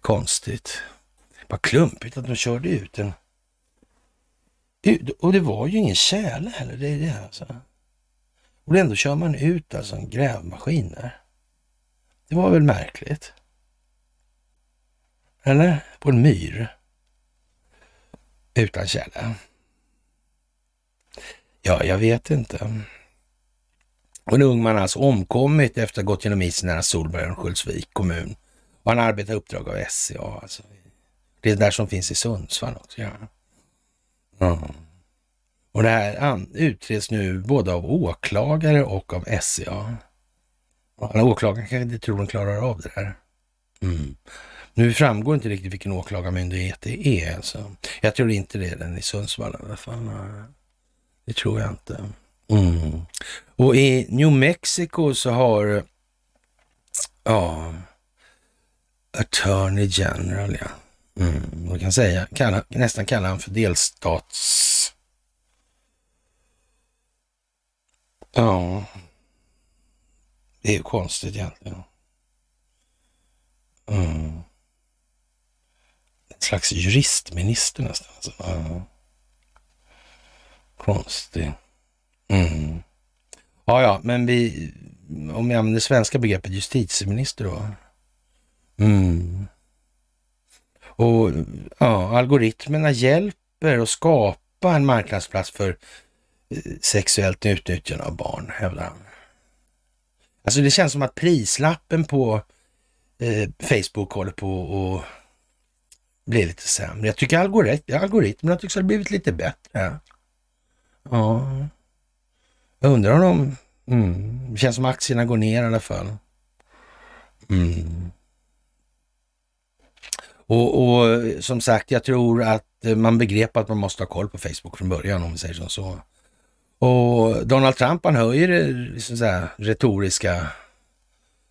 Konstigt. Vad klumpigt att de körde ut en... Och det var ju ingen tjäle heller. Det är det alltså. Och ändå kör man ut alltså en grävmaskin där. Det var väl märkligt? Eller? På en myr. Utan tjäle. Ja, jag vet inte. Och en ung man har alltså omkommit efter att ha gått genom isen nära Solberg och Örnsköldsvik kommun. Och han arbetar uppdrag av SCA. Alltså. Det är där som finns i Sundsvall också. Ja. Mm. Och det här utreds nu både av åklagare och av SCA. Alla åklagare kanske inte tror de klarar av det här. Mm. Nu framgår inte riktigt vilken åklagarmyndighet det är. Alltså. Jag tror inte det är den i Sundsvall i alla fall. Det tror jag inte. Mm. Och i New Mexico så har, ja, Attorney General, ja. Mm. Man kan säga, kalla, nästan kalla han för delstats... Ja, det är ju konstigt egentligen. Mm. En slags juristminister nästan. Alltså. Mm. Konstig. Mm. Ja, ja, men vi, om vi använder svenska begreppet justitieminister då.
Mm.
Och ja, algoritmerna hjälper att skapa en marknadsplats för eh, sexuellt utnyttjande av barn, hävdar han. Alltså det känns som att prislappen på eh, Facebook håller på att bli lite sämre. Jag tycker algoritmerna tycks ha blivit lite bättre. Ja. Jag undrar om de... Mm. Det känns som aktierna går ner i alla fall. Mm. Och, och, som sagt, jag tror att man begrep att man måste ha koll på Facebook från början om vi säger som så. Och Donald Trump han höjer det liksom så här, retoriska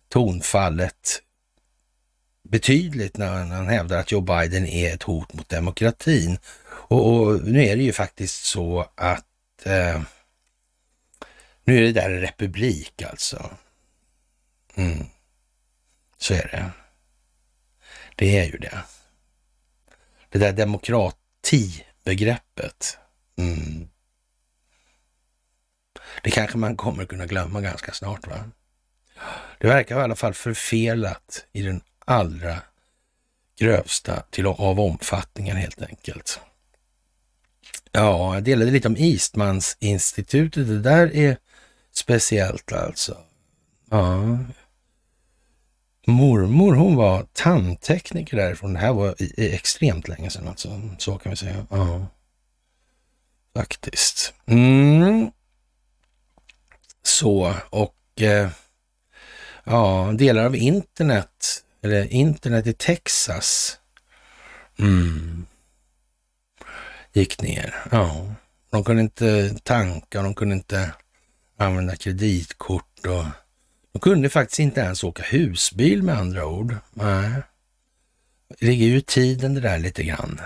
tonfallet betydligt när han, han hävdar att Joe Biden är ett hot mot demokratin. Och, och, nu är det ju faktiskt så att eh, nu är det där en republik alltså. Mm. Så är det. Det är ju det. Det där demokratibegreppet. Mm. Det kanske man kommer kunna glömma ganska snart. va? Det verkar i alla fall förfelat i den allra grövsta till, av omfattningen helt enkelt. Ja, jag delade lite om Eastmansinstitutet. Det där är speciellt alltså. Ja. Mormor hon var tandtekniker därifrån. Det här var i, i extremt länge sedan alltså. Så kan vi säga. Ja. Faktiskt. Mm. Så och eh, ja, delar av internet, eller internet i Texas. Mm gick ner. Ja, de kunde inte tanka, de kunde inte använda kreditkort och de kunde faktiskt inte ens åka husbil med andra ord. Nej. Det ligger ju i tiden det där lite grann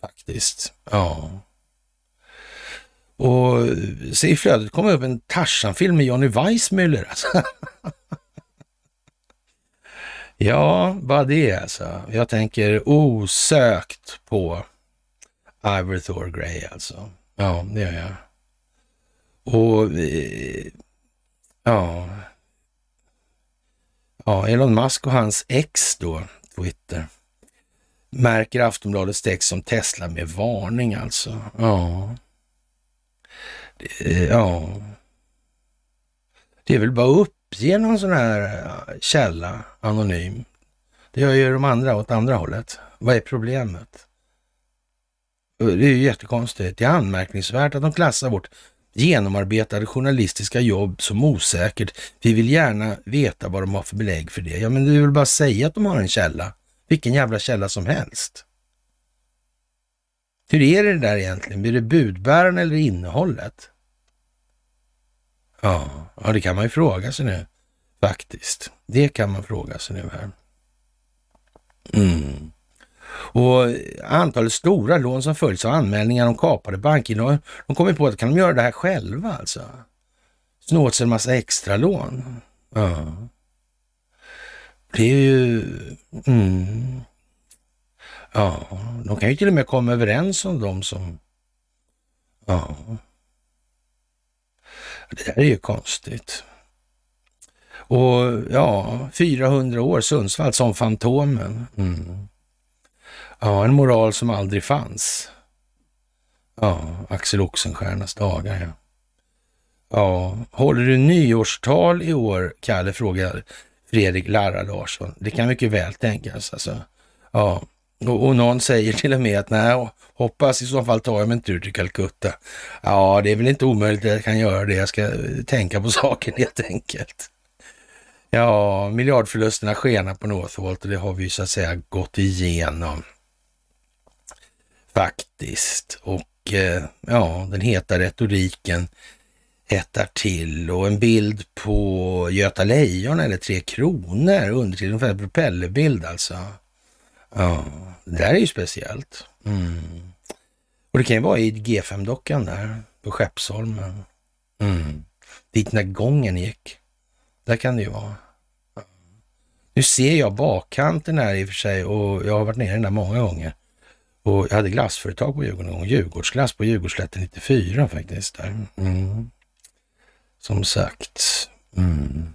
faktiskt. Ja. Och se i flödet kom upp en Tarzan-film med Johnny Weissmuller alltså. ja, bara det alltså. Jag tänker osökt på Ivor Thor Grey alltså. Ja, det gör jag. Och ja. ja, Elon Musk och hans ex då, Twitter, märker Aftonbladets text som Tesla med varning alltså. Ja. Det, ja. Det är väl bara att uppge någon sån här eh, källa, anonym. Det gör ju de andra åt andra hållet. Vad är problemet? Eh, det är ju jättekonstigt. Det är anmärkningsvärt att de klassar vårt genomarbetade journalistiska jobb som osäkert. Vi vill gärna veta vad de har för belägg för det. Ja, men du vill bara säga att de har en källa. Vilken jävla källa som helst. Hur är det där egentligen? Blir det budbäraren eller innehållet? Ja, ja, det kan man ju fråga sig nu faktiskt. Det kan man fråga sig nu här. Mm. Och antalet stora lån som följs av anmälningar om kapade bankinlån, de kommer på att kan de göra det här själva alltså? Snå åt sig en massa extra lån. Ja. Det är ju... Mm. Ja, de kan ju till och med komma överens om de som... Ja. Det där är ju konstigt. Och ja, 400 år Sundsvall som Fantomen. Mm. Ja, en moral som aldrig fanns. Ja, Axel Oxenstiernas dagar ja. Ja, håller du nyårstal i år, Kalle? frågar Fredrik Larra Larsson. Det kan mycket väl tänkas alltså. Ja, och, och någon säger till och med att nej, hoppas i så fall tar jag mig en tur till Calcutta. Ja, det är väl inte omöjligt att jag kan göra det. Jag ska tänka på saken helt enkelt. Ja, miljardförlusterna skenar på Northvolt och det har vi ju så att säga gått igenom faktiskt. Och eh, ja, den heta retoriken hettar till och en bild på Göta Lejon eller Tre Kronor undertiteln, ungefär propellerbild alltså. Ja, det där är ju speciellt.
Mm.
Och det kan ju vara i G5-dockan där på Skeppsholmen. Mm. Dit när gången gick. Där kan det ju vara. Nu ser jag bakkanten här i och för sig och jag har varit nere den där många gånger. Och jag hade glassföretag på Djurgården en gång, Djurgårdsglass på Djurgårdsslätten 94 faktiskt. Där. Mm. Som sagt. Mm.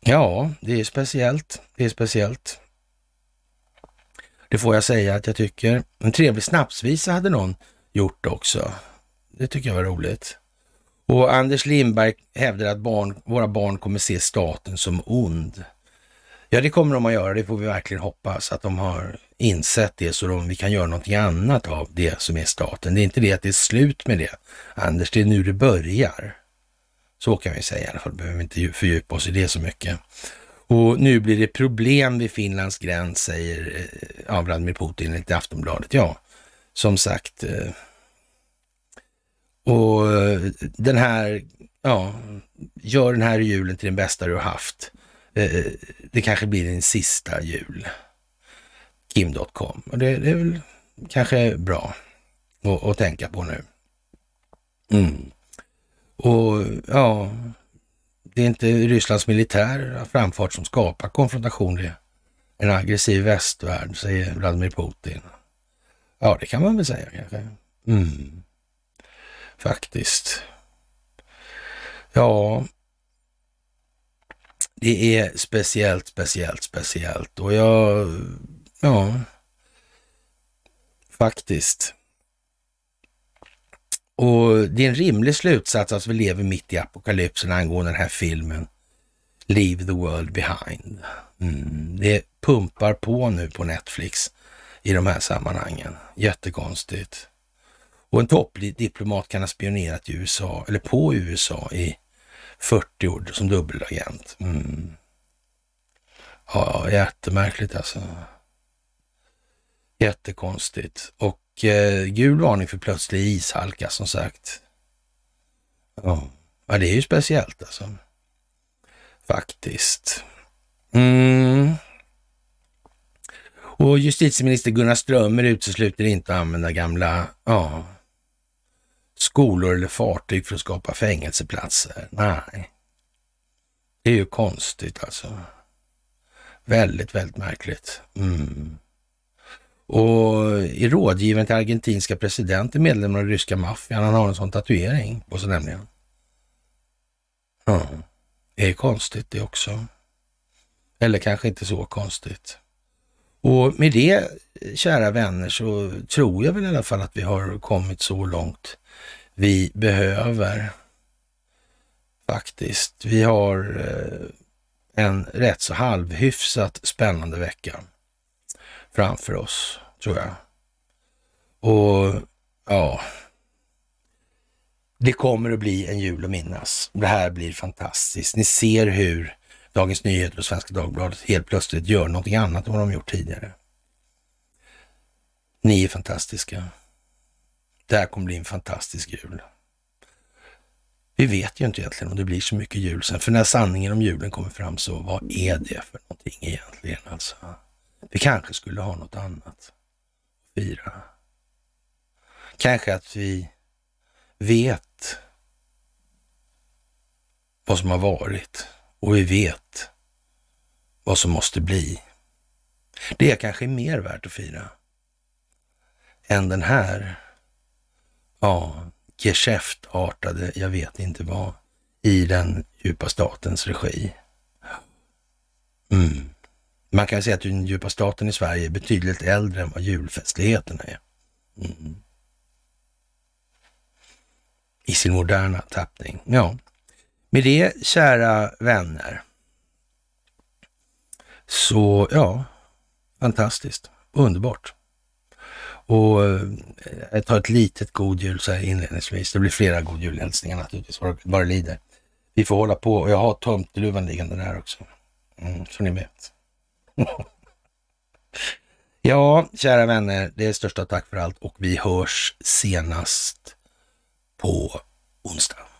Ja, det är speciellt. Det är speciellt. Det får jag säga att jag tycker. En trevlig snapsvisa hade någon gjort också. Det tycker jag var roligt. Och Anders Lindberg hävdar att barn, våra barn kommer se staten som ond. Ja, det kommer de att göra. Det får vi verkligen hoppas att de har insett det så de, vi kan göra någonting annat av det som är staten. Det är inte det att det är slut med det, Anders. Det är nu det börjar. Så kan vi säga i alla fall. Behöver vi inte fördjupa oss i det så mycket. Och nu blir det problem vid Finlands gräns, säger eh, ja, Vladimir Putin enligt Aftonbladet. Ja, som sagt. Eh, och eh, den här, ja, gör den här julen till den bästa du har haft. Eh, det kanske blir din sista jul. Kim.com. Och det, det, är väl kanske bra att, att tänka på nu. Mm. Och ja, det är inte Rysslands militära framfart som skapar konfrontation. Det är en aggressiv västvärld, säger Vladimir Putin. Ja, det kan man väl säga kanske. Mm. Faktiskt. Ja, det är speciellt, speciellt, speciellt och jag, ja, faktiskt. Och det är en rimlig slutsats att vi lever mitt i apokalypsen angående den här filmen Leave the World Behind. Mm. Det pumpar på nu på Netflix i de här sammanhangen. Jättekonstigt. Och en toppdiplomat kan ha spionerat i USA, eller på USA i 40 år som dubbelagent. Mm. Ja, jättemärkligt alltså. Jättekonstigt. Och eh, gul varning för plötslig ishalka som sagt. Ja, ja det är ju speciellt alltså. Faktiskt. Mm. Och justitieminister Gunnar Strömmer utesluter inte att använda gamla, ja, skolor eller fartyg för att skapa fängelseplatser. Nej. Det är ju konstigt alltså. Väldigt, väldigt märkligt.
Mm.
Och i rådgivaren till argentinska presidenten, medlem av den ryska maffian, han har en sån tatuering på sig nämligen. Ja, det är konstigt det också. Eller kanske inte så konstigt. Och med det, kära vänner, så tror jag väl i alla fall att vi har kommit så långt vi behöver. Faktiskt. Vi har eh, en rätt så halvhyfsat spännande vecka framför oss, tror jag. Och ja, det kommer att bli en jul att minnas. Det här blir fantastiskt. Ni ser hur Dagens Nyheter och Svenska Dagbladet helt plötsligt gör någonting annat än vad de gjort tidigare. Ni är fantastiska. Det här kommer bli en fantastisk jul. Vi vet ju inte egentligen om det blir så mycket jul sen, för när sanningen om julen kommer fram så vad är det för någonting egentligen alltså? Vi kanske skulle ha något annat att fira. Kanske att vi vet vad som har varit och vi vet vad som måste bli. Det är kanske mer värt att fira än den här ja, geschäftartade, jag vet inte vad, i den djupa statens regi. Mm. Man kan säga att den djupa staten i Sverige är betydligt äldre än vad julfestligheterna är. Mm. I sin moderna tappning. Ja, med det kära vänner. Så ja, fantastiskt, underbart. Och jag eh, tar ett litet god jul så här inledningsvis. Det blir flera god julhälsningar naturligtvis, vad det lider. Vi får hålla på och jag har tomteluvan liggande där också. Mm, så ni vet. ja, kära vänner, det är största tack för allt och vi hörs senast på onsdag.